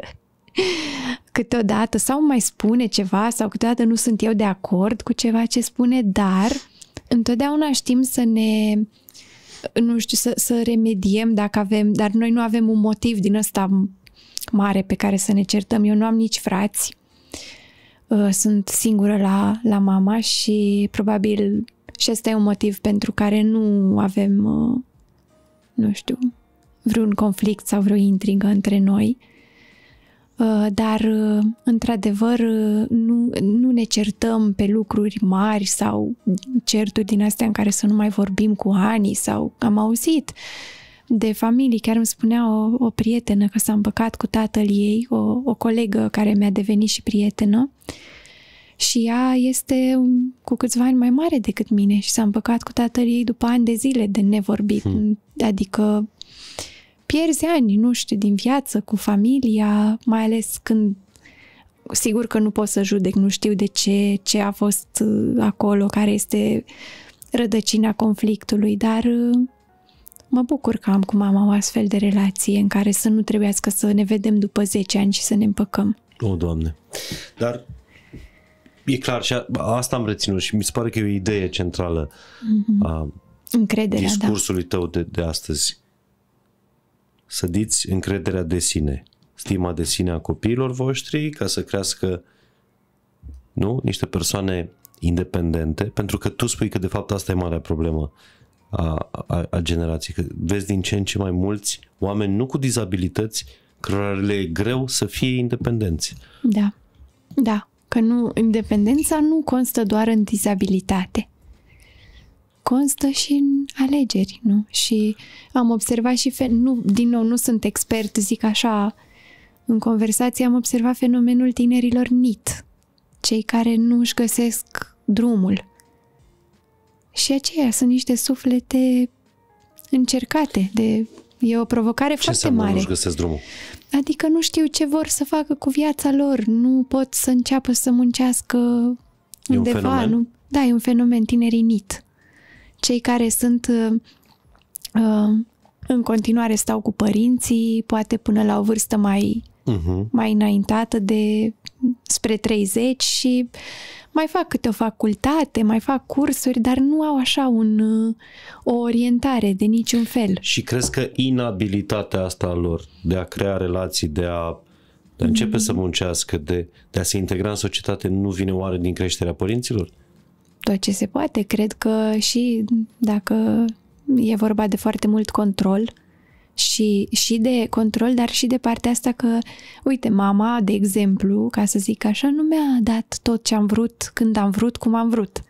câteodată sau mai spune ceva sau câteodată nu sunt eu de acord cu ceva ce spune, dar întotdeauna știm să ne nu știu, să, să remediem dacă avem, dar noi nu avem un motiv din ăsta mare pe care să ne certăm. Eu nu am nici frați, uh, sunt singură la, la mama și probabil și ăsta e un motiv pentru care nu avem, uh, nu știu, vreun conflict sau vreo intrigă între noi. Uh, dar, într-adevăr, nu, nu ne certăm pe lucruri mari sau certuri din astea în care să nu mai vorbim cu ani sau am auzit. Uh, de familii. Chiar îmi spunea o, o prietenă că s-a împăcat cu tatăl ei, o, o colegă care mi-a devenit și prietenă. Și ea este cu câțiva ani mai mare decât mine și s-a împăcat cu tatăl ei după ani de zile de nevorbit. Hmm. Adică pierzi ani, nu știu, din viață, cu familia, mai ales când sigur că nu pot să judec, nu știu de ce, ce a fost uh, acolo, care este rădăcina conflictului, dar uh, Mă bucur că am cu mama o astfel de relație în care să nu trebuiască să ne vedem după 10 ani și să ne împăcăm. O, Doamne! Dar e clar și a, asta am reținut și mi se pare că e o idee centrală mm-hmm. a Încrederea, da. discursului da. tău de, de astăzi. diți încrederea de sine, stima de sine a copiilor voștri ca să crească nu? niște persoane independente, pentru că tu spui că de fapt asta e marea problemă a, a, a generației. Că vezi din ce în ce mai mulți oameni nu cu dizabilități cărora le e greu să fie independenți. Da, da, că nu, independența nu constă doar în dizabilitate. Constă și în alegeri, nu? Și am observat și, fe- nu, din nou, nu sunt expert, zic așa, în conversație am observat fenomenul tinerilor NIT, cei care nu își găsesc drumul și aceea sunt niște suflete încercate de E o provocare ce foarte mare. Ce găsesc drumul? Adică nu știu ce vor să facă cu viața lor, nu pot să înceapă să muncească e undeva. Un nu... Da, e un fenomen tinerinit. Cei care sunt uh, uh, în continuare stau cu părinții, poate până la o vârstă mai, uh-huh. mai înaintată de spre 30 și uh, mai fac câte o facultate, mai fac cursuri, dar nu au așa un, uh, o orientare de niciun fel. Și crezi că inabilitatea asta a lor de a crea relații, de a, de a începe mm-hmm. să muncească, de, de a se integra în societate, nu vine oare din creșterea părinților? Tot ce se poate. Cred că și dacă e vorba de foarte mult control, și, și de control, dar și de partea asta că, uite, mama, de exemplu, ca să zic așa, nu mi-a dat tot ce am vrut, când am vrut, cum am vrut.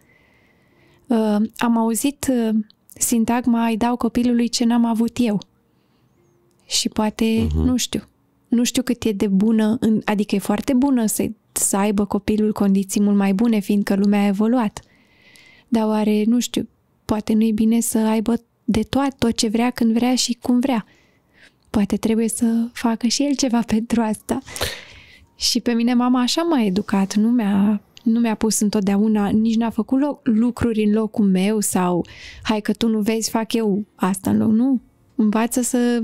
Uh, am auzit uh, sintagma, îi dau copilului ce n-am avut eu. Și poate, uh-huh. nu știu, nu știu cât e de bună, în, adică e foarte bună să, să aibă copilul condiții mult mai bune, fiindcă lumea a evoluat. Dar oare, nu știu, poate nu e bine să aibă de toate, tot ce vrea, când vrea și cum vrea poate trebuie să facă și el ceva pentru asta. Și pe mine mama așa m-a educat, nu mi-a, nu mi-a pus întotdeauna, nici n-a făcut loc, lucruri în locul meu sau hai că tu nu vezi, fac eu asta în loc. Nu, învață să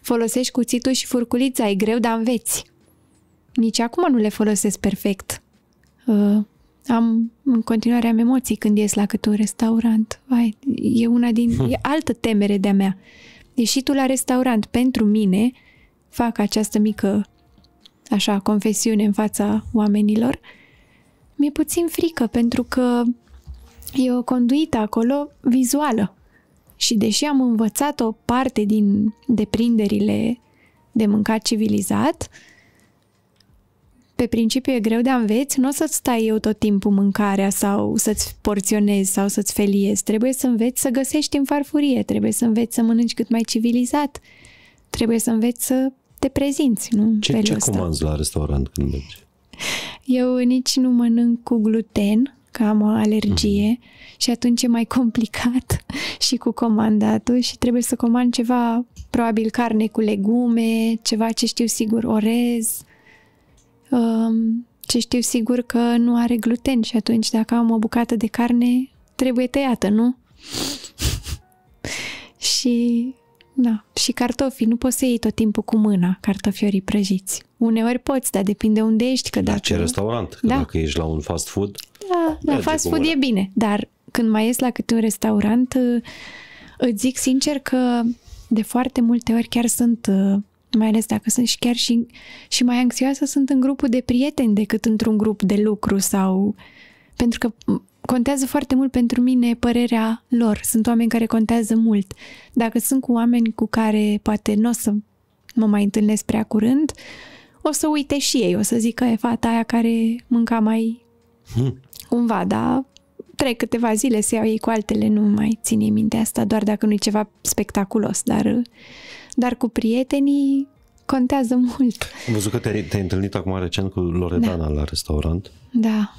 folosești cuțitul și furculița, e greu, dar înveți. Nici acum nu le folosesc perfect. Uh, am în continuare am emoții când ies la câte un restaurant. Vai, e una din... e altă temere de-a mea ieșitul la restaurant pentru mine, fac această mică, așa, confesiune în fața oamenilor, mi-e puțin frică pentru că e o conduită acolo vizuală. Și deși am învățat o parte din deprinderile de mâncat civilizat, pe principiu e greu de a înveți, nu o să-ți stai eu tot timpul mâncarea sau să-ți porționezi sau să-ți feliezi. Trebuie să înveți să găsești în farfurie, trebuie să înveți să mănânci cât mai civilizat, trebuie să înveți să te prezinți, nu? Ce, ce comanzi la restaurant când mergi? Eu nici nu mănânc cu gluten, că am o alergie mm-hmm. și atunci e mai complicat și cu comandatul și trebuie să comand ceva, probabil carne cu legume, ceva ce știu sigur, orez, ce știu sigur că nu are gluten și atunci dacă am o bucată de carne, trebuie tăiată, nu? și, da, și cartofii, nu poți să iei tot timpul cu mâna cartofiorii prăjiți. Uneori poți, dar depinde unde ești. Că dacă... ce restaurant, că da. dacă ești la un fast food... Da, la da, fast food mâna. e bine, dar când mai ies la câte un restaurant, îți zic sincer că de foarte multe ori chiar sunt mai ales dacă sunt și chiar și, și mai anxioasă, sunt în grupul de prieteni decât într-un grup de lucru sau... Pentru că contează foarte mult pentru mine părerea lor. Sunt oameni care contează mult. Dacă sunt cu oameni cu care poate nu o să mă mai întâlnesc prea curând, o să uite și ei, o să zic că e fata aia care mânca mai hmm. cumva, da? Trec câteva zile să iau ei cu altele, nu mai ține minte asta, doar dacă nu e ceva spectaculos, dar dar cu prietenii contează mult. Am văzut că te-ai, te întâlnit acum recent cu Loredana da. la restaurant. Da.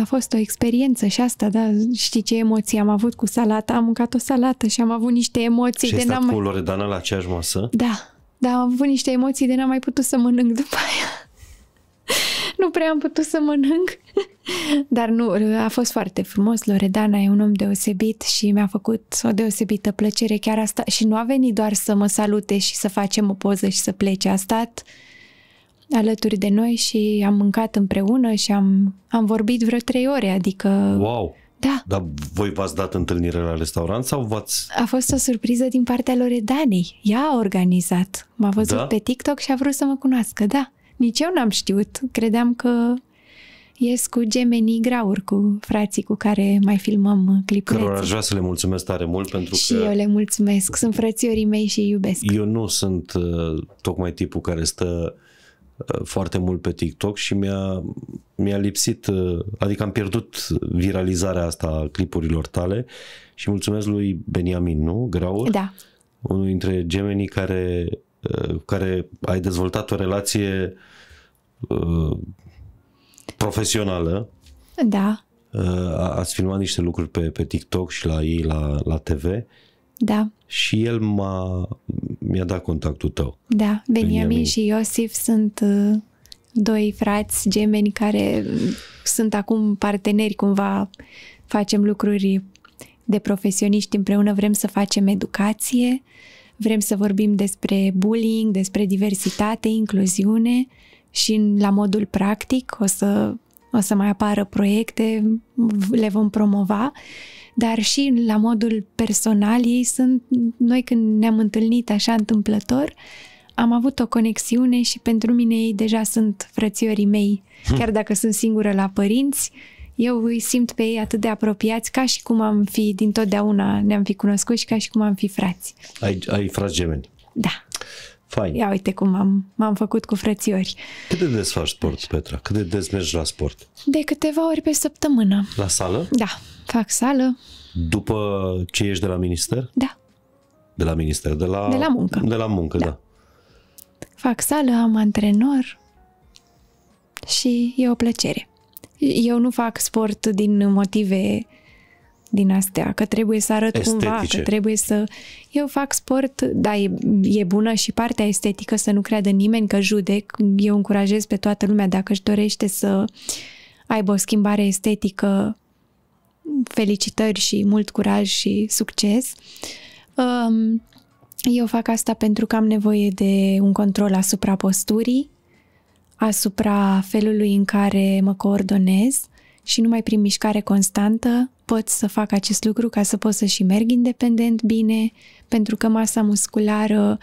A fost o experiență și asta, da, știi ce emoții am avut cu salata, am mâncat o salată și am avut niște emoții și de n-am mai... cu Loredana la aceeași masă? Da, da, am avut niște emoții de n-am mai putut să mănânc după aia. nu prea am putut să mănânc Dar nu, a fost foarte frumos. Loredana e un om deosebit și mi-a făcut o deosebită plăcere chiar asta. Și nu a venit doar să mă salute și să facem o poză și să plece. A stat alături de noi și am mâncat împreună și am, am vorbit vreo trei ore, adică... Wow! Da. Dar voi v-ați dat întâlnire la restaurant sau v-ați... A fost o surpriză din partea Loredanei. Ea a organizat. M-a văzut da? pe TikTok și a vrut să mă cunoască, da. Nici eu n-am știut. Credeam că ies cu gemenii Graur cu frații cu care mai filmăm clipuri. Cărora aș vrea să le mulțumesc tare mult pentru și că... Și eu le mulțumesc, sunt frățiorii mei și iubesc. Eu nu sunt uh, tocmai tipul care stă uh, foarte mult pe TikTok și mi-a, mi-a lipsit, uh, adică am pierdut viralizarea asta a clipurilor tale și mulțumesc lui Beniamin, nu? Graur? Da. Unul dintre gemenii care, uh, care ai dezvoltat o relație profesională. Da. Uh, ați filmat niște lucruri pe, pe TikTok și la ei la, la TV. Da. Și el m-a, mi-a dat contactul tău. Da, Beniamin, Beniamin. și Iosif sunt uh, doi frați gemeni care uh, sunt acum parteneri cumva, facem lucruri de profesioniști împreună, vrem să facem educație, vrem să vorbim despre bullying, despre diversitate, incluziune. Uh, și la modul practic o să, o să mai apară proiecte, le vom promova, dar și la modul personal ei sunt, noi când ne-am întâlnit așa întâmplător, am avut o conexiune și pentru mine ei deja sunt frățiorii mei. Hm. Chiar dacă sunt singură la părinți, eu îi simt pe ei atât de apropiați ca și cum am fi din totdeauna ne-am fi cunoscut și ca și cum am fi frați. Ai, ai frați gemeni? Da. Fain. Ia uite cum am, m-am făcut cu frățiori. Cât de des faci sport, Petra? Cât de des mergi la sport? De câteva ori pe săptămână. La sală? Da, fac sală. După ce ești de la minister? Da. De la minister, de la... De la muncă. De la muncă, da. da. Fac sală, am antrenor și e o plăcere. Eu nu fac sport din motive din astea, că trebuie să arăt Estetice. cumva, că trebuie să... Eu fac sport, da, e, e bună și partea estetică, să nu creadă nimeni că judec. Eu încurajez pe toată lumea dacă își dorește să aibă o schimbare estetică, felicitări și mult curaj și succes. Um, eu fac asta pentru că am nevoie de un control asupra posturii, asupra felului în care mă coordonez și numai prin mișcare constantă pot să fac acest lucru ca să pot să și merg independent bine, pentru că masa musculară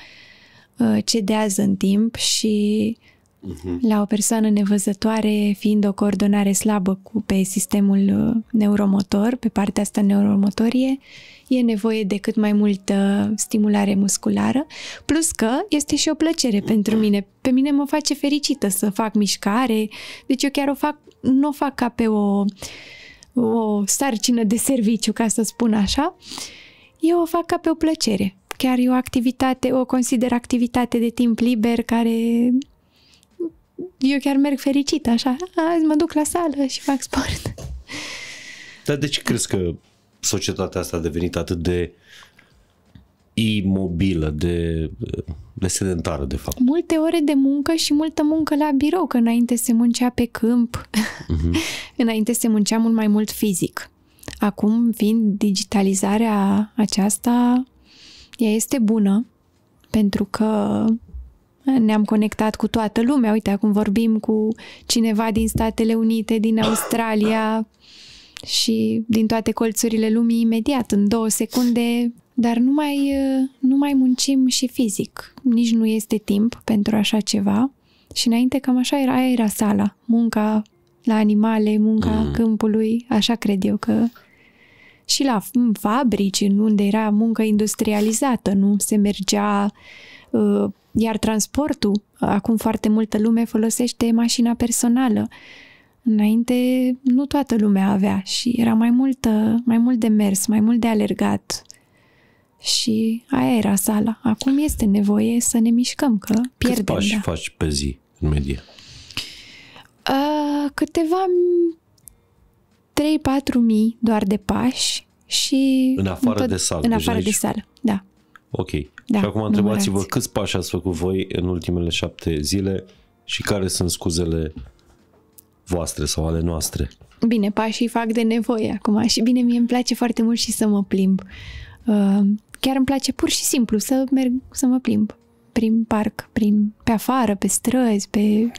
uh, cedează în timp și mhm. la o persoană nevăzătoare, fiind o coordonare slabă cu, pe sistemul uh, neuromotor, pe partea asta neuromotorie, e nevoie de cât mai multă stimulare musculară, plus că este și o plăcere pentru mhm. mine. Pe mine mă face fericită să fac mișcare, deci eu chiar o fac, nu o fac ca pe o uh, o sarcină de serviciu, ca să spun așa, eu o fac ca pe o plăcere. Chiar e o activitate, o consider activitate de timp liber care eu chiar merg fericit, așa. Azi mă duc la sală și fac sport. Dar de ce crezi că societatea asta a devenit atât de uh, imobilă, de, de sedentară, de fapt. Multe ore de muncă și multă muncă la birou, că înainte se muncea pe câmp, uh-huh. înainte se muncea mult mai mult fizic. Acum, fiind digitalizarea aceasta, ea este bună, pentru că ne-am conectat cu toată lumea. Uite, acum vorbim cu cineva din Statele Unite, din Australia și din toate colțurile lumii imediat. În două secunde dar nu mai, uh, nu mai muncim și fizic. Nici nu este timp pentru așa ceva. Și înainte cam așa era, aia era sala, munca la animale, munca mm. câmpului, așa cred eu că și la fabrici, în unde era muncă industrializată, nu se mergea, uh, iar transportul, acum foarte multă lume folosește mașina personală. Înainte nu toată lumea avea și era mai, multă, mai mult de mers, mai mult de alergat, și aia era sala. Acum este nevoie să ne mișcăm, că Cât pierdem. Cât pași da. faci pe zi, în medie? Uh, câteva 3-4 mii doar de pași și... În afară tot, de sală. În deci afară de sală, da. Ok. Da, și acum întrebați-vă câți pași ați făcut voi în ultimele șapte zile și care sunt scuzele voastre sau ale noastre? Bine, pașii fac de nevoie acum și bine, mie îmi place foarte mult și să mă plimb. Uh, chiar îmi place pur și simplu să merg, să mă plimb prin parc, prin, pe afară, pe străzi, pe,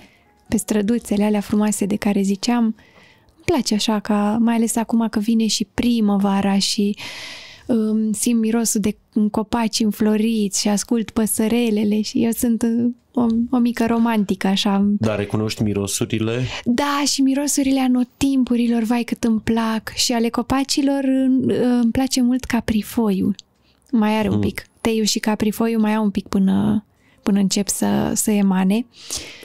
pe străduțele alea frumoase de care ziceam. Îmi place așa ca, mai ales acum că vine și primăvara și um, simt mirosul de copaci înfloriți și ascult păsărelele și eu sunt uh, o, o mică romantică așa. Dar recunoști mirosurile? Da, și mirosurile anotimpurilor, vai cât îmi plac și ale copacilor uh, îmi place mult caprifoiul mai are mm. un pic. Teiu și caprifoiu mai au un pic până până încep să, să emane.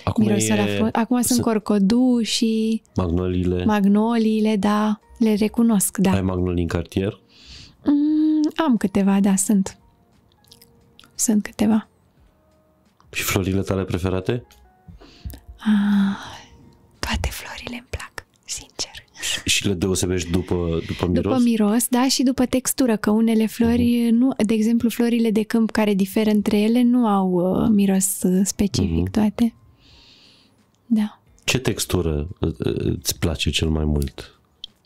Acum, e... Frun... Acum sunt corcodu și... Magnoliile. Magnoliile, da, le recunosc, da. Ai magnolii în cartier? Mm, am câteva, da, sunt. Sunt câteva. Și florile tale preferate? Ah, toate florile îmi și le deosebești după, după miros? După miros, da, și după textură, că unele flori, uh-huh. nu, de exemplu, florile de câmp care diferă între ele nu au uh, miros uh, specific uh-huh. toate. Da. Ce textură uh, uh, îți place cel mai mult?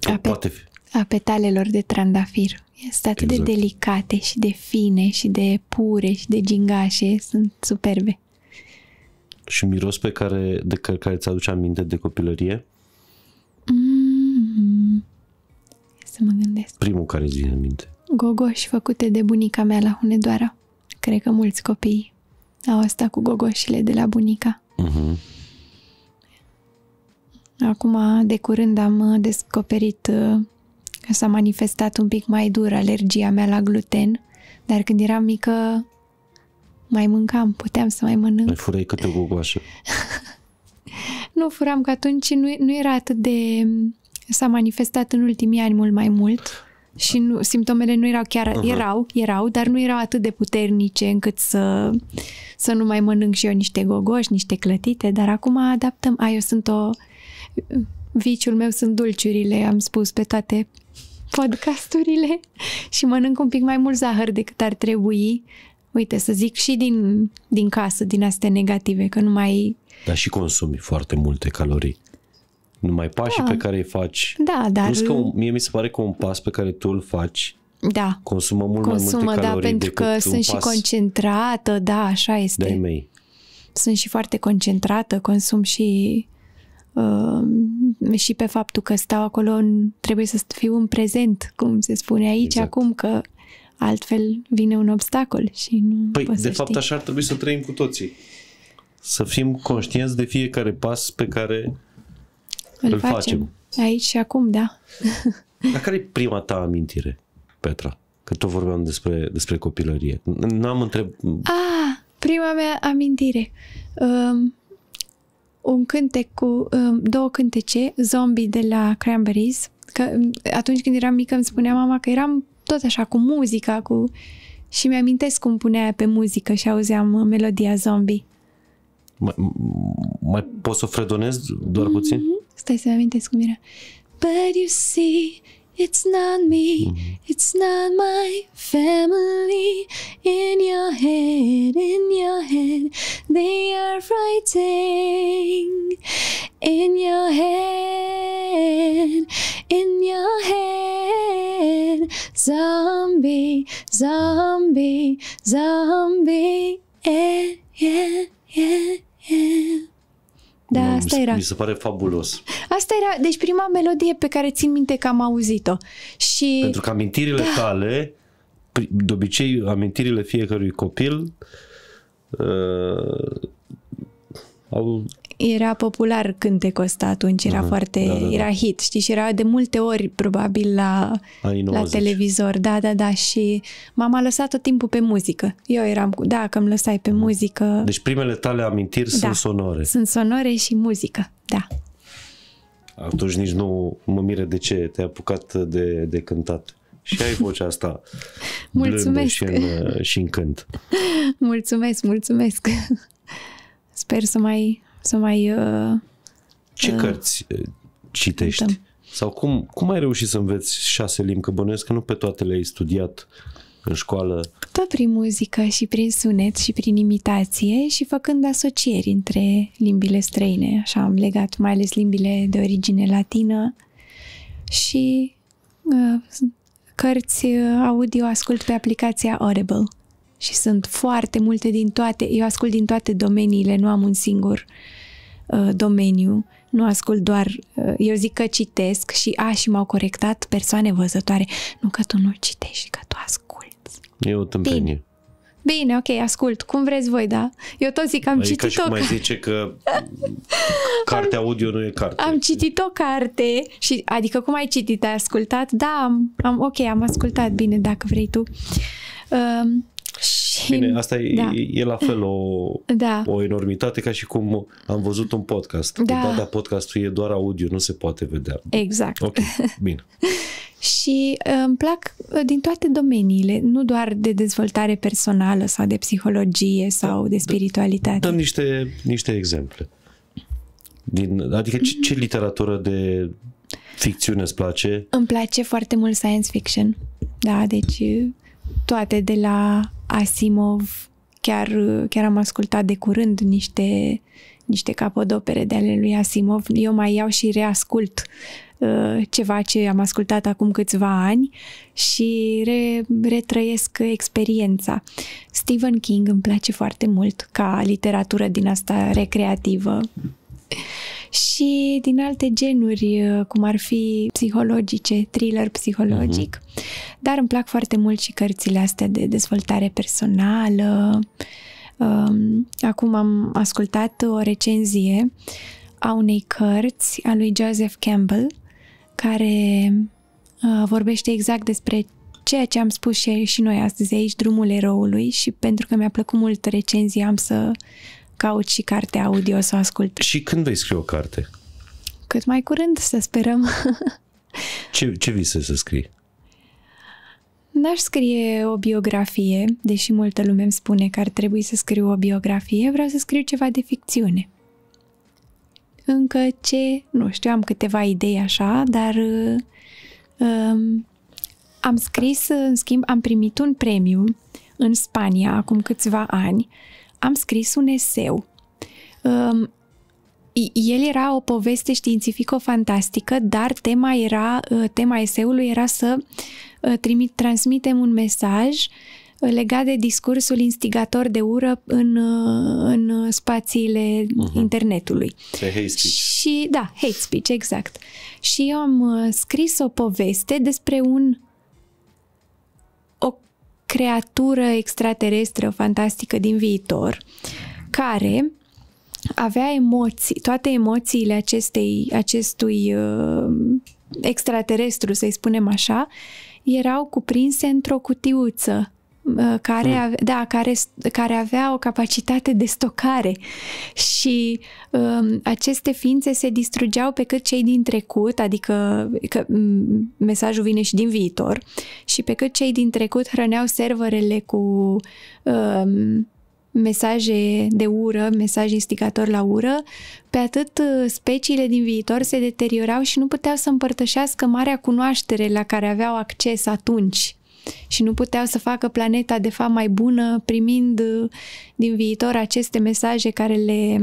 A, pe, Poate fi. a petalelor de trandafir. Sunt atât exact. de delicate și de fine și de pure și de gingașe. Sunt superbe. Și miros pe care, de care, care ți-aduce aminte de copilărie? să mă gândesc. Primul care îți vine în minte. Gogoși făcute de bunica mea la Hunedoara. Cred că mulți copii au asta cu gogoșile de la bunica. Uh-huh. Acum, de curând, am uh, descoperit că uh, s-a manifestat un pic mai dur alergia mea la gluten, dar când eram mică mai mâncam, puteam să mai mănânc. Mai furai câte gogoașe. nu furam, că atunci nu, nu era atât de s-a manifestat în ultimii ani mult mai mult și nu, simptomele nu erau chiar, uh-huh. erau, erau, dar nu erau atât de puternice încât să, să nu mai mănânc și eu niște gogoși, niște clătite, dar acum adaptăm, a, eu sunt o, viciul meu sunt dulciurile, am spus pe toate podcasturile și mănânc un pic mai mult zahăr decât ar trebui. Uite, să zic și din, din casă, din astea negative, că nu mai... Dar și consumi foarte multe calorii numai pașii da. pe care îi faci. Da, dar... Plus că mie mi se pare că un pas pe care tu îl faci da. consumă mult consumă, mai multe da, calorii da, pentru că sunt pas. și concentrată, da, așa este. Dai mei. Sunt și foarte concentrată, consum și uh, și pe faptul că stau acolo, în, trebuie să fiu în prezent, cum se spune aici, exact. acum că altfel vine un obstacol și nu Păi, de fapt, știi. așa ar trebui să trăim cu toții. Să fim conștienți de fiecare pas pe care îl, Îl facem. facem. Aici și acum, da. Dar care e prima ta amintire, Petra? Că tot vorbeam despre, despre copilărie. N-am întreb... Ah, prima mea amintire. Um, un cântec cu um, două cântece, Zombie de la Cranberries. Că um, atunci când eram mică îmi spunea mama că eram tot așa cu muzica, cu... Și mi-amintesc cum punea pe muzică și auzeam uh, melodia Zombie. Mai, mai poți să o fredonezi doar mm-hmm. puțin? But you see, it's not me, it's not my family. In your head, in your head, they are writing. In your head, in your head, zombie, zombie, zombie, yeah, yeah, yeah, yeah. Da, nu, asta mi, era. Mi se pare fabulos. Asta era, deci prima melodie pe care țin minte că am auzit-o. Și... Pentru că amintirile da. tale, de obicei amintirile fiecărui copil uh, au era popular cântecul ăsta atunci, era uh-huh. foarte, da, da, da. era hit, știi, și era de multe ori probabil la, la televizor, da, da, da, și m-am lăsat tot timpul pe muzică. Eu eram cu, da, că îmi lăsai pe uh-huh. muzică. Deci primele tale amintiri da, sunt sonore. Sunt sonore și muzică, da. Atunci nici nu mă mire de ce te-ai apucat de, de cântat. Și ai vocea asta mulțumesc. și în, și în cânt. Mulțumesc, mulțumesc. Sper să mai să mai... Uh, Ce uh, cărți uh, citești? Cântăm. Sau cum, cum ai reușit să înveți șase limbi? Că bănuiesc că nu pe toate le-ai studiat în școală. Tot prin muzică și prin sunet și prin imitație și făcând asocieri între limbile străine. Așa am legat mai ales limbile de origine latină și uh, cărți uh, audio ascult pe aplicația Audible și sunt foarte multe din toate. Eu ascult din toate domeniile, nu am un singur uh, domeniu, nu ascult doar. Uh, eu zic că citesc și a și m-au corectat persoane văzătoare. Nu că tu nu citești, că tu asculti. E o tâmpenie. Bine. ok, ascult, cum vreți voi, da? Eu tot zic, am adică citit și o cum carte. mai zice că cartea audio nu e carte. Am citit o carte și, adică cum ai citit, ai ascultat? Da, am, am ok, am ascultat, bine, dacă vrei tu. Uh, și, Bine, asta e, da. e la fel o, da. o enormitate ca și cum am văzut un podcast. Da. Da, podcastul e doar audio, nu se poate vedea. Exact. Ok, bine. și uh, îmi plac uh, din toate domeniile, nu doar de dezvoltare personală sau de psihologie sau da, de spiritualitate. Dăm niște, niște exemple. Din, adică ce, ce mm. literatură de ficțiune îți place? Îmi place foarte mult science fiction. Da, deci uh, toate de la Asimov. Chiar, chiar am ascultat de curând niște, niște capodopere de ale lui Asimov. Eu mai iau și reascult uh, ceva ce am ascultat acum câțiva ani și re, retrăiesc experiența. Stephen King îmi place foarte mult ca literatură din asta recreativă. Mm și din alte genuri, uh, cum ar fi psihologice, thriller psihologic, uh-huh. dar îmi plac foarte mult și cărțile astea de dezvoltare personală. Um, acum am ascultat o recenzie a unei cărți a lui Joseph Campbell, care uh, vorbește exact despre ceea ce am spus și, și noi astăzi aici, drumul eroului și pentru că mi-a plăcut mult recenzia am să caut și carte audio să ascult. Și când vei scrie o carte? Cât mai curând, să sperăm. ce, ce visezi să scrii? N-aș scrie o biografie, deși multă lume îmi spune că ar trebui să scriu o biografie, vreau să scriu ceva de ficțiune. Încă ce, nu știu, am câteva idei așa, dar uh, um, am scris, în schimb, am primit un premiu în Spania acum câțiva ani am scris un eseu. Um, el era o poveste științifico-fantastică, dar tema, era, uh, tema eseului era să uh, trimit, transmitem un mesaj uh, legat de discursul instigator de ură în, în spațiile uh-huh. internetului. Pe hate speech. Și, da, hate speech, exact. Și eu am scris o poveste despre un creatură extraterestră fantastică din viitor, care avea emoții, toate emoțiile acestei, acestui uh, extraterestru, să-i spunem așa, erau cuprinse într-o cutiuță Uh, care, hmm. da, care, care avea o capacitate de stocare și um, aceste ființe se distrugeau pe cât cei din trecut, adică că, um, mesajul vine și din viitor, și pe cât cei din trecut hrăneau serverele cu um, mesaje de ură, mesaj instigator la ură, pe atât uh, speciile din viitor se deteriorau și nu puteau să împărtășească marea cunoaștere la care aveau acces atunci și nu puteau să facă planeta de fapt mai bună primind uh, din viitor aceste mesaje care le,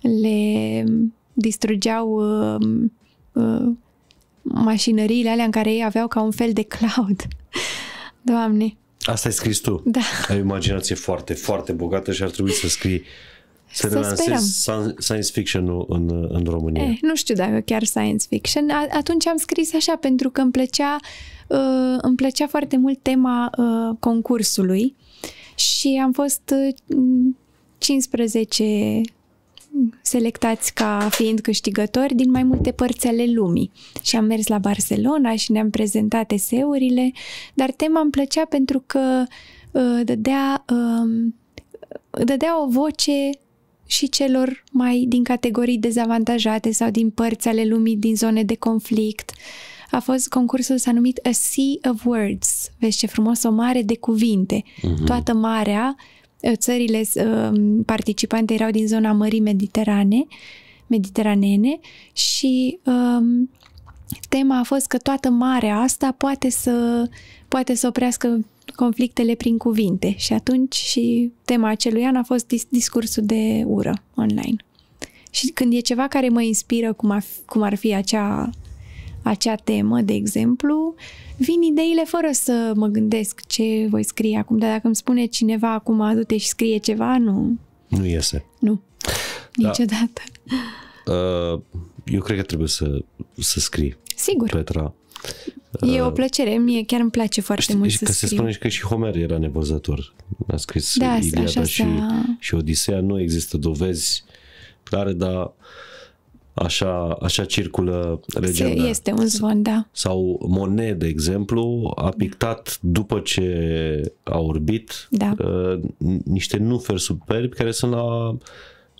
le distrugeau uh, uh, mașinăriile alea în care ei aveau ca un fel de cloud. Doamne! Asta ai scris tu. Da. Ai o imaginație foarte, foarte bogată și ar trebui să scrii să, să sperăm. science fiction în, în România. Eh, nu știu dacă chiar science fiction. A, atunci am scris așa pentru că îmi plăcea, uh, îmi plăcea foarte mult tema uh, concursului și am fost uh, 15 selectați ca fiind câștigători din mai multe părți ale lumii. Și am mers la Barcelona și ne-am prezentat eseurile, dar tema îmi plăcea pentru că uh, dădea, uh, dădea o voce și celor mai din categorii dezavantajate sau din părți ale lumii din zone de conflict. A fost concursul s-a numit A Sea of Words. Vezi ce frumos, o mare de cuvinte. Mm-hmm. Toată marea, ă, țările ă, participante erau din zona Mării Mediterane, mediteranene și um, tema a fost că toată marea asta poate să poate să oprească conflictele prin cuvinte și atunci și tema acelui an a fost dis- discursul de ură online. Și când e ceva care mă inspiră, cum ar, fi, cum ar fi acea, acea temă, de exemplu, vin ideile fără să mă gândesc ce voi scrie acum, dar dacă îmi spune cineva acum, du-te și scrie ceva, nu. Nu iese. Nu. Da. Niciodată. Da. Eu cred că trebuie să, să scrii. Sigur. Petra. E o plăcere, mie chiar îmi place foarte știi, mult și să că scriu. se spune și că și Homer era nevăzător. A scris da, Iliada și, s și Odiseea. Nu există dovezi clare, dar Așa, așa circulă legenda. Este un zvon, da. Sau Monet, de exemplu, a da. pictat după ce a orbit da. Uh, niște nuferi superbi care sunt la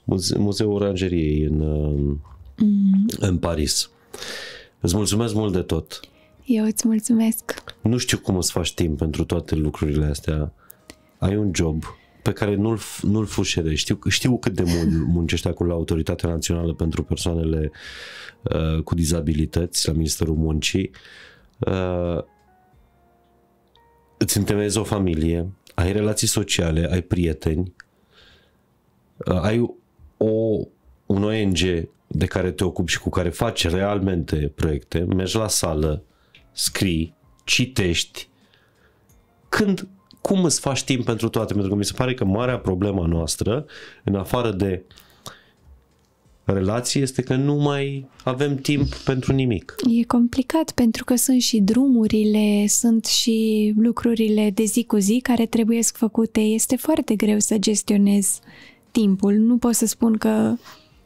Muze- Muzeul Orangeriei în, uh, mm. în Paris. Îți mulțumesc mult de tot. Eu îți mulțumesc. Nu știu cum îți să faci timp pentru toate lucrurile astea. Ai un job pe care nu-l, nu-l fușere. Știu, știu cât de mult muncește acolo la Autoritatea Națională pentru persoanele uh, cu dizabilități, la Ministerul Muncii. Uh, îți întemeiezi o familie, ai relații sociale, ai prieteni, uh, ai o, un ONG de care te ocupi și cu care faci realmente proiecte, mergi la sală, scrii, citești, când, cum îți faci timp pentru toate? Pentru că mi se pare că marea problema noastră, în afară de relații este că nu mai avem timp pentru nimic. E complicat pentru că sunt și drumurile, sunt și lucrurile de zi cu zi care trebuie făcute. Este foarte greu să gestionez timpul. Nu pot să spun că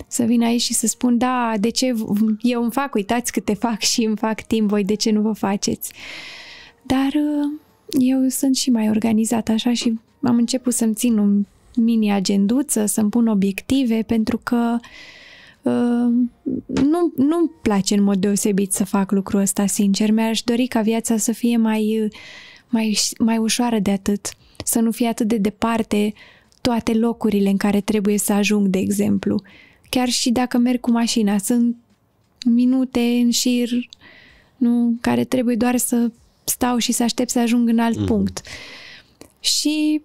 să vin aici și să spun, da, de ce eu îmi fac, uitați câte fac și îmi fac timp, voi de ce nu vă faceți? Dar uh, eu sunt și mai organizată așa și am început să-mi țin un mini agenduță, să-mi pun obiective, pentru că uh, nu, nu-mi place în mod deosebit să fac lucrul ăsta, sincer. Mi-aș dori ca viața să fie mai, mai, mai ușoară de atât, să nu fie atât de departe toate locurile în care trebuie să ajung, de exemplu. Chiar și dacă merg cu mașina, sunt minute în șir nu, care trebuie doar să stau și să aștept să ajung în alt mm-hmm. punct. Și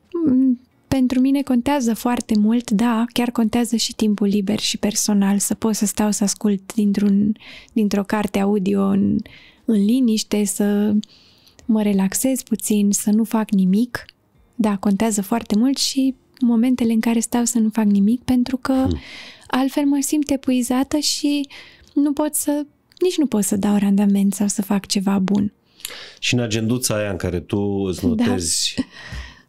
pentru mine contează foarte mult, da, chiar contează și timpul liber și personal, să pot să stau să ascult dintr-un, dintr-o carte audio în, în liniște, să mă relaxez puțin, să nu fac nimic. Da, contează foarte mult și momentele în care stau să nu fac nimic, pentru că hmm. Altfel mă simt epuizată și nu pot să, nici nu pot să dau randament sau să fac ceva bun. Și în agenduța aia în care tu îți da. notezi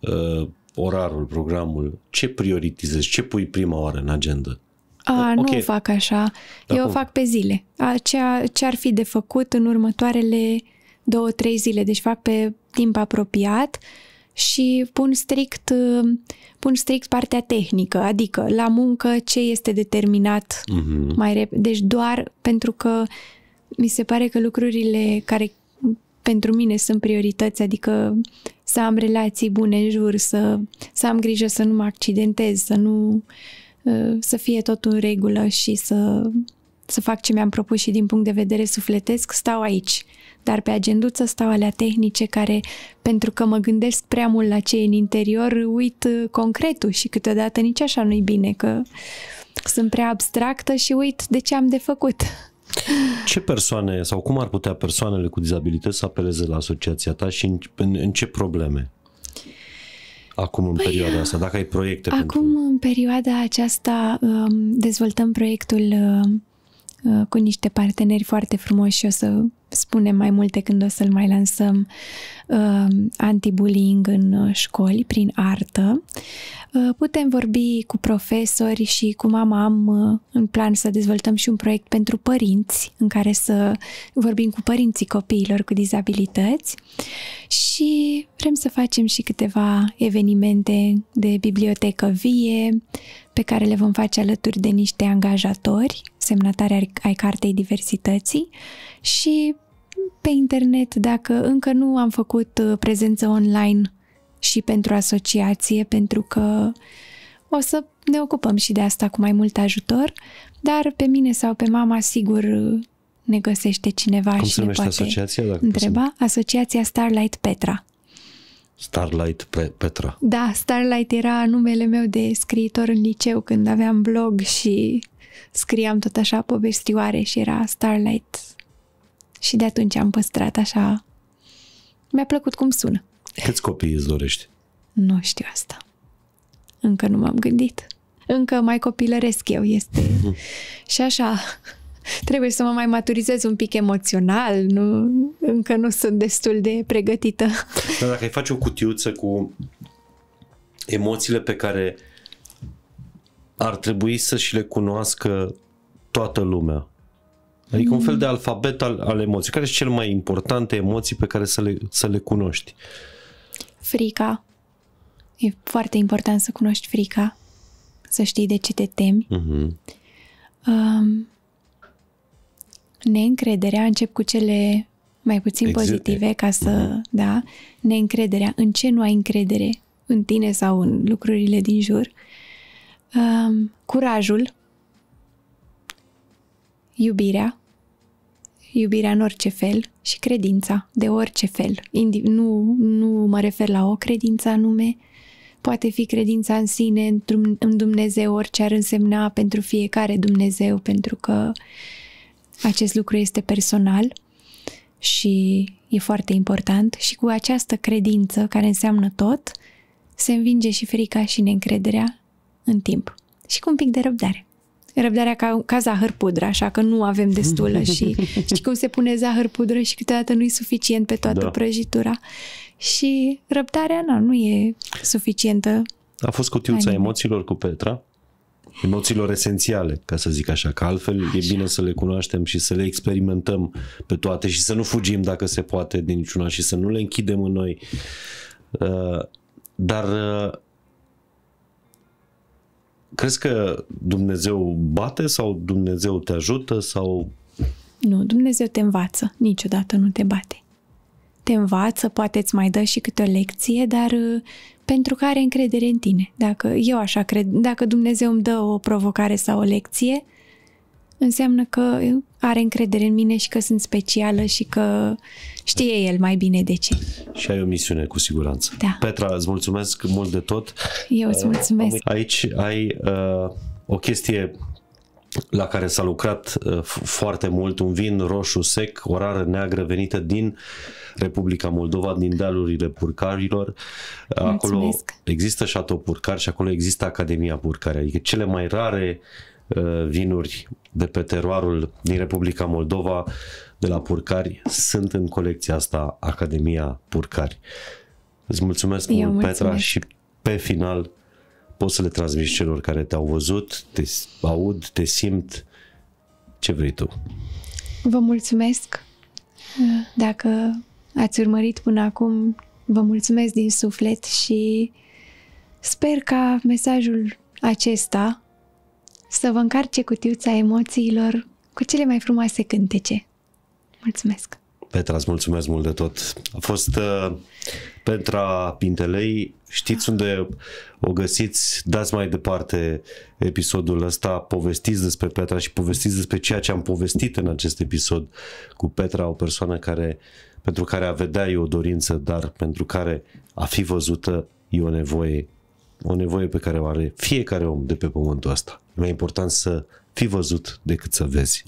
da. uh, orarul, programul, ce prioritizezi, ce pui prima oară în agenda? A, okay. Nu fac așa. da, Eu cum? fac pe zile. A, ce, ce ar fi de făcut în următoarele două, trei zile. Deci fac pe timp apropiat. Uh, și pun strict, uh, pun strict partea tehnică, adică la muncă ce este determinat mm-hmm. mai repede. Deci doar pentru că mi se pare că lucrurile care pentru mine sunt priorități, adică să am relații bune în jur, să, să am grijă să nu mă accidentez, să nu uh, să fie tot în regulă și să să fac ce mi-am propus și din punct de vedere sufletesc, stau aici. Dar pe agenduță stau alea tehnice care, pentru că mă gândesc prea mult la ce e în interior, uit uh, concretul și câteodată nici așa nu-i bine, că sunt prea abstractă și uit de ce am de făcut. Ce persoane sau cum ar putea persoanele cu dizabilități să apeleze la asociația ta și în, în, în ce probleme? Acum în păi, perioada asta, dacă ai proiecte Acum pentru... în perioada aceasta um, dezvoltăm proiectul uh, Uh, cu niște parteneri foarte frumoși și o să spunem mai multe când o să-l mai lansăm uh, anti-bullying în uh, școli prin artă. Putem vorbi cu profesori și cu mama am în plan să dezvoltăm și un proiect pentru părinți în care să vorbim cu părinții copiilor cu dizabilități și vrem să facem și câteva evenimente de bibliotecă vie pe care le vom face alături de niște angajatori semnatari ai Cartei Diversității și pe internet, dacă încă nu am făcut uh, prezență online și pentru asociație, pentru că o să ne ocupăm și de asta cu mai mult ajutor, dar pe mine sau pe mama sigur uh, ne găsește cineva Cum și se ne poate asociația, dacă întreba. Să... Asociația Starlight Petra. Starlight Petra. Da, Starlight era numele meu de scriitor în liceu când aveam blog și scriam tot așa povestioare și era Starlight. Și de atunci am păstrat așa. Mi-a plăcut cum sună. Câți copii îți dorești? Nu știu asta. Încă nu m-am gândit. Încă mai copilăresc eu, este. și așa, trebuie să mă mai maturizez un pic emoțional, nu, încă nu sunt destul de pregătită. Dar dacă ai face o cutiuță cu emoțiile pe care ar trebui să și le cunoască toată lumea. Adică un fel de alfabet al, al emoției. Care sunt cel mai importante emoții pe care să le, să le cunoști? Frica. E foarte important să cunoști frica, să știi de ce te temi. Uh-huh. Um, neîncrederea, încep cu cele mai puțin exact. pozitive, ca să, Uh-huh. da, neîncrederea, în ce nu ai încredere, în tine sau în lucrurile din jur. Uh, um, curajul, iubirea, iubirea în orice fel și credința de orice fel. Indi- nu, nu mă refer la o credință anume, poate fi credința în sine, în Dumnezeu, orice ar însemna pentru fiecare Dumnezeu, pentru că acest lucru este personal și e foarte important și cu această credință care înseamnă tot, se învinge și frica și neîncrederea în timp și cu un pic de răbdare. Răbdarea ca, ca zahăr pudră, așa că nu avem destulă și știi cum se pune zahăr pudră și câteodată nu e suficient pe toată da. prăjitura. Și răbdarea na, nu e suficientă. A fost cutiuța Ai emoțiilor cu Petra, emoțiilor esențiale, ca să zic așa, că altfel așa. e bine să le cunoaștem și să le experimentăm pe toate și să nu fugim dacă se poate din niciuna și să nu le închidem în noi. Uh, dar uh, crezi că Dumnezeu bate sau Dumnezeu te ajută sau... Nu, Dumnezeu te învață, niciodată nu te bate. Te învață, poate îți mai dă și câte o lecție, dar uh, pentru că are încredere în tine. Dacă eu așa cred, dacă Dumnezeu îmi dă o provocare sau o lecție, înseamnă că uh, are încredere în mine și că sunt specială și că știe el mai bine de ce. Și ai o misiune, cu siguranță. Da. Petra, îți mulțumesc mult de tot. Eu îți uh, mulțumesc. Aici ai uh, o chestie la care s-a lucrat uh, foarte mult, un vin roșu sec, o rară neagră venită din Republica Moldova, din dealurile purcarilor. Mulțumesc. Acolo există Șatou Purcar și acolo există Academia Purcare, adică cele mai rare uh, Uh, vinuri de pe teroarul din Republica Moldova, de la Purcari, sunt în colecția asta Academia Purcari. Îți mulțumesc Eu mult, mulțumesc. Petra, și pe final poți să le transmiți celor care te-au văzut, te aud, te simt, ce vrei tu. Vă mulțumesc. Dacă ați urmărit până acum, vă mulțumesc din suflet și sper ca mesajul acesta să vă încarce cutiuța emoțiilor cu cele mai frumoase cântece. Mulțumesc! Petra, îți mulțumesc mult de tot. A fost uh, Petra Pintelei. Știți unde o găsiți? Dați mai departe episodul ăsta, povestiți despre Petra și povestiți despre ceea ce am povestit în acest episod cu Petra, o persoană care, pentru care a vedea e o dorință, dar pentru care a fi văzută e o nevoie, o nevoie pe care o are fiecare om de pe pământul ăsta mai important să fii văzut decât să vezi.